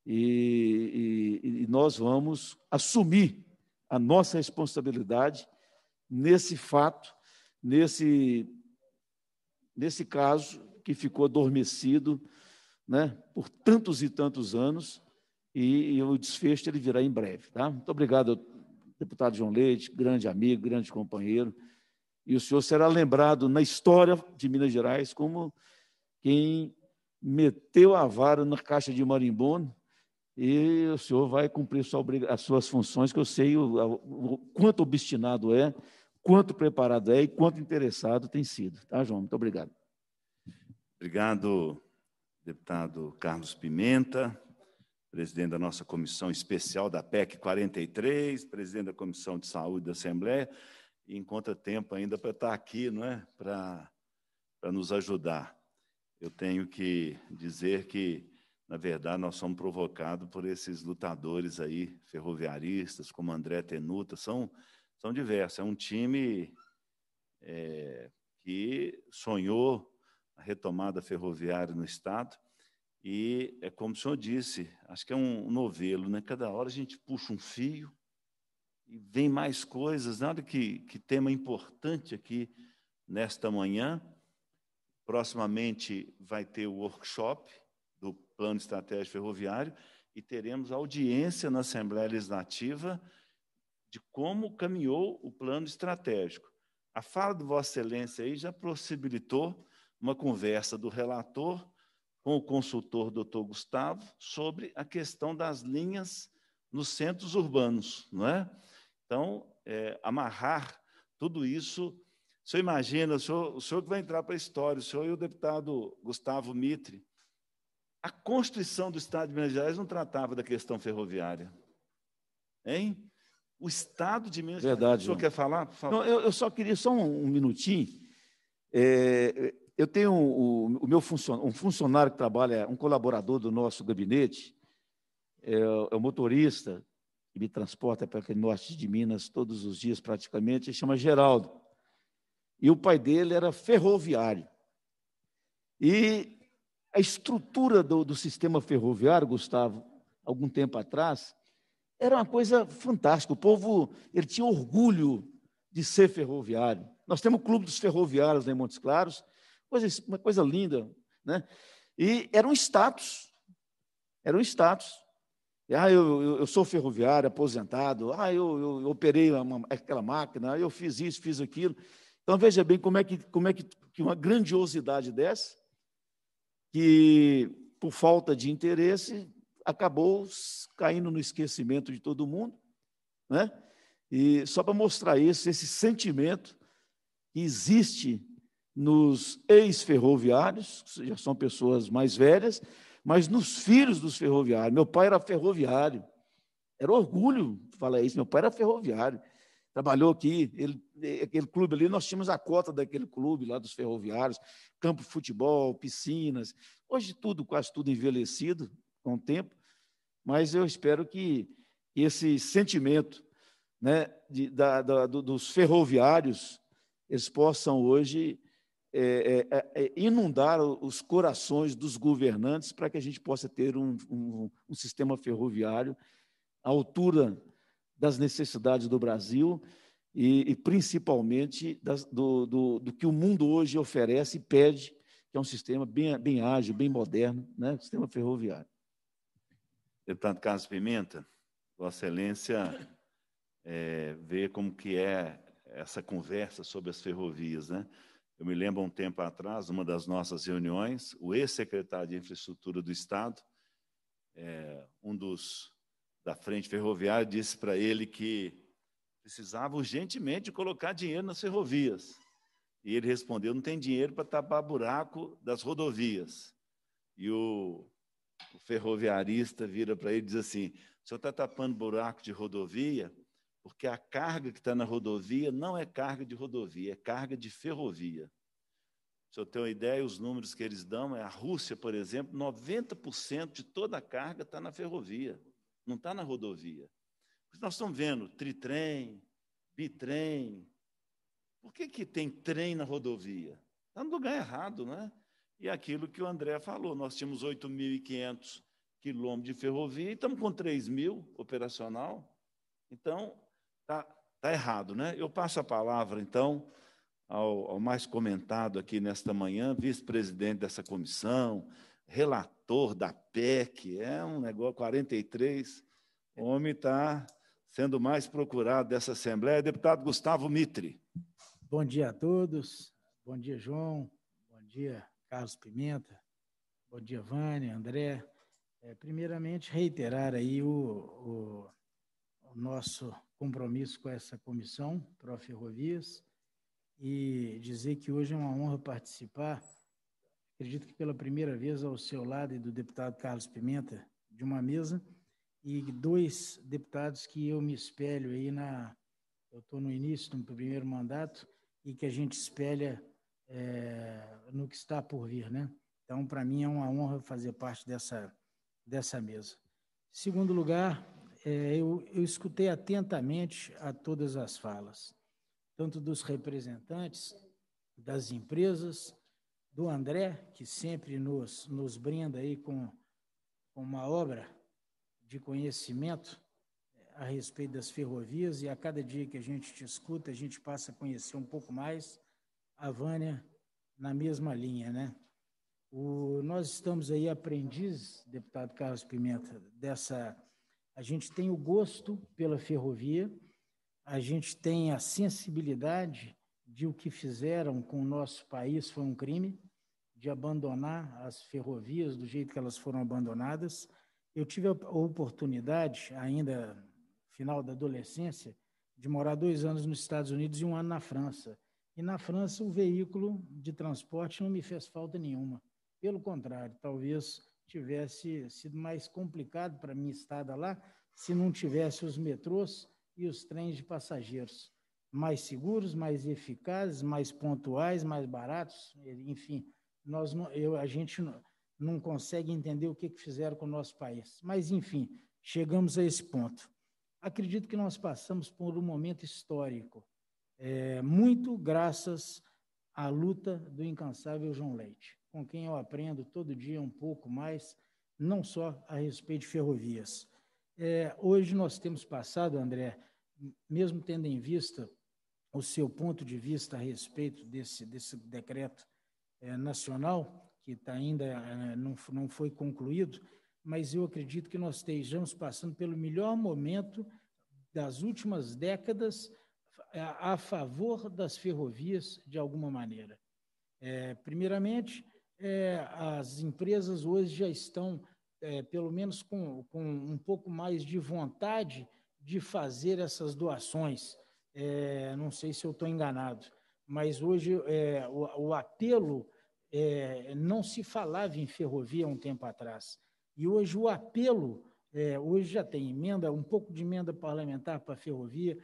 E, e, e nós vamos assumir a nossa responsabilidade nesse fato, nesse, nesse caso que ficou adormecido né, por tantos e tantos anos, e, e o desfecho ele virá em breve. Tá? Muito obrigado, deputado João Leite, grande amigo, grande companheiro. E o senhor será lembrado na história de Minas Gerais como quem meteu a vara na caixa de marimbondo e o senhor vai cumprir as suas funções, que eu sei o, o, o, quanto obstinado é, quanto preparado é e quanto interessado tem sido. Tá, João? Muito obrigado. Obrigado, deputado Carlos Pimenta, presidente da nossa comissão especial da PEC 43, presidente da Comissão de Saúde da Assembleia e encontra tempo ainda para estar tá aqui, não é? Para, para nos ajudar. Eu tenho que dizer que, na verdade, nós somos provocados por esses lutadores aí, ferroviaristas, como André Tenuta, são, são diversos. É um time é, que sonhou a retomada ferroviária no Estado e, é como o senhor disse, acho que é um novelo, né? Cada hora a gente puxa um fio e vem mais coisas. Olha que, que tema importante aqui nesta manhã. Proximamente vai ter o workshop do Plano Estratégico Ferroviário e teremos audiência na Assembleia Legislativa de como caminhou o plano estratégico. A fala de Vossa Excelência aí já possibilitou uma conversa do relator com o consultor doutor Gustavo sobre a questão das linhas nos centros urbanos, não é? Então, é, amarrar tudo isso. O senhor imagina, o senhor, o senhor que vai entrar para a história, o senhor e o deputado Gustavo Mitre. A Constituição do Estado de Minas Gerais não tratava da questão ferroviária. Hein? O Estado de Minas Gerais. Verdade. O senhor não. quer falar? Não, eu, eu, só queria só um, um minutinho. É, eu tenho o, o meu funcionário, um funcionário que trabalha, um colaborador do nosso gabinete, é, é um motorista, que me transporta para aquele norte de Minas todos os dias praticamente, ele chama Geraldo. E o pai dele era ferroviário. E a estrutura do, do sistema ferroviário, Gustavo, algum tempo atrás, era uma coisa fantástica. O povo ele tinha orgulho de ser ferroviário. Nós temos o Clube dos Ferroviários em Montes Claros, coisa, uma coisa linda. Né? E era um status, era um status. Ah, eu, eu, eu sou ferroviário, aposentado. Ah, eu, eu, eu operei uma, aquela máquina. Eu fiz isso, fiz aquilo. Então, veja bem como é que, como é que, que uma grandiosidade dessa, que por falta de interesse, acabou caindo no esquecimento de todo mundo. Né? E só para mostrar isso, esse sentimento que existe nos ex-ferroviários, que já são pessoas mais velhas, mas nos filhos dos ferroviários. Meu pai era ferroviário. Era orgulho falar isso. Meu pai era ferroviário. Trabalhou aqui, ele, aquele clube ali, nós tínhamos a cota daquele clube lá dos ferroviários, campo de futebol, piscinas. Hoje tudo, quase tudo envelhecido com o tempo, mas eu espero que esse sentimento né, de, da, da, dos ferroviários, eles possam hoje é é, é, é, inundar os corações dos governantes para que a gente possa ter um, um, um sistema ferroviário à altura das necessidades do Brasil e, e principalmente das, do, do, do, que o mundo hoje oferece e pede, que é um sistema bem, bem ágil, bem moderno, né? sistema ferroviário. Deputado Carlos Pimenta, Vossa Excelência é, vê como que é essa conversa sobre as ferrovias, né? Eu me lembro um tempo atrás, uma das nossas reuniões, o ex-secretário de Infraestrutura do Estado, é, um dos da frente ferroviária, disse para ele que precisava urgentemente colocar dinheiro nas ferrovias. E ele respondeu: não tem dinheiro para tapar buraco das rodovias. E o, o ferroviarista vira para ele e diz assim: o senhor está tapando buraco de rodovia? porque a carga que está na rodovia não é carga de rodovia, é carga de ferrovia. Se eu tenho uma ideia, os números que eles dão é a Rússia, por exemplo, 90% de toda a carga está na ferrovia, não está na rodovia. Nós estamos vendo tritrem, bitrem. Por que, que tem trem na rodovia? Está no lugar errado, né? E é aquilo que o André falou, nós tínhamos 8.500 quilômetros de ferrovia e estamos com 3.000 operacional. Então, Está tá errado, né? Eu passo a palavra, então, ao, ao mais comentado aqui nesta manhã, vice-presidente dessa comissão, relator da PEC, é um negócio 43. O homem está sendo mais procurado dessa Assembleia, deputado Gustavo Mitre. Bom dia a todos. Bom dia, João. Bom dia, Carlos Pimenta. Bom dia, Vânia, André. É, primeiramente, reiterar aí o, o, o nosso compromisso com essa comissão, Pró-Ferrovias, e dizer que hoje é uma honra participar, acredito que pela primeira vez ao seu lado e do deputado Carlos Pimenta, de uma mesa, e dois deputados que eu me espelho aí na. Eu estou no início do primeiro mandato e que a gente espelha é, no que está por vir, né? Então, para mim é uma honra fazer parte dessa, dessa mesa. Segundo lugar, é, eu, eu escutei atentamente a todas as falas, tanto dos representantes das empresas, do André, que sempre nos, nos brinda aí com, com uma obra de conhecimento é, a respeito das ferrovias, e a cada dia que a gente te escuta, a gente passa a conhecer um pouco mais a Vânia na mesma linha, né? O, nós estamos aí aprendizes, deputado Carlos Pimenta, dessa a gente tem o gosto pela ferrovia, a gente tem a sensibilidade de o que fizeram com o nosso país foi um crime, de abandonar as ferrovias do jeito que elas foram abandonadas. Eu tive a oportunidade, ainda final da adolescência, de morar dois anos nos Estados Unidos e um ano na França. E na França o veículo de transporte não me fez falta nenhuma. Pelo contrário, talvez tivesse sido mais complicado para minha estada lá se não tivesse os metrôs e os trens de passageiros mais seguros, mais eficazes, mais pontuais, mais baratos, enfim, nós não, eu, a gente não, não consegue entender o que, que fizeram com o nosso país. Mas enfim, chegamos a esse ponto. Acredito que nós passamos por um momento histórico, é, muito graças à luta do incansável João Leite com quem eu aprendo todo dia um pouco mais, não só a respeito de ferrovias. É, hoje nós temos passado, André, mesmo tendo em vista o seu ponto de vista a respeito desse, desse decreto é, nacional, que tá ainda é, não, não foi concluído, mas eu acredito que nós estejamos passando pelo melhor momento das últimas décadas a, é, a favor das ferrovias, de alguma maneira. É, primeiramente, é, as empresas hoje já estão, é, pelo menos com, com, um pouco mais de vontade de fazer essas doações. É, não sei se eu estou enganado, mas hoje é, o, o, apelo é, não se falava em ferrovia um tempo atrás. E hoje o apelo, é, hoje já tem emenda, um pouco de emenda parlamentar para a ferrovia,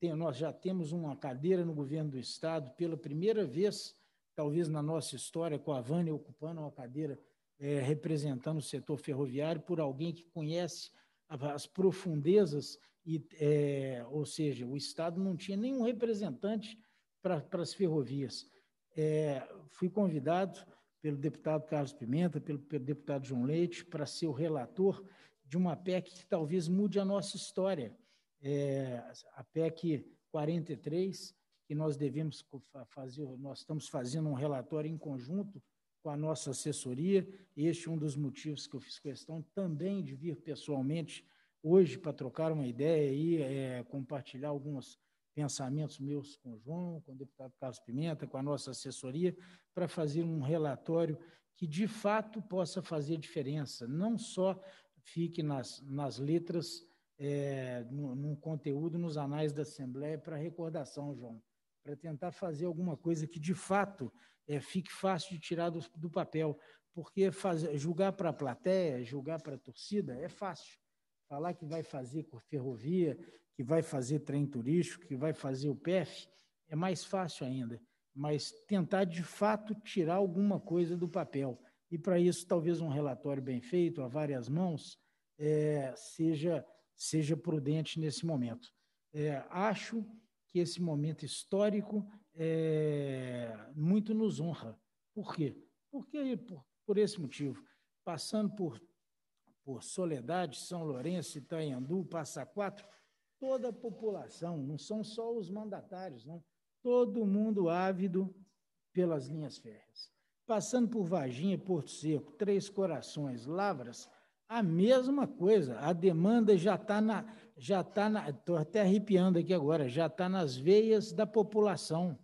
tem, nós já temos uma cadeira no governo do Estado, pela primeira vez talvez na nossa história, com a Vânia ocupando uma cadeira é, representando o setor ferroviário, por alguém que conhece as profundezas, e, é, ou seja, o Estado não tinha nenhum representante para as ferrovias. É, fui convidado pelo deputado Carlos Pimenta, pelo, pelo deputado João Leite, para ser o relator de uma PEC que talvez mude a nossa história. É, a PEC 43, que nós devemos fazer, nós estamos fazendo um relatório em conjunto com a nossa assessoria. Este é um dos motivos que eu fiz questão também de vir pessoalmente hoje para trocar uma ideia e é, compartilhar alguns pensamentos meus com o João, com o deputado Carlos Pimenta, com a nossa assessoria, para fazer um relatório que de fato possa fazer diferença, não só fique nas, nas letras, é, no, no conteúdo, nos anais da Assembleia para recordação, João para tentar fazer alguma coisa que, de fato, é, fique fácil de tirar do, do papel. Porque fazer, julgar para a plateia, julgar para a torcida, é fácil. Falar que vai fazer ferrovia, que vai fazer trem turístico, que vai fazer o PEF, é mais fácil ainda. Mas tentar, de fato, tirar alguma coisa do papel. E, para isso, talvez um relatório bem feito, a várias mãos, é, seja, seja prudente nesse momento. É, acho que esse momento histórico é, muito nos honra. Por quê? Porque, por, por esse motivo, passando por, por Soledade, São Lourenço, Itanhandu, Passa Quatro, toda a população, não são só os mandatários, não, todo mundo ávido pelas linhas férreas. Passando por Varginha, Porto Seco, Três Corações, Lavras, a mesma coisa, a demanda já está na, já está, estou até arrepiando aqui agora, já está nas veias da população.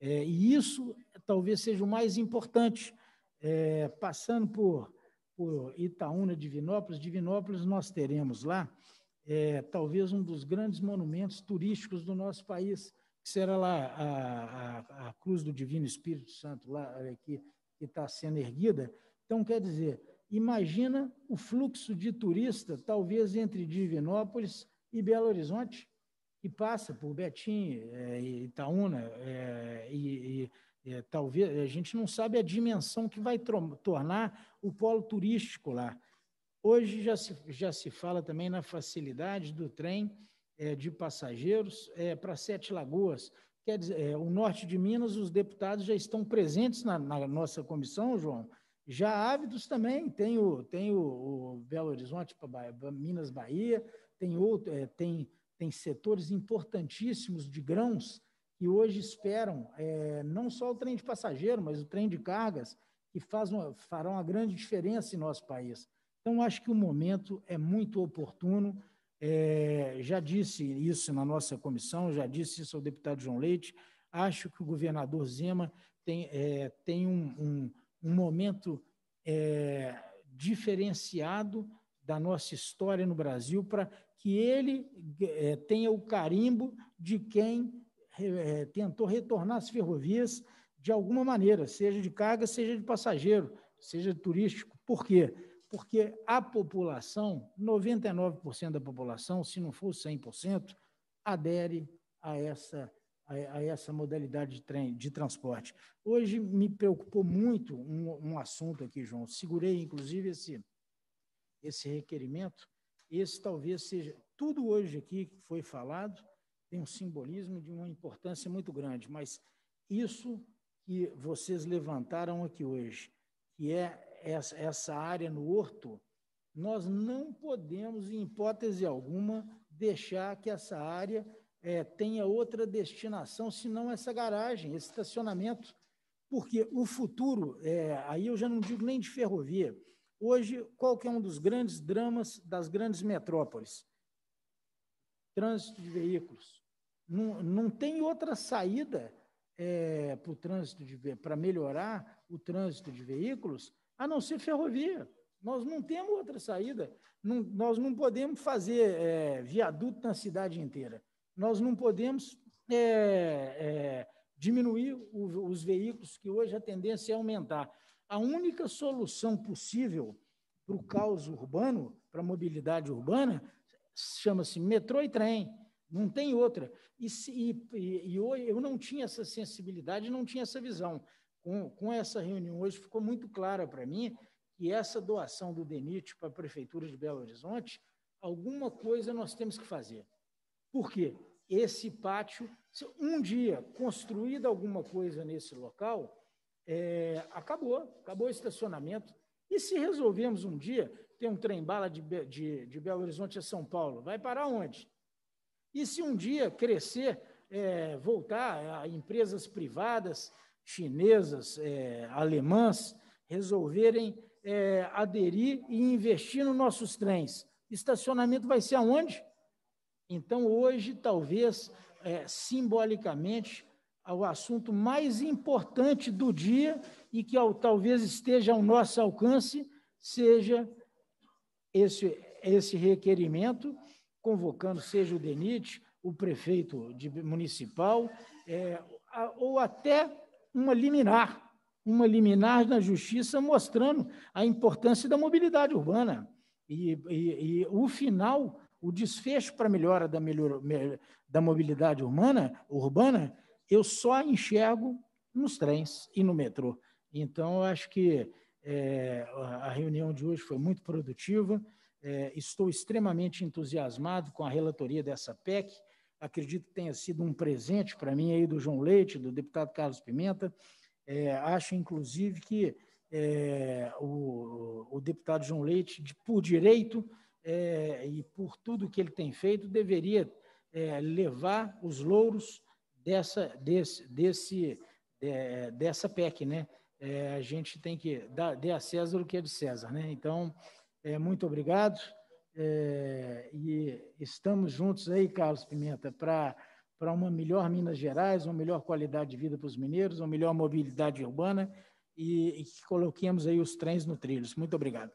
É, e isso talvez seja o mais importante. É, passando por, por Itaúna, Divinópolis, Divinópolis nós teremos lá é, talvez um dos grandes monumentos turísticos do nosso país, que será lá a, a, a Cruz do Divino Espírito Santo, lá que está sendo erguida. Então, quer dizer, imagina o fluxo de turista, talvez entre Divinópolis e Belo Horizonte, que passa por Betim, é, Itaúna, é, e, e é, talvez a gente não sabe a dimensão que vai tornar o polo turístico lá. Hoje já se, já se fala também na facilidade do trem é, de passageiros é, para Sete Lagoas. Quer dizer, é, o norte de Minas, os deputados já estão presentes na, na nossa comissão, João, já ávidos também, tem o, tem o, o Belo Horizonte, Minas, Bahia, tem, outro, é, tem, tem setores importantíssimos de grãos que hoje esperam é, não só o trem de passageiro, mas o trem de cargas, que faz uma, fará uma grande diferença em nosso país. Então, acho que o momento é muito oportuno. É, já disse isso na nossa comissão, já disse isso ao deputado João Leite. Acho que o governador Zema tem, é, tem um, um, um momento é, diferenciado da nossa história no Brasil para que ele é, tenha o carimbo de quem é, tentou retornar as ferrovias de alguma maneira, seja de carga, seja de passageiro, seja turístico. Por quê? Porque a população, 99% da população, se não for 100%, adere a essa, a, a essa modalidade de, trem, de transporte. Hoje me preocupou muito um, um assunto aqui, João. Segurei, inclusive, esse, esse requerimento, esse talvez seja tudo hoje aqui que foi falado tem um simbolismo de uma importância muito grande, mas isso que vocês levantaram aqui hoje, que é essa, área no horto, nós não podemos, em hipótese alguma, deixar que essa área é, tenha outra destinação senão essa garagem, esse estacionamento, porque o futuro, é, aí eu já não digo nem de ferrovia, hoje qual que é um dos grandes dramas das grandes metrópoles? Trânsito de veículos. Não, não tem outra saída é, para o trânsito de para melhorar o trânsito de veículos a não ser ferrovia. Nós não temos outra saída. Não, nós não podemos fazer é, viaduto na cidade inteira. Nós não podemos é, é diminuir o, os veículos, que hoje a tendência é aumentar a única solução possível para o caos urbano, para a mobilidade urbana, chama-se metrô e trem. Não tem outra. E, se, e, e eu não tinha essa sensibilidade, não tinha essa visão. Com, com essa reunião hoje ficou muito clara para mim que essa doação do DENIT para a Prefeitura de Belo Horizonte, alguma coisa nós temos que fazer. Por quê? Esse pátio, se um dia construída alguma coisa nesse local, é, acabou, acabou o estacionamento. E se resolvemos um dia ter um trem-bala de, de, de, Belo Horizonte a São Paulo, vai para onde? E se um dia crescer, é, voltar a empresas privadas, chinesas, é, alemãs, resolverem é, aderir e investir nos nossos trens? Estacionamento vai ser aonde? Então, hoje, talvez, é, simbolicamente, ao assunto mais importante do dia e que ao, talvez esteja ao nosso alcance, seja esse, esse requerimento, convocando, seja o DENIT, o prefeito de, municipal, é, a, ou até uma liminar, uma liminar na justiça mostrando a importância da mobilidade urbana. E, e, e o final, o desfecho para melhora da, melhor, da mobilidade urbana, urbana eu só enxergo nos trens e no metrô. Então, eu acho que é, a reunião de hoje foi muito produtiva. É, estou extremamente entusiasmado com a relatoria dessa PEC. Acredito que tenha sido um presente para mim aí do João Leite, do deputado Carlos Pimenta. É, acho, inclusive, que é, o, o, deputado João Leite, de, por direito é, e por tudo que ele tem feito, deveria é, levar os louros dessa, desse, desse, é, dessa PEC, né? É, a gente tem que dar, dar a César o que é de César, né? Então, é, muito obrigado é, e estamos juntos aí, Carlos Pimenta, para para uma melhor Minas Gerais, uma melhor qualidade de vida para os mineiros, uma melhor mobilidade urbana e, e que coloquemos aí os trens no trilhos. Muito obrigado.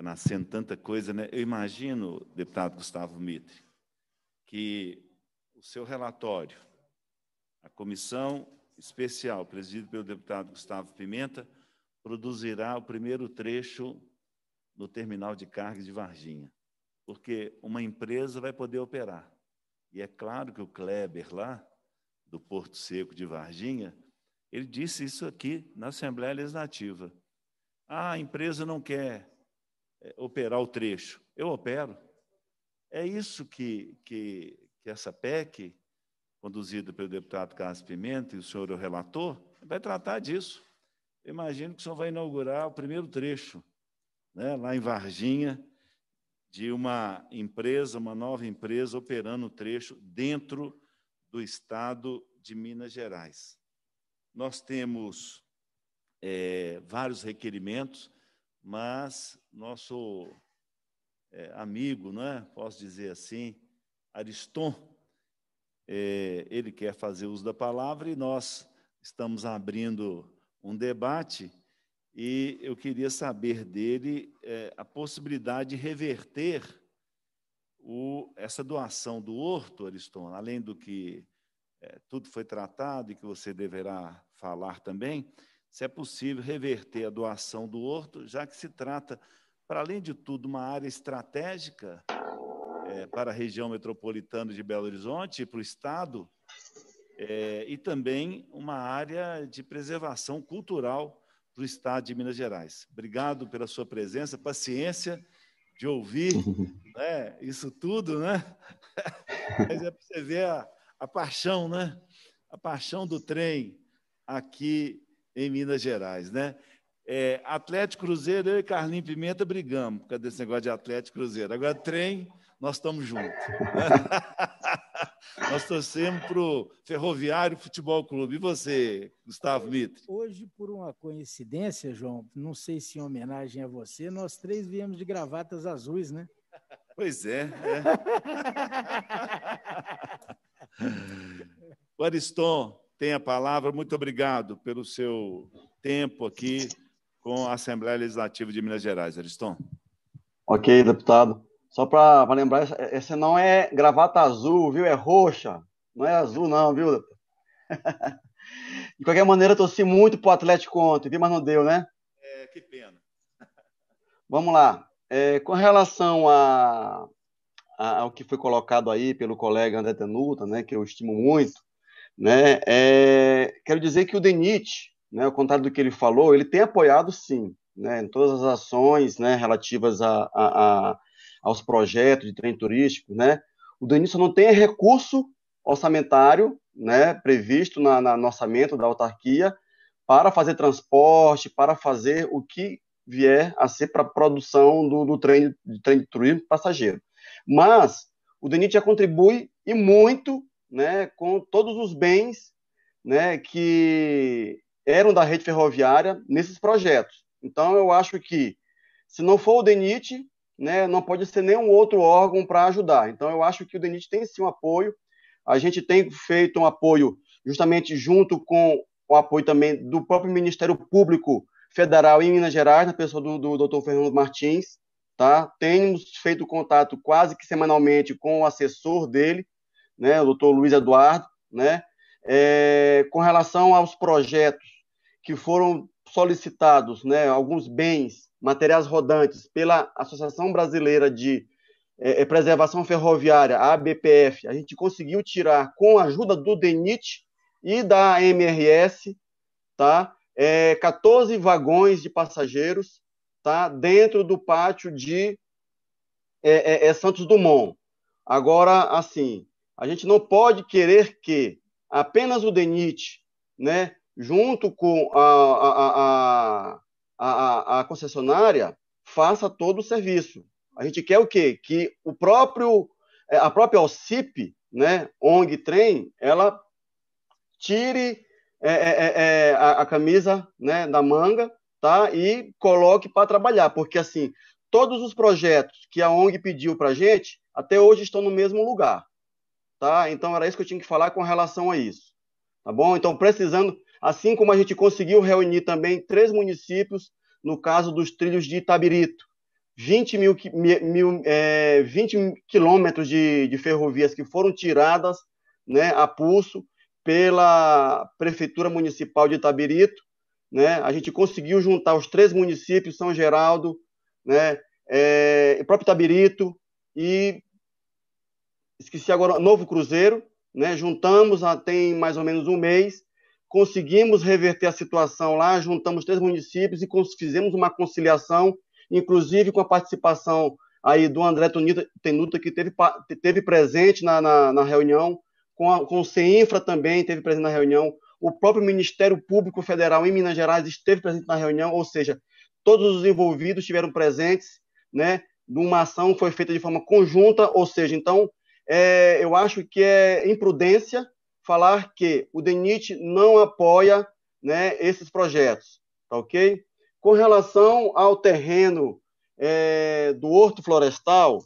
está nascendo tanta coisa, né? Eu imagino, deputado Gustavo Mitre, que o seu relatório, a comissão especial presidida pelo deputado Gustavo Pimenta, produzirá o primeiro trecho no terminal de cargas de Varginha, porque uma empresa vai poder operar. E é claro que o Kleber lá, do Porto Seco de Varginha, ele disse isso aqui na Assembleia Legislativa. Ah, a empresa não quer é, operar o trecho. Eu opero. É isso que, que, que essa PEC, conduzida pelo deputado Carlos Pimenta e o senhor o relator, vai tratar disso. Eu imagino que o senhor vai inaugurar o primeiro trecho, né, lá em Varginha, de uma empresa, uma nova empresa operando o trecho dentro do estado de Minas Gerais. Nós temos é, vários requerimentos, mas nosso é, amigo, é? posso dizer assim, Ariston, é, ele quer fazer uso da palavra e nós estamos abrindo um debate e eu queria saber dele é, a possibilidade de reverter o, essa doação do horto, Ariston, além do que é, tudo foi tratado e que você deverá falar também, se é possível reverter a doação do horto, já que se trata, para além de tudo, uma área estratégica é, para a região metropolitana de Belo Horizonte e para o Estado, é, e também uma área de preservação cultural para o Estado de Minas Gerais. Obrigado pela sua presença, paciência de ouvir né, isso tudo, né? Mas é para você ver a, a paixão, né? A paixão do trem aqui em Minas Gerais, né? É, Atlético Cruzeiro, eu e Carlinho Pimenta brigamos por causa desse negócio de Atlético Cruzeiro. Agora, trem, nós estamos juntos. nós torcemos para o Ferroviário Futebol Clube. E você, Gustavo Mitre? Hoje, por uma coincidência, João, não sei se em homenagem a você, nós três viemos de gravatas azuis, né? Pois é. é. o Ariston, tem a palavra. Muito obrigado pelo seu tempo aqui com a Assembleia Legislativa de Minas Gerais, Ariston. Ok, deputado. Só para lembrar, essa não é gravata azul, viu? É roxa. Não é azul, não, viu, deputado? De qualquer maneira, eu torci muito pro Atlético ontem, viu? Mas não deu, né? É, que pena. Vamos lá. É, com relação a, a, ao que foi colocado aí pelo colega André Tenuta, né, que eu estimo muito, né? É, quero dizer que o DENIT, né, ao contrário do que ele falou, ele tem apoiado sim, né, em todas as ações né, relativas a, a, a, aos projetos de trem turístico. Né? O DENIT só não tem recurso orçamentário né, previsto na, na, no orçamento da autarquia para fazer transporte, para fazer o que vier a ser para a produção do, do trem, de trem de turismo passageiro. Mas o DENIT já contribui e muito né, com todos os bens né, que eram da rede ferroviária nesses projetos. Então, eu acho que, se não for o DENIT, né, não pode ser nenhum outro órgão para ajudar. Então, eu acho que o DENIT tem sim um apoio. A gente tem feito um apoio justamente junto com o apoio também do próprio Ministério Público Federal em Minas Gerais, na pessoa do, do Dr. Fernando Martins. Tá? Temos feito contato quase que semanalmente com o assessor dele, né, o doutor Luiz Eduardo, né, é, com relação aos projetos que foram solicitados, né, alguns bens, materiais rodantes, pela Associação Brasileira de é, é Preservação Ferroviária, a ABPF, a gente conseguiu tirar com a ajuda do DENIT e da MRS, tá, é, 14 vagões de passageiros, tá, dentro do pátio de é, é, é Santos Dumont. Agora, assim, a gente não pode querer que apenas o DENIT, né, junto com a, a, a, a, concessionária, faça todo o serviço. A gente quer o quê? Que o próprio, é, a própria OCIP, né, ONG Trem, ela tire é, é, é, é, a, a, camisa né, da manga tá, e coloque para trabalhar, porque assim, todos os projetos que a ONG pediu para a gente, até hoje estão no mesmo lugar tá? Então era isso que eu tinha que falar com relação a isso, tá bom? Então precisando, assim como a gente conseguiu reunir também três municípios, no caso dos trilhos de Itabirito, 20 mil, mil é, 20 quilômetros de, de ferrovias que foram tiradas, né, a pulso pela prefeitura municipal de Itabirito, né? A gente conseguiu juntar os três municípios, São Geraldo, né, é, próprio Itabirito e esqueci agora, Novo Cruzeiro, né? Juntamos, há, tem mais ou menos um mês, conseguimos reverter a situação lá, juntamos três municípios e fizemos uma conciliação, inclusive com a participação aí do André Tenuta, que teve, teve presente na, na, na reunião, com, a, com o CEINFRA também teve presente na reunião, o próprio Ministério Público Federal em Minas Gerais esteve presente na reunião, ou seja, todos os envolvidos estiveram presentes, né, uma ação que foi feita de forma conjunta, ou seja, então, é, eu acho que é imprudência falar que o DENIT não apoia né, esses projetos, tá ok? Com relação ao terreno é, do Horto Florestal,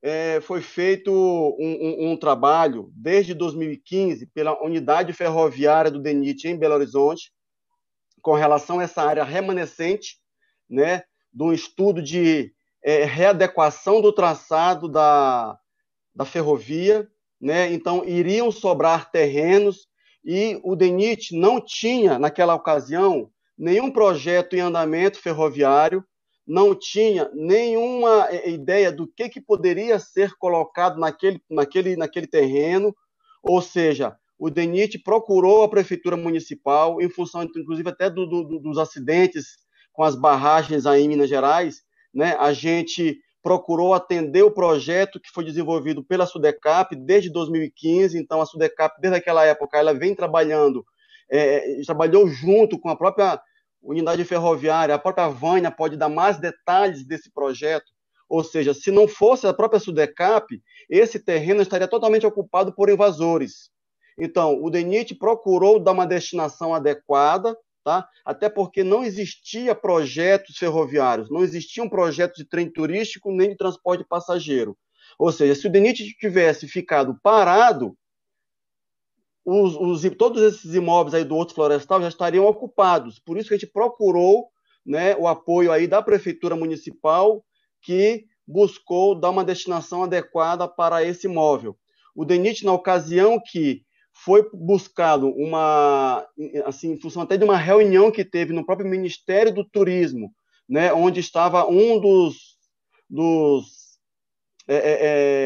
é, foi feito um, um, um, trabalho desde 2015 pela unidade ferroviária do DENIT em Belo Horizonte, com relação a essa área remanescente, né, de um estudo de é, readequação do traçado da, da ferrovia, né? Então iriam sobrar terrenos e o DENIT não tinha naquela ocasião nenhum projeto em andamento ferroviário, não tinha nenhuma eh, eh, ideia do que, que poderia ser colocado naquele, naquele, naquele terreno, ou seja, o DENIT procurou a prefeitura municipal, em função, inclusive, até do, do, dos acidentes com as barragens aí em Minas Gerais, né? a gente procurou atender o projeto que foi desenvolvido pela Sudecap desde 2015. Então, a Sudecap, desde aquela época, ela vem trabalhando, é, trabalhou junto com a própria unidade ferroviária, a própria Vânia pode dar mais detalhes desse projeto. Ou seja, se não fosse a própria Sudecap, esse terreno estaria totalmente ocupado por invasores. Então, o DENIT procurou dar uma destinação adequada tá? até porque não existia projetos ferroviários, não existiam um projetos de trem turístico nem de transporte de passageiro. Ou seja, se o DENIT tivesse ficado parado, os, os, todos esses imóveis aí do outro Florestal já estariam ocupados. Por isso que a gente procurou né, o apoio aí da Prefeitura Municipal, que buscou dar uma destinação adequada para esse imóvel. O DENIT, na ocasião que foi buscado uma, assim, em função até de uma reunião que teve no próprio Ministério do Turismo, né, onde estava um dos, dos é, é,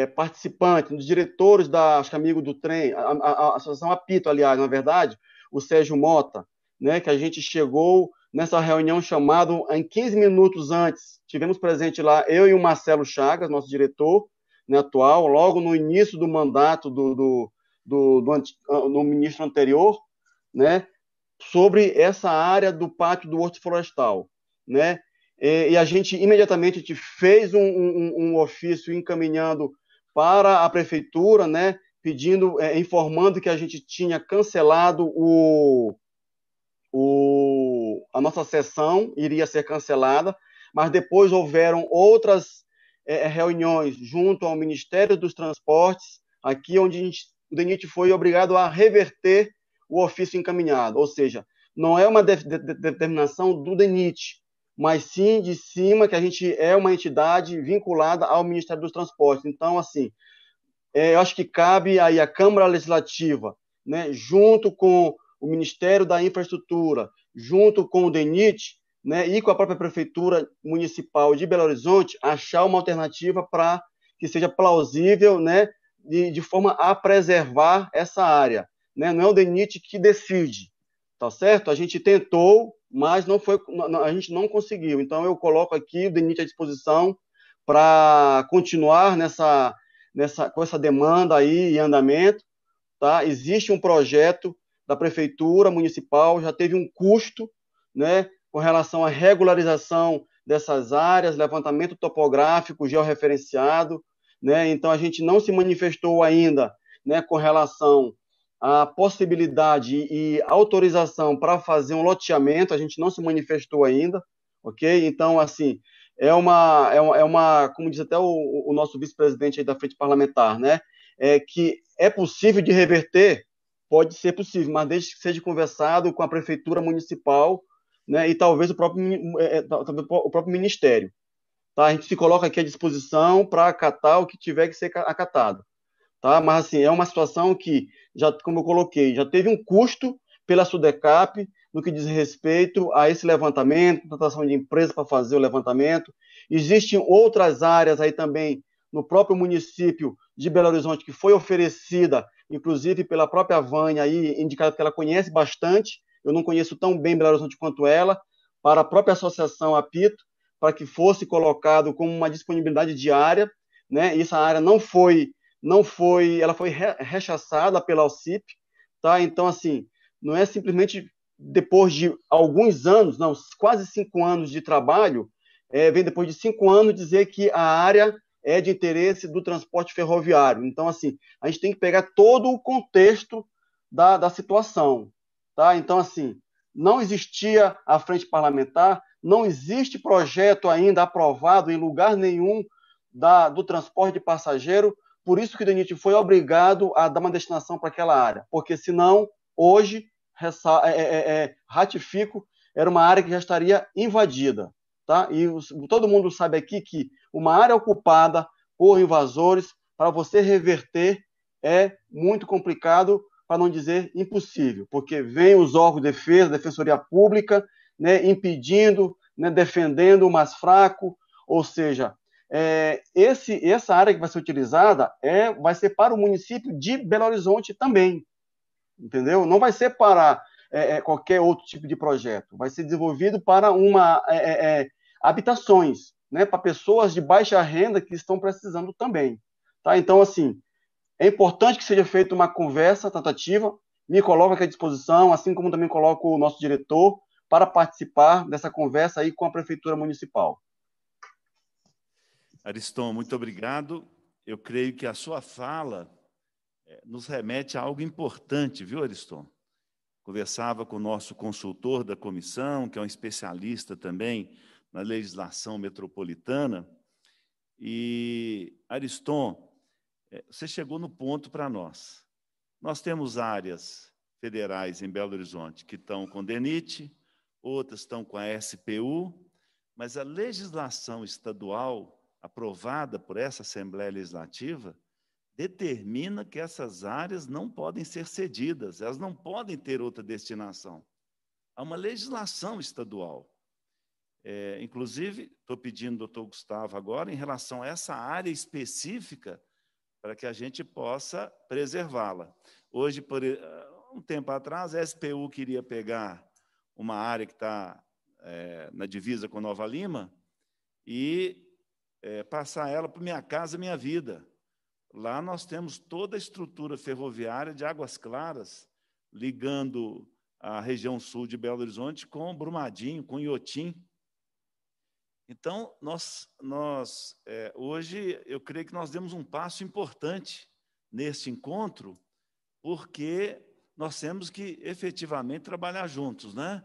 é, participantes, um dos diretores da, acho que amigo do trem, a, a, a Associação Apito, aliás, na verdade, o Sérgio Mota, né, que a gente chegou nessa reunião chamada em 15 minutos antes, tivemos presente lá eu e o Marcelo Chagas, nosso diretor né, atual, logo no início do mandato do, do do, do, do ah, ministro anterior, né, sobre essa área do pátio do horto florestal, né? E, e a gente imediatamente a gente fez um, um, um, ofício encaminhando para a prefeitura, né? Pedindo, é, informando que a gente tinha cancelado o, o a nossa sessão iria ser cancelada, mas depois houveram outras é, é reuniões junto ao Ministério dos Transportes, aqui onde a gente o DENIT foi obrigado a reverter o ofício encaminhado, ou seja, não é uma de de determinação do DENIT, mas sim de cima que a gente é uma entidade vinculada ao Ministério dos Transportes. Então, assim, é, eu acho que cabe aí a Câmara Legislativa, né, junto com o Ministério da Infraestrutura, junto com o DENIT, né, e com a própria Prefeitura Municipal de Belo Horizonte, achar uma alternativa para que seja plausível né, de, de forma a preservar essa área. Né? Não é o DENIT que decide, tá certo? A gente tentou, mas não foi, a gente não conseguiu. Então eu coloco aqui o DENIT à disposição para continuar nessa, nessa, com essa demanda aí em andamento. Tá? Existe um projeto da prefeitura municipal, já teve um custo, né, com relação à regularização dessas áreas, levantamento topográfico georreferenciado, né? Então a gente não se manifestou ainda, né, com relação à possibilidade e autorização para fazer um loteamento, a gente não se manifestou ainda, ok? Então assim é uma é uma, é uma como diz até o, o nosso vice-presidente da frente parlamentar, né? É que é possível de reverter, pode ser possível, mas desde que seja conversado com a prefeitura municipal, né? E talvez o próprio, é, é o próprio ministério. Tá? A gente se coloca aqui à disposição para acatar o que tiver que ser acatado. Tá? Mas assim, é uma situação que, já como eu coloquei, já teve um custo pela SUDECAP no que diz respeito a esse levantamento, contratação de empresa para fazer o levantamento. Existem outras áreas aí também no próprio município de Belo Horizonte que foi oferecida, inclusive pela própria Vânia aí, indicada que ela conhece bastante. Eu não conheço tão bem Belo Horizonte quanto ela, para a própria associação Apito, para que fosse colocado como uma disponibilidade diária, né? E essa área não foi, não foi, ela foi rechaçada pela OCIP, tá? Então assim, não é simplesmente depois de alguns anos, não, quase cinco anos de trabalho, é, vem depois de cinco anos dizer que a área é de interesse do transporte ferroviário. Então, assim, a gente tem que pegar todo o contexto da, da situação. Tá? Então, assim, não existia a frente parlamentar, não existe projeto ainda aprovado em lugar nenhum da, do transporte de passageiro, por isso que o DENIT foi obrigado a dar uma destinação para aquela área, porque senão, hoje, é, é, é, é, ratifico, era uma área que já estaria invadida. Tá? E os, todo mundo sabe aqui que uma área ocupada por invasores, para você reverter, é muito complicado, para não dizer impossível, porque vem os órgãos de defesa, defensoria pública, né, impedindo, né, defendendo o mais fraco, ou seja, é, esse, essa área que vai ser utilizada é, vai ser para o município de Belo Horizonte também, entendeu? Não vai ser para é, é qualquer outro tipo de projeto, vai ser desenvolvido para uma é, é, é, habitações, né, para pessoas de baixa renda que estão precisando também, tá? Então assim, é importante que seja feita uma conversa, tentativa. me coloca aqui à disposição, assim como também coloco o nosso diretor, para participar dessa conversa aí com a Prefeitura Municipal. Ariston, muito obrigado. Eu creio que a sua fala é, nos remete a algo importante, viu, Ariston? Conversava com o nosso consultor da comissão, que é um especialista também na legislação metropolitana. E, Ariston, é, você chegou no ponto para nós. Nós temos áreas federais em Belo Horizonte que estão com denite outras estão com a SPU, mas a legislação estadual aprovada por essa Assembleia Legislativa determina que essas áreas não podem ser cedidas, elas não podem ter outra destinação. Há uma legislação estadual. É, inclusive, estou pedindo, doutor Gustavo, agora, em relação a essa área específica, para que a gente possa preservá-la. Hoje, por, eh, um tempo atrás, a SPU queria pegar uma área que está é, na divisa com Nova Lima e é, passar ela para Minha Casa Minha Vida. Lá nós temos toda a estrutura ferroviária de Águas Claras, ligando a região sul de Belo Horizonte com Brumadinho, com Iotim. Então, nós, nós é, hoje, eu creio que nós demos um passo importante nesse encontro, porque nós temos que efetivamente trabalhar juntos, né?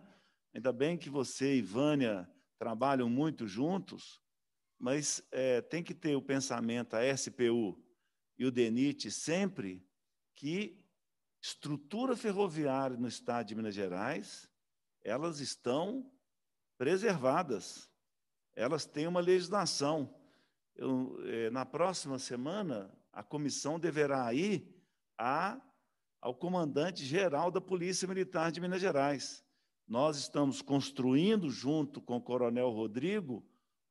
Ainda bem que você e Vânia trabalham muito juntos, mas é, tem que ter o pensamento, a SPU e o DENIT sempre, que estrutura ferroviária no estado de Minas Gerais, elas estão preservadas, elas têm uma legislação. Eu, é, na próxima semana, a comissão deverá ir a ao comandante-geral da Polícia Militar de Minas Gerais. Nós estamos construindo, junto com o Coronel Rodrigo,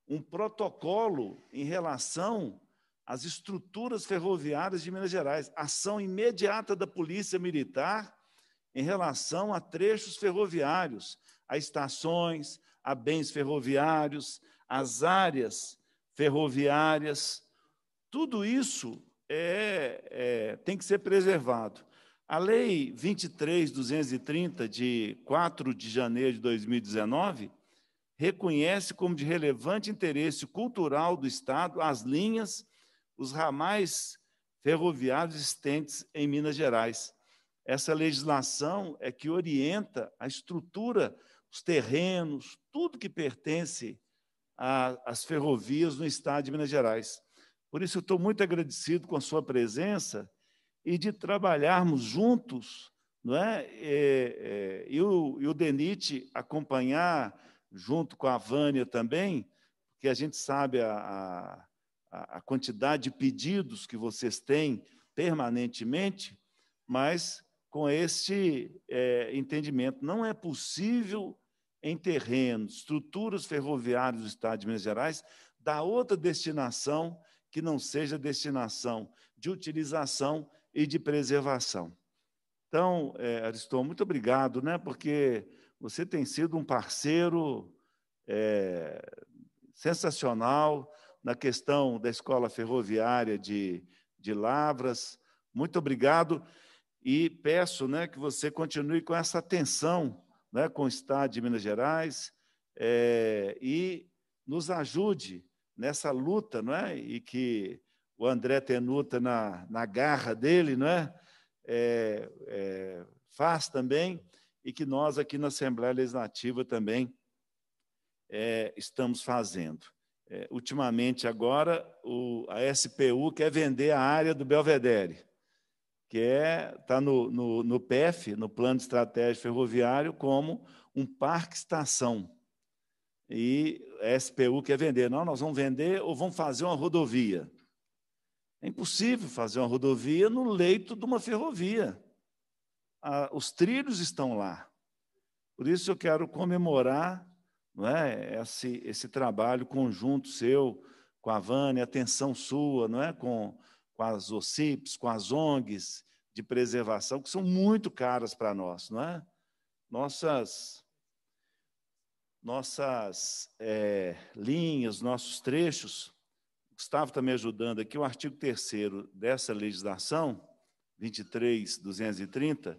um protocolo em relação às estruturas ferroviárias de Minas Gerais, ação imediata da Polícia Militar em relação a trechos ferroviários, a estações, a bens ferroviários, as áreas ferroviárias. Tudo isso é, é, tem que ser preservado. A Lei 23.230, de 4 de janeiro de 2019, reconhece como de relevante interesse cultural do Estado as linhas, os ramais ferroviários existentes em Minas Gerais. Essa legislação é que orienta a estrutura, os terrenos, tudo que pertence às ferrovias no Estado de Minas Gerais. Por isso, eu estou muito agradecido com a sua presença e de trabalharmos juntos, não é? É, é? e, o, e o Denit acompanhar junto com a Vânia também, porque a gente sabe a, a, a quantidade de pedidos que vocês têm permanentemente, mas com esse é, entendimento. Não é possível, em terreno, estruturas ferroviárias do Estado de Minas Gerais, dar outra destinação que não seja destinação de utilização e de preservação. Então, é, muito obrigado, né, porque você tem sido um parceiro é, sensacional na questão da escola ferroviária de, de Lavras. Muito obrigado e peço né, que você continue com essa atenção né, com o Estado de Minas Gerais é, e nos ajude nessa luta não é? e que o André Tenuta na, na garra dele, não é? É, é? faz também, e que nós aqui na Assembleia Legislativa também é, estamos fazendo. É, ultimamente, agora, o, a SPU quer vender a área do Belvedere, que está é, no, no, no PEF, no Plano de Estratégia Ferroviário, como um parque-estação e a SPU quer vender. Não, nós vamos vender ou vamos fazer uma rodovia. É impossível fazer uma rodovia no leito de uma ferrovia. Ah, os trilhos estão lá. Por isso eu quero comemorar não é, esse, esse trabalho conjunto seu, com a Vânia, atenção sua, não é, com, com as OCIPs, com as ONGs de preservação, que são muito caras para nós. Não é? Nossas nossas é, linhas, nossos trechos Gustavo está me ajudando aqui, o artigo 3 dessa legislação, 23.230,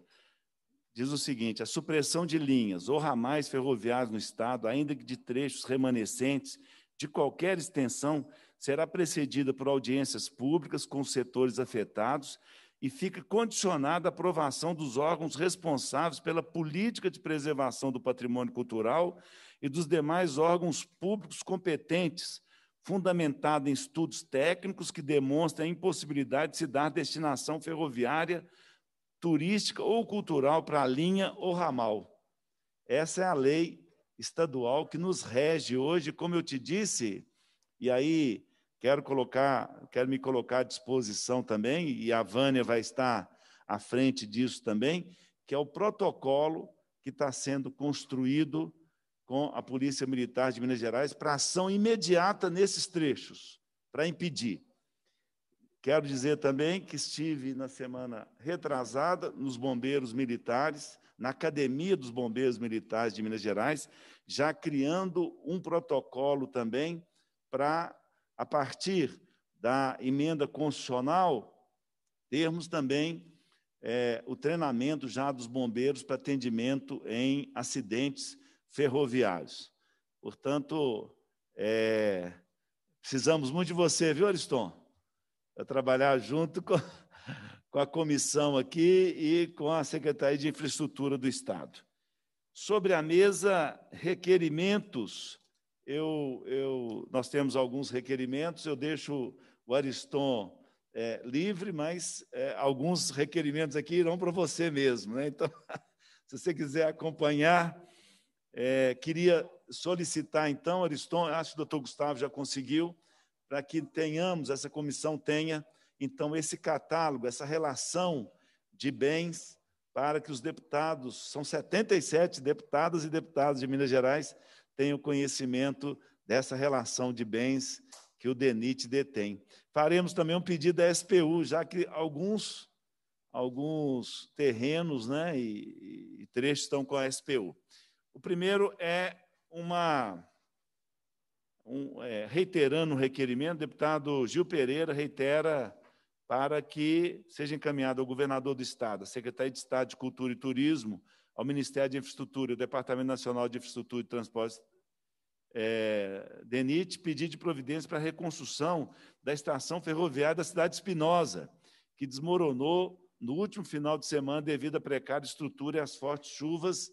diz o seguinte: a supressão de linhas ou ramais ferroviários no Estado, ainda que de trechos remanescentes de qualquer extensão, será precedida por audiências públicas com os setores afetados e fica condicionada à aprovação dos órgãos responsáveis pela política de preservação do patrimônio cultural e dos demais órgãos públicos competentes fundamentada em estudos técnicos que demonstra a impossibilidade de se dar destinação ferroviária, turística ou cultural para a linha ou ramal. Essa é a lei estadual que nos rege hoje, como eu te disse, e aí quero colocar, quero me colocar à disposição também, e a Vânia vai estar à frente disso também, que é o protocolo que está sendo construído com a Polícia Militar de Minas Gerais para ação imediata nesses trechos, para impedir. Quero dizer também que estive na semana retrasada nos Bombeiros Militares, na Academia dos Bombeiros Militares de Minas Gerais, já criando um protocolo também para, a partir da emenda constitucional, termos também é, o treinamento já dos bombeiros para atendimento em acidentes ferroviários. Portanto, é, precisamos muito de você, viu, Ariston? Para trabalhar junto com, com a comissão aqui e com a Secretaria de Infraestrutura do Estado. Sobre a mesa, requerimentos. Eu, eu, nós temos alguns requerimentos, eu deixo o Ariston é, livre, mas é, alguns requerimentos aqui irão para você mesmo. Né? Então, se você quiser acompanhar, é, queria solicitar, então, Ariston, acho que o doutor Gustavo já conseguiu, para que tenhamos, essa comissão tenha, então, esse catálogo, essa relação de bens para que os deputados, são 77 deputadas e deputados de Minas Gerais, tenham conhecimento dessa relação de bens que o DENIT detém. Faremos também um pedido à SPU, já que alguns, alguns terrenos né, e, e trechos estão com a SPU. O primeiro é uma. Um, é, reiterando o requerimento, o deputado Gil Pereira reitera para que seja encaminhado ao governador do Estado, à Secretaria de Estado de Cultura e Turismo, ao Ministério de Infraestrutura e ao Departamento Nacional de Infraestrutura e Transportes, é, DENIT, pedir de providência para a reconstrução da estação ferroviária da cidade de Espinosa, que desmoronou no último final de semana devido à precária estrutura e às fortes chuvas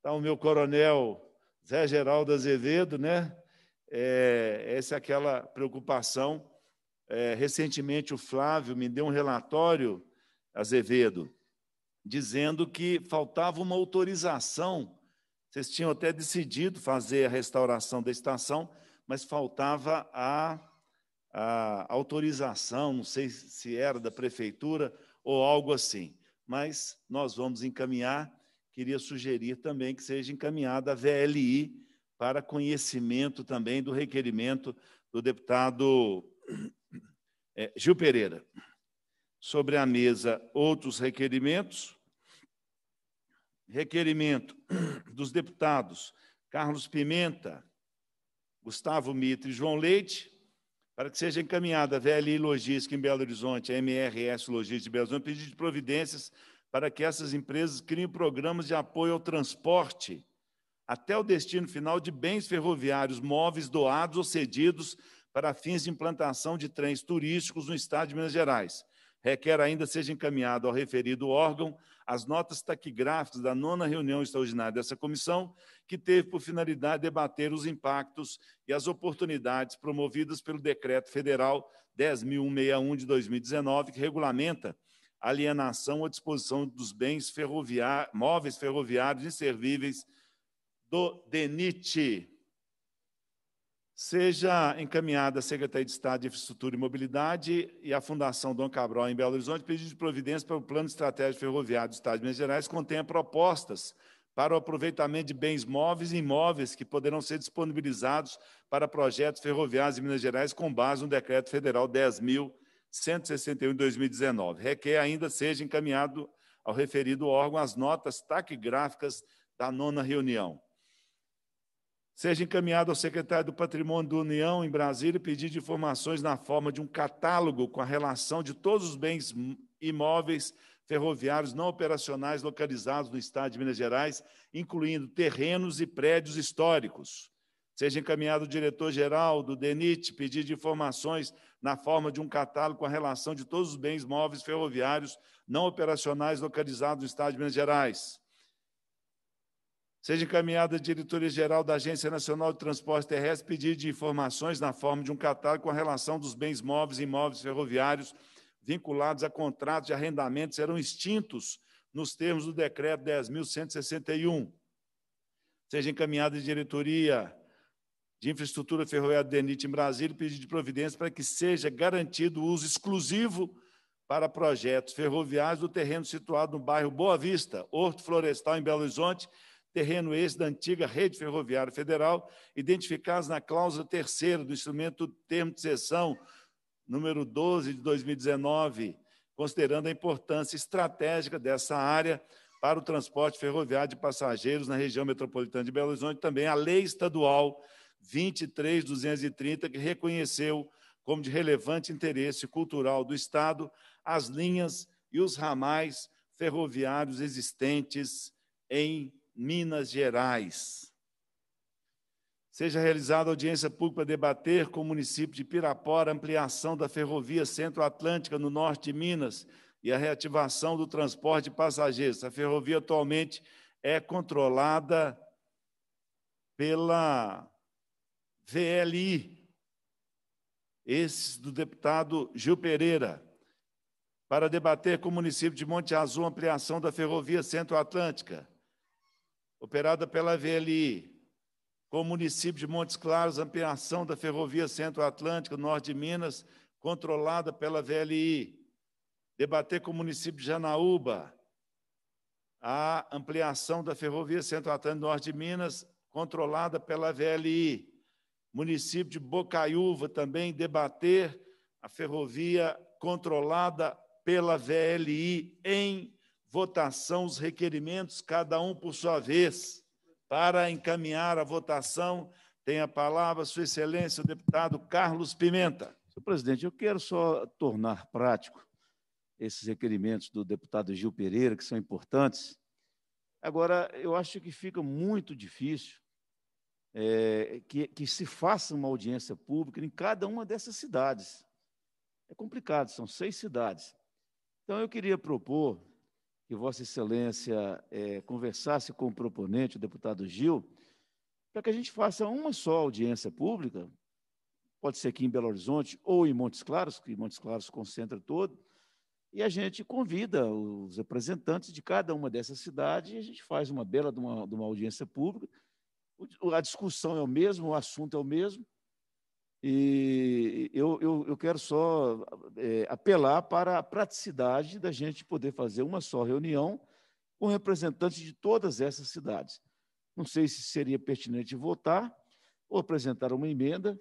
Está o meu coronel Zé Geraldo Azevedo, né? É, essa é aquela preocupação. É, recentemente, o Flávio me deu um relatório, Azevedo, dizendo que faltava uma autorização. Vocês tinham até decidido fazer a restauração da estação, mas faltava a, a autorização, não sei se era da prefeitura ou algo assim. Mas nós vamos encaminhar queria sugerir também que seja encaminhada a VLI para conhecimento também do requerimento do deputado eh, Gil Pereira. Sobre a mesa, outros requerimentos. Requerimento dos deputados Carlos Pimenta, Gustavo Mitre e João Leite, para que seja encaminhada a VLI Logística em Belo Horizonte, a MRS Logística de Belo Horizonte, pedido de providências para que essas empresas criem programas de apoio ao transporte até o destino final de bens ferroviários móveis doados ou cedidos para fins de implantação de trens turísticos no estado de Minas Gerais. Requer ainda seja encaminhado ao referido órgão as notas taquigráficas da nona reunião extraordinária dessa comissão, que teve por finalidade debater os impactos e as oportunidades promovidas pelo Decreto Federal 10.161 de 2019, que regulamenta alienação ou disposição dos bens móveis ferroviários inservíveis do DENIT. Seja encaminhada à Secretaria de Estado de Infraestrutura e Mobilidade e à Fundação Dom Cabral, em Belo Horizonte, pedido de providência para o Plano Estratégico Ferroviário do Estado de Minas Gerais contenha propostas para o aproveitamento de bens móveis e imóveis que poderão ser disponibilizados para projetos ferroviários de Minas Gerais com base no Decreto Federal 10.000 161 de 2019. Requer ainda seja encaminhado ao referido órgão as notas taquigráficas da nona reunião. Seja encaminhado ao secretário do Patrimônio da União em Brasília e pedido de informações na forma de um catálogo com a relação de todos os bens imóveis ferroviários não operacionais localizados no estado de Minas Gerais, incluindo terrenos e prédios históricos. Seja encaminhado o diretor-geral do DENIT, pedir de informações na forma de um catálogo com a relação de todos os bens móveis ferroviários não operacionais localizados no Estado de Minas Gerais. Seja encaminhada a diretoria-geral da Agência Nacional de Transporte Terrestre pedir de informações na forma de um catálogo com a relação dos bens móveis e imóveis ferroviários vinculados a contratos de arrendamento serão extintos nos termos do Decreto 10.161. Seja encaminhada a diretoria de Infraestrutura Ferroviária do DENIT em Brasília pedido de providência para que seja garantido o uso exclusivo para projetos ferroviários do terreno situado no bairro Boa Vista, Horto Florestal, em Belo Horizonte, terreno esse da antiga Rede Ferroviária Federal, identificados na cláusula terceira do instrumento termo de sessão número 12 de 2019, considerando a importância estratégica dessa área para o transporte ferroviário de passageiros na região metropolitana de Belo Horizonte, também a lei estadual 23230, que reconheceu como de relevante interesse cultural do Estado as linhas e os ramais ferroviários existentes em Minas Gerais. Seja realizada audiência pública para debater com o município de Pirapora a ampliação da ferrovia Centro-Atlântica no norte de Minas e a reativação do transporte de passageiros. A ferrovia atualmente é controlada pela VLI, esses do deputado Gil Pereira, para debater com o município de Monte Azul a ampliação da ferrovia Centro-Atlântica, operada pela VLI, com o município de Montes Claros a ampliação da ferrovia Centro-Atlântica, norte de Minas, controlada pela VLI, debater com o município de Janaúba a ampliação da ferrovia Centro-Atlântica Norte de Minas, controlada pela VLI, município de Bocaiúva também debater a ferrovia controlada pela VLI em votação os requerimentos, cada um por sua vez. Para encaminhar a votação, tem a palavra Sua Excelência o deputado Carlos Pimenta. Senhor presidente, eu quero só tornar prático esses requerimentos do deputado Gil Pereira, que são importantes. Agora, eu acho que fica muito difícil é, que, que se faça uma audiência pública em cada uma dessas cidades. É complicado, são seis cidades. Então, eu queria propor que Vossa Excelência é, conversasse com o proponente, o deputado Gil, para que a gente faça uma só audiência pública, pode ser aqui em Belo Horizonte ou em Montes Claros, que Montes Claros concentra todo, e a gente convida os representantes de cada uma dessas cidades e a gente faz uma bela de uma, de uma audiência pública a discussão é o mesmo, o assunto é o mesmo, e eu, eu, eu quero só é, apelar para a praticidade da gente poder fazer uma só reunião com representantes de todas essas cidades. Não sei se seria pertinente votar ou apresentar uma emenda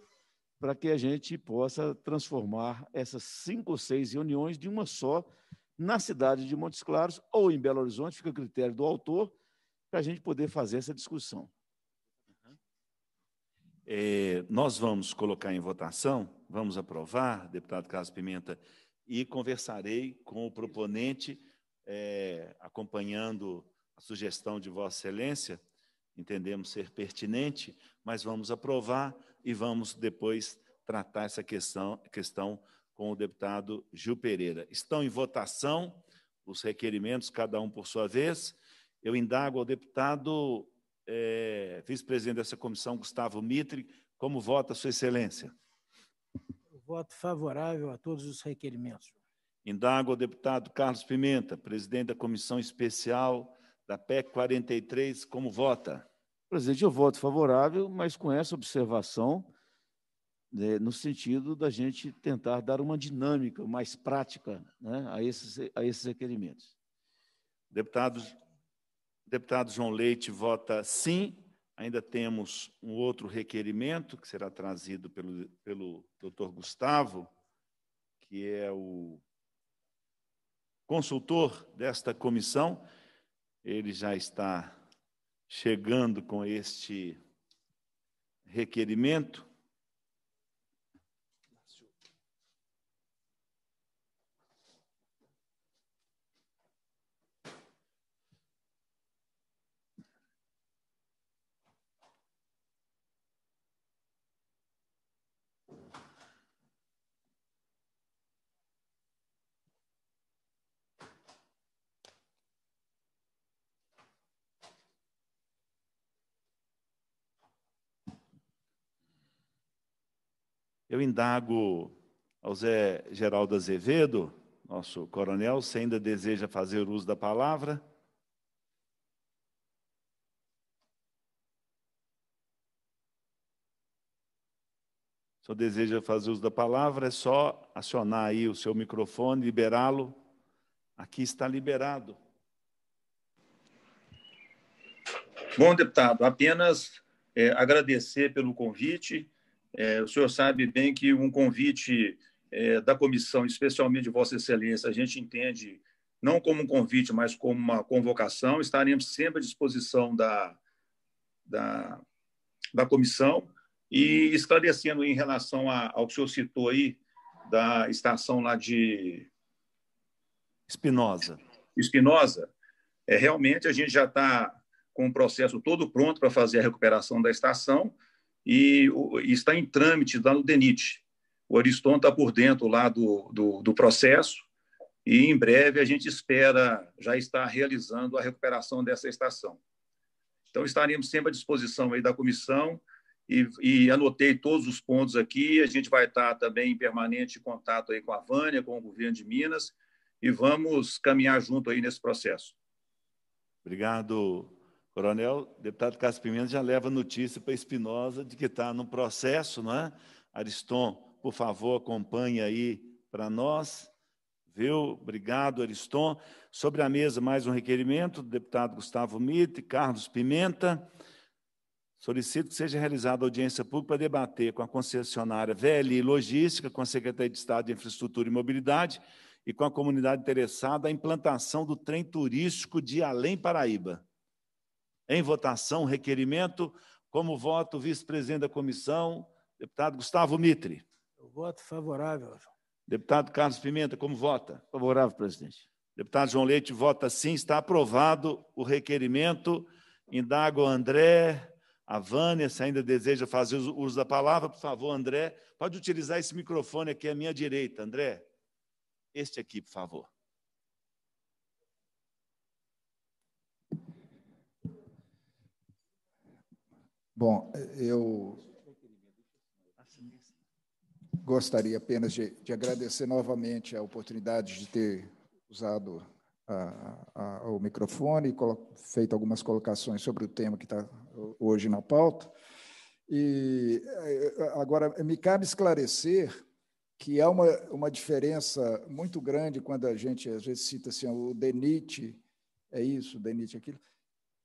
para que a gente possa transformar essas cinco ou seis reuniões de uma só na cidade de Montes Claros ou em Belo Horizonte, fica a critério do autor, para a gente poder fazer essa discussão. É, nós vamos colocar em votação, vamos aprovar, deputado Carlos Pimenta, e conversarei com o proponente, é, acompanhando a sugestão de Vossa Excelência, entendemos ser pertinente, mas vamos aprovar e vamos depois tratar essa questão, questão com o deputado Gil Pereira. Estão em votação os requerimentos, cada um por sua vez. Eu indago ao deputado é, vice-presidente dessa comissão, Gustavo Mitre. Como vota, Sua Excelência? voto favorável a todos os requerimentos. Indago ao deputado Carlos Pimenta, presidente da comissão especial da PEC 43. Como vota? Presidente, eu voto favorável, mas com essa observação, né, no sentido da gente tentar dar uma dinâmica mais prática né, a, esses, a esses requerimentos. Deputados o deputado João Leite vota sim. Ainda temos um outro requerimento que será trazido pelo, pelo doutor Gustavo, que é o consultor desta comissão. Ele já está chegando com este requerimento Eu indago ao Zé Geraldo Azevedo, nosso coronel, se ainda deseja fazer uso da palavra. Se deseja fazer uso da palavra, é só acionar aí o seu microfone, liberá-lo. Aqui está liberado. Bom, deputado, apenas é, agradecer pelo convite é, o senhor sabe bem que um convite é, da comissão, especialmente de Vossa Excelência, a gente entende não como um convite, mas como uma convocação. Estaremos sempre à disposição da, da, da comissão e esclarecendo em relação a, ao que o senhor citou aí da estação lá de Espinosa. Espinosa, é, realmente a gente já está com o processo todo pronto para fazer a recuperação da estação e, está em trâmite lá no DENIT. O Ariston está por dentro lá do, do, do processo e em breve a gente espera já estar realizando a recuperação dessa estação. Então, estaremos sempre à disposição aí da comissão e, e, anotei todos os pontos aqui. A gente vai estar também em permanente contato aí com a Vânia, com o governo de Minas e vamos caminhar junto aí nesse processo. Obrigado, Coronel, deputado Cássio Pimenta já leva notícia para Espinosa de que está no processo, não é? Ariston, por favor, acompanhe aí para nós. Viu? Obrigado, Ariston. Sobre a mesa, mais um requerimento do deputado Gustavo e Carlos Pimenta. Solicito que seja realizada audiência pública para debater com a concessionária VLI Logística, com a Secretaria de Estado de Infraestrutura e Mobilidade e com a comunidade interessada a implantação do trem turístico de Além Paraíba. Em votação, requerimento. Como voto, o vice-presidente da comissão, deputado Gustavo Mitre. Eu é voto favorável. Deputado Carlos Pimenta, como vota? Favorável, presidente. Deputado João Leite vota sim, está aprovado o requerimento. Indago André, a Vânia, se ainda deseja fazer uso da palavra, por favor, André. Pode utilizar esse microfone aqui à minha direita, André. Este aqui, por favor. Bom, eu gostaria apenas de, de, agradecer novamente a oportunidade de ter usado a, a, o microfone e feito algumas colocações sobre o tema que está hoje na pauta. E eh, agora me cabe esclarecer que há uma, uma diferença muito grande quando a gente às vezes cita assim o DENIT, é isso, DENIT aquilo,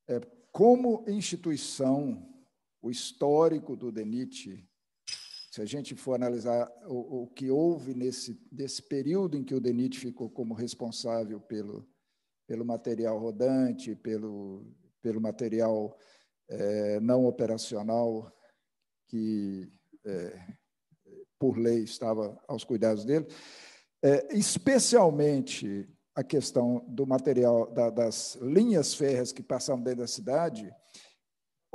é como instituição o histórico do DENIT, se a gente for analisar o, o que houve nesse desse período em que o DENIT ficou como responsável pelo, pelo material rodante, pelo, pelo material é, não operacional que, é, por lei, estava aos cuidados dele, é, especialmente a questão do material da, das linhas férreas que passavam dentro da cidade,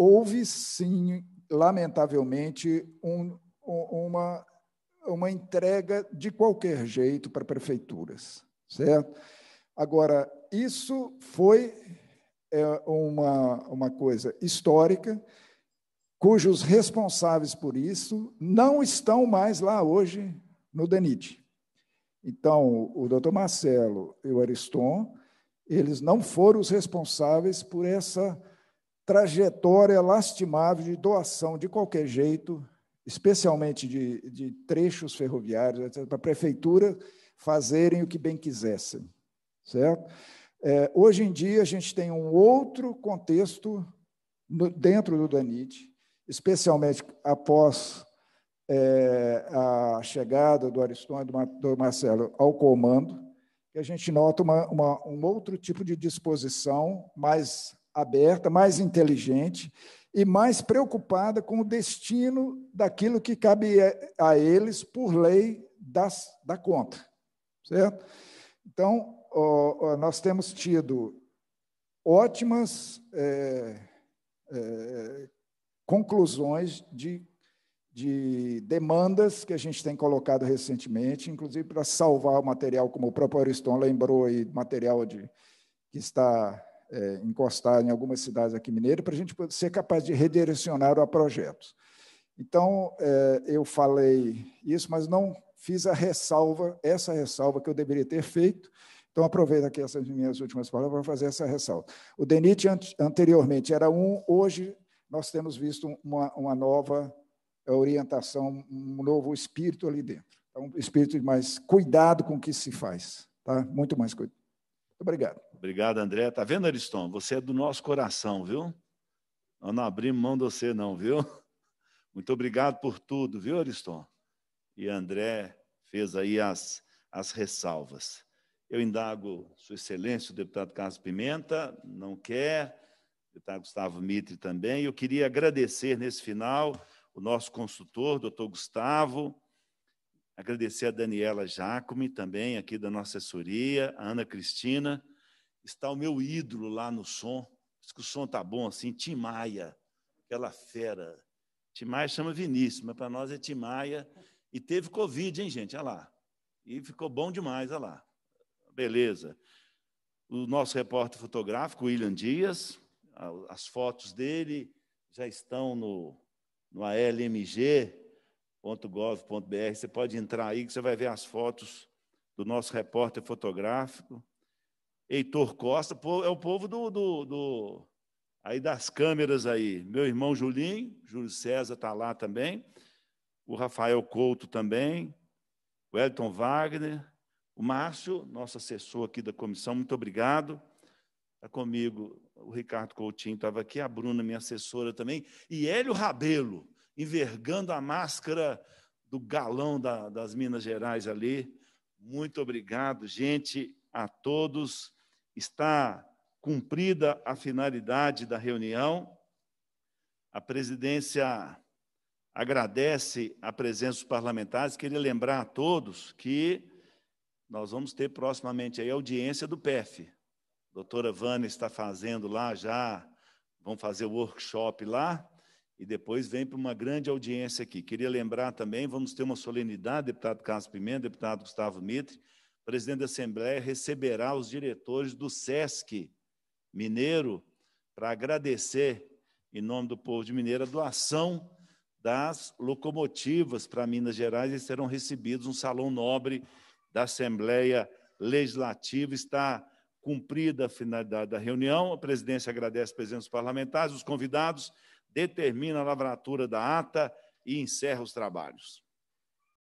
houve sim, lamentavelmente, um, uma, uma entrega de qualquer jeito para prefeituras, certo? Agora, isso foi é, uma, uma coisa histórica, cujos responsáveis por isso não estão mais lá hoje no DENIT. Então, o doutor Marcelo e o Ariston, eles não foram os responsáveis por essa trajetória lastimável de doação de qualquer jeito, especialmente de, de trechos ferroviários, para a prefeitura fazerem o que bem quisessem, certo? É, hoje em dia, a gente tem um outro contexto no, dentro do DANIT, especialmente após é, a chegada do Aristônio e do, do Marcelo ao comando, que a gente nota uma, uma, um outro tipo de disposição mais aberta, mais inteligente e mais preocupada com o destino daquilo que cabe a eles por lei das, da conta, certo? Então, ó, ó, nós temos tido ótimas é, é, conclusões de, de demandas que a gente tem colocado recentemente, inclusive para salvar o material, como o próprio Ariston lembrou aí, material de, que está é, encostar em algumas cidades aqui mineiras para a gente poder ser capaz de redirecionar o projetos. Então, é, eu falei isso, mas não fiz a ressalva, essa ressalva que eu deveria ter feito. Então, aproveito aqui essas minhas últimas palavras para fazer essa ressalva. O DENIT anteriormente era um, hoje nós temos visto uma, uma nova orientação, um novo espírito ali dentro. um então, espírito de mais cuidado com o que se faz, tá? muito mais cuidado. obrigado. Obrigado, André. Tá vendo, Ariston? Você é do nosso coração, viu? Nós não abrimos mão de você, não, viu? Muito obrigado por tudo, viu, Ariston? E André fez aí as, as ressalvas. Eu indago Sua Excelência, o deputado Carlos Pimenta, não quer, o deputado Gustavo Mitre também. Eu queria agradecer nesse final o nosso consultor, doutor Gustavo, agradecer a Daniela Jacome, também aqui da nossa assessoria, a Ana Cristina está o meu ídolo lá no som. Diz que o som tá bom assim, Tim Maia, aquela fera. Tim Maia chama Vinícius, mas para nós é Tim Maia. E teve Covid, hein, gente? Olha lá. E ficou bom demais, olha lá. Beleza. O nosso repórter fotográfico, William Dias, as fotos dele já estão no, no almg.gov.br. Você pode entrar aí que você vai ver as fotos do nosso repórter fotográfico. Heitor Costa, é o povo do, do, do aí das câmeras aí. Meu irmão Julinho, Júlio César está lá também, o Rafael Couto também, o Elton Wagner, o Márcio, nosso assessor aqui da comissão, muito obrigado. Está comigo o Ricardo Coutinho estava aqui, a Bruna, minha assessora também, e Hélio Rabelo, envergando a máscara do galão da, das Minas Gerais ali. Muito obrigado, gente, a todos. Está cumprida a finalidade da reunião. A presidência agradece a presença dos parlamentares. Queria lembrar a todos que nós vamos ter proximamente aí a audiência do PEF. A doutora Vânia está fazendo lá já, vão fazer o workshop lá e depois vem para uma grande audiência aqui. Queria lembrar também, vamos ter uma solenidade, deputado Carlos Pimenta, deputado Gustavo Mitre, presidente da Assembleia receberá os diretores do SESC Mineiro para agradecer, em nome do povo de Mineiro, a doação das locomotivas para Minas Gerais. Eles serão recebidos no Salão Nobre da Assembleia Legislativa. Está cumprida a finalidade da reunião. A presidência agradece a presença dos parlamentares, os convidados, determina a lavratura da ata e encerra os trabalhos.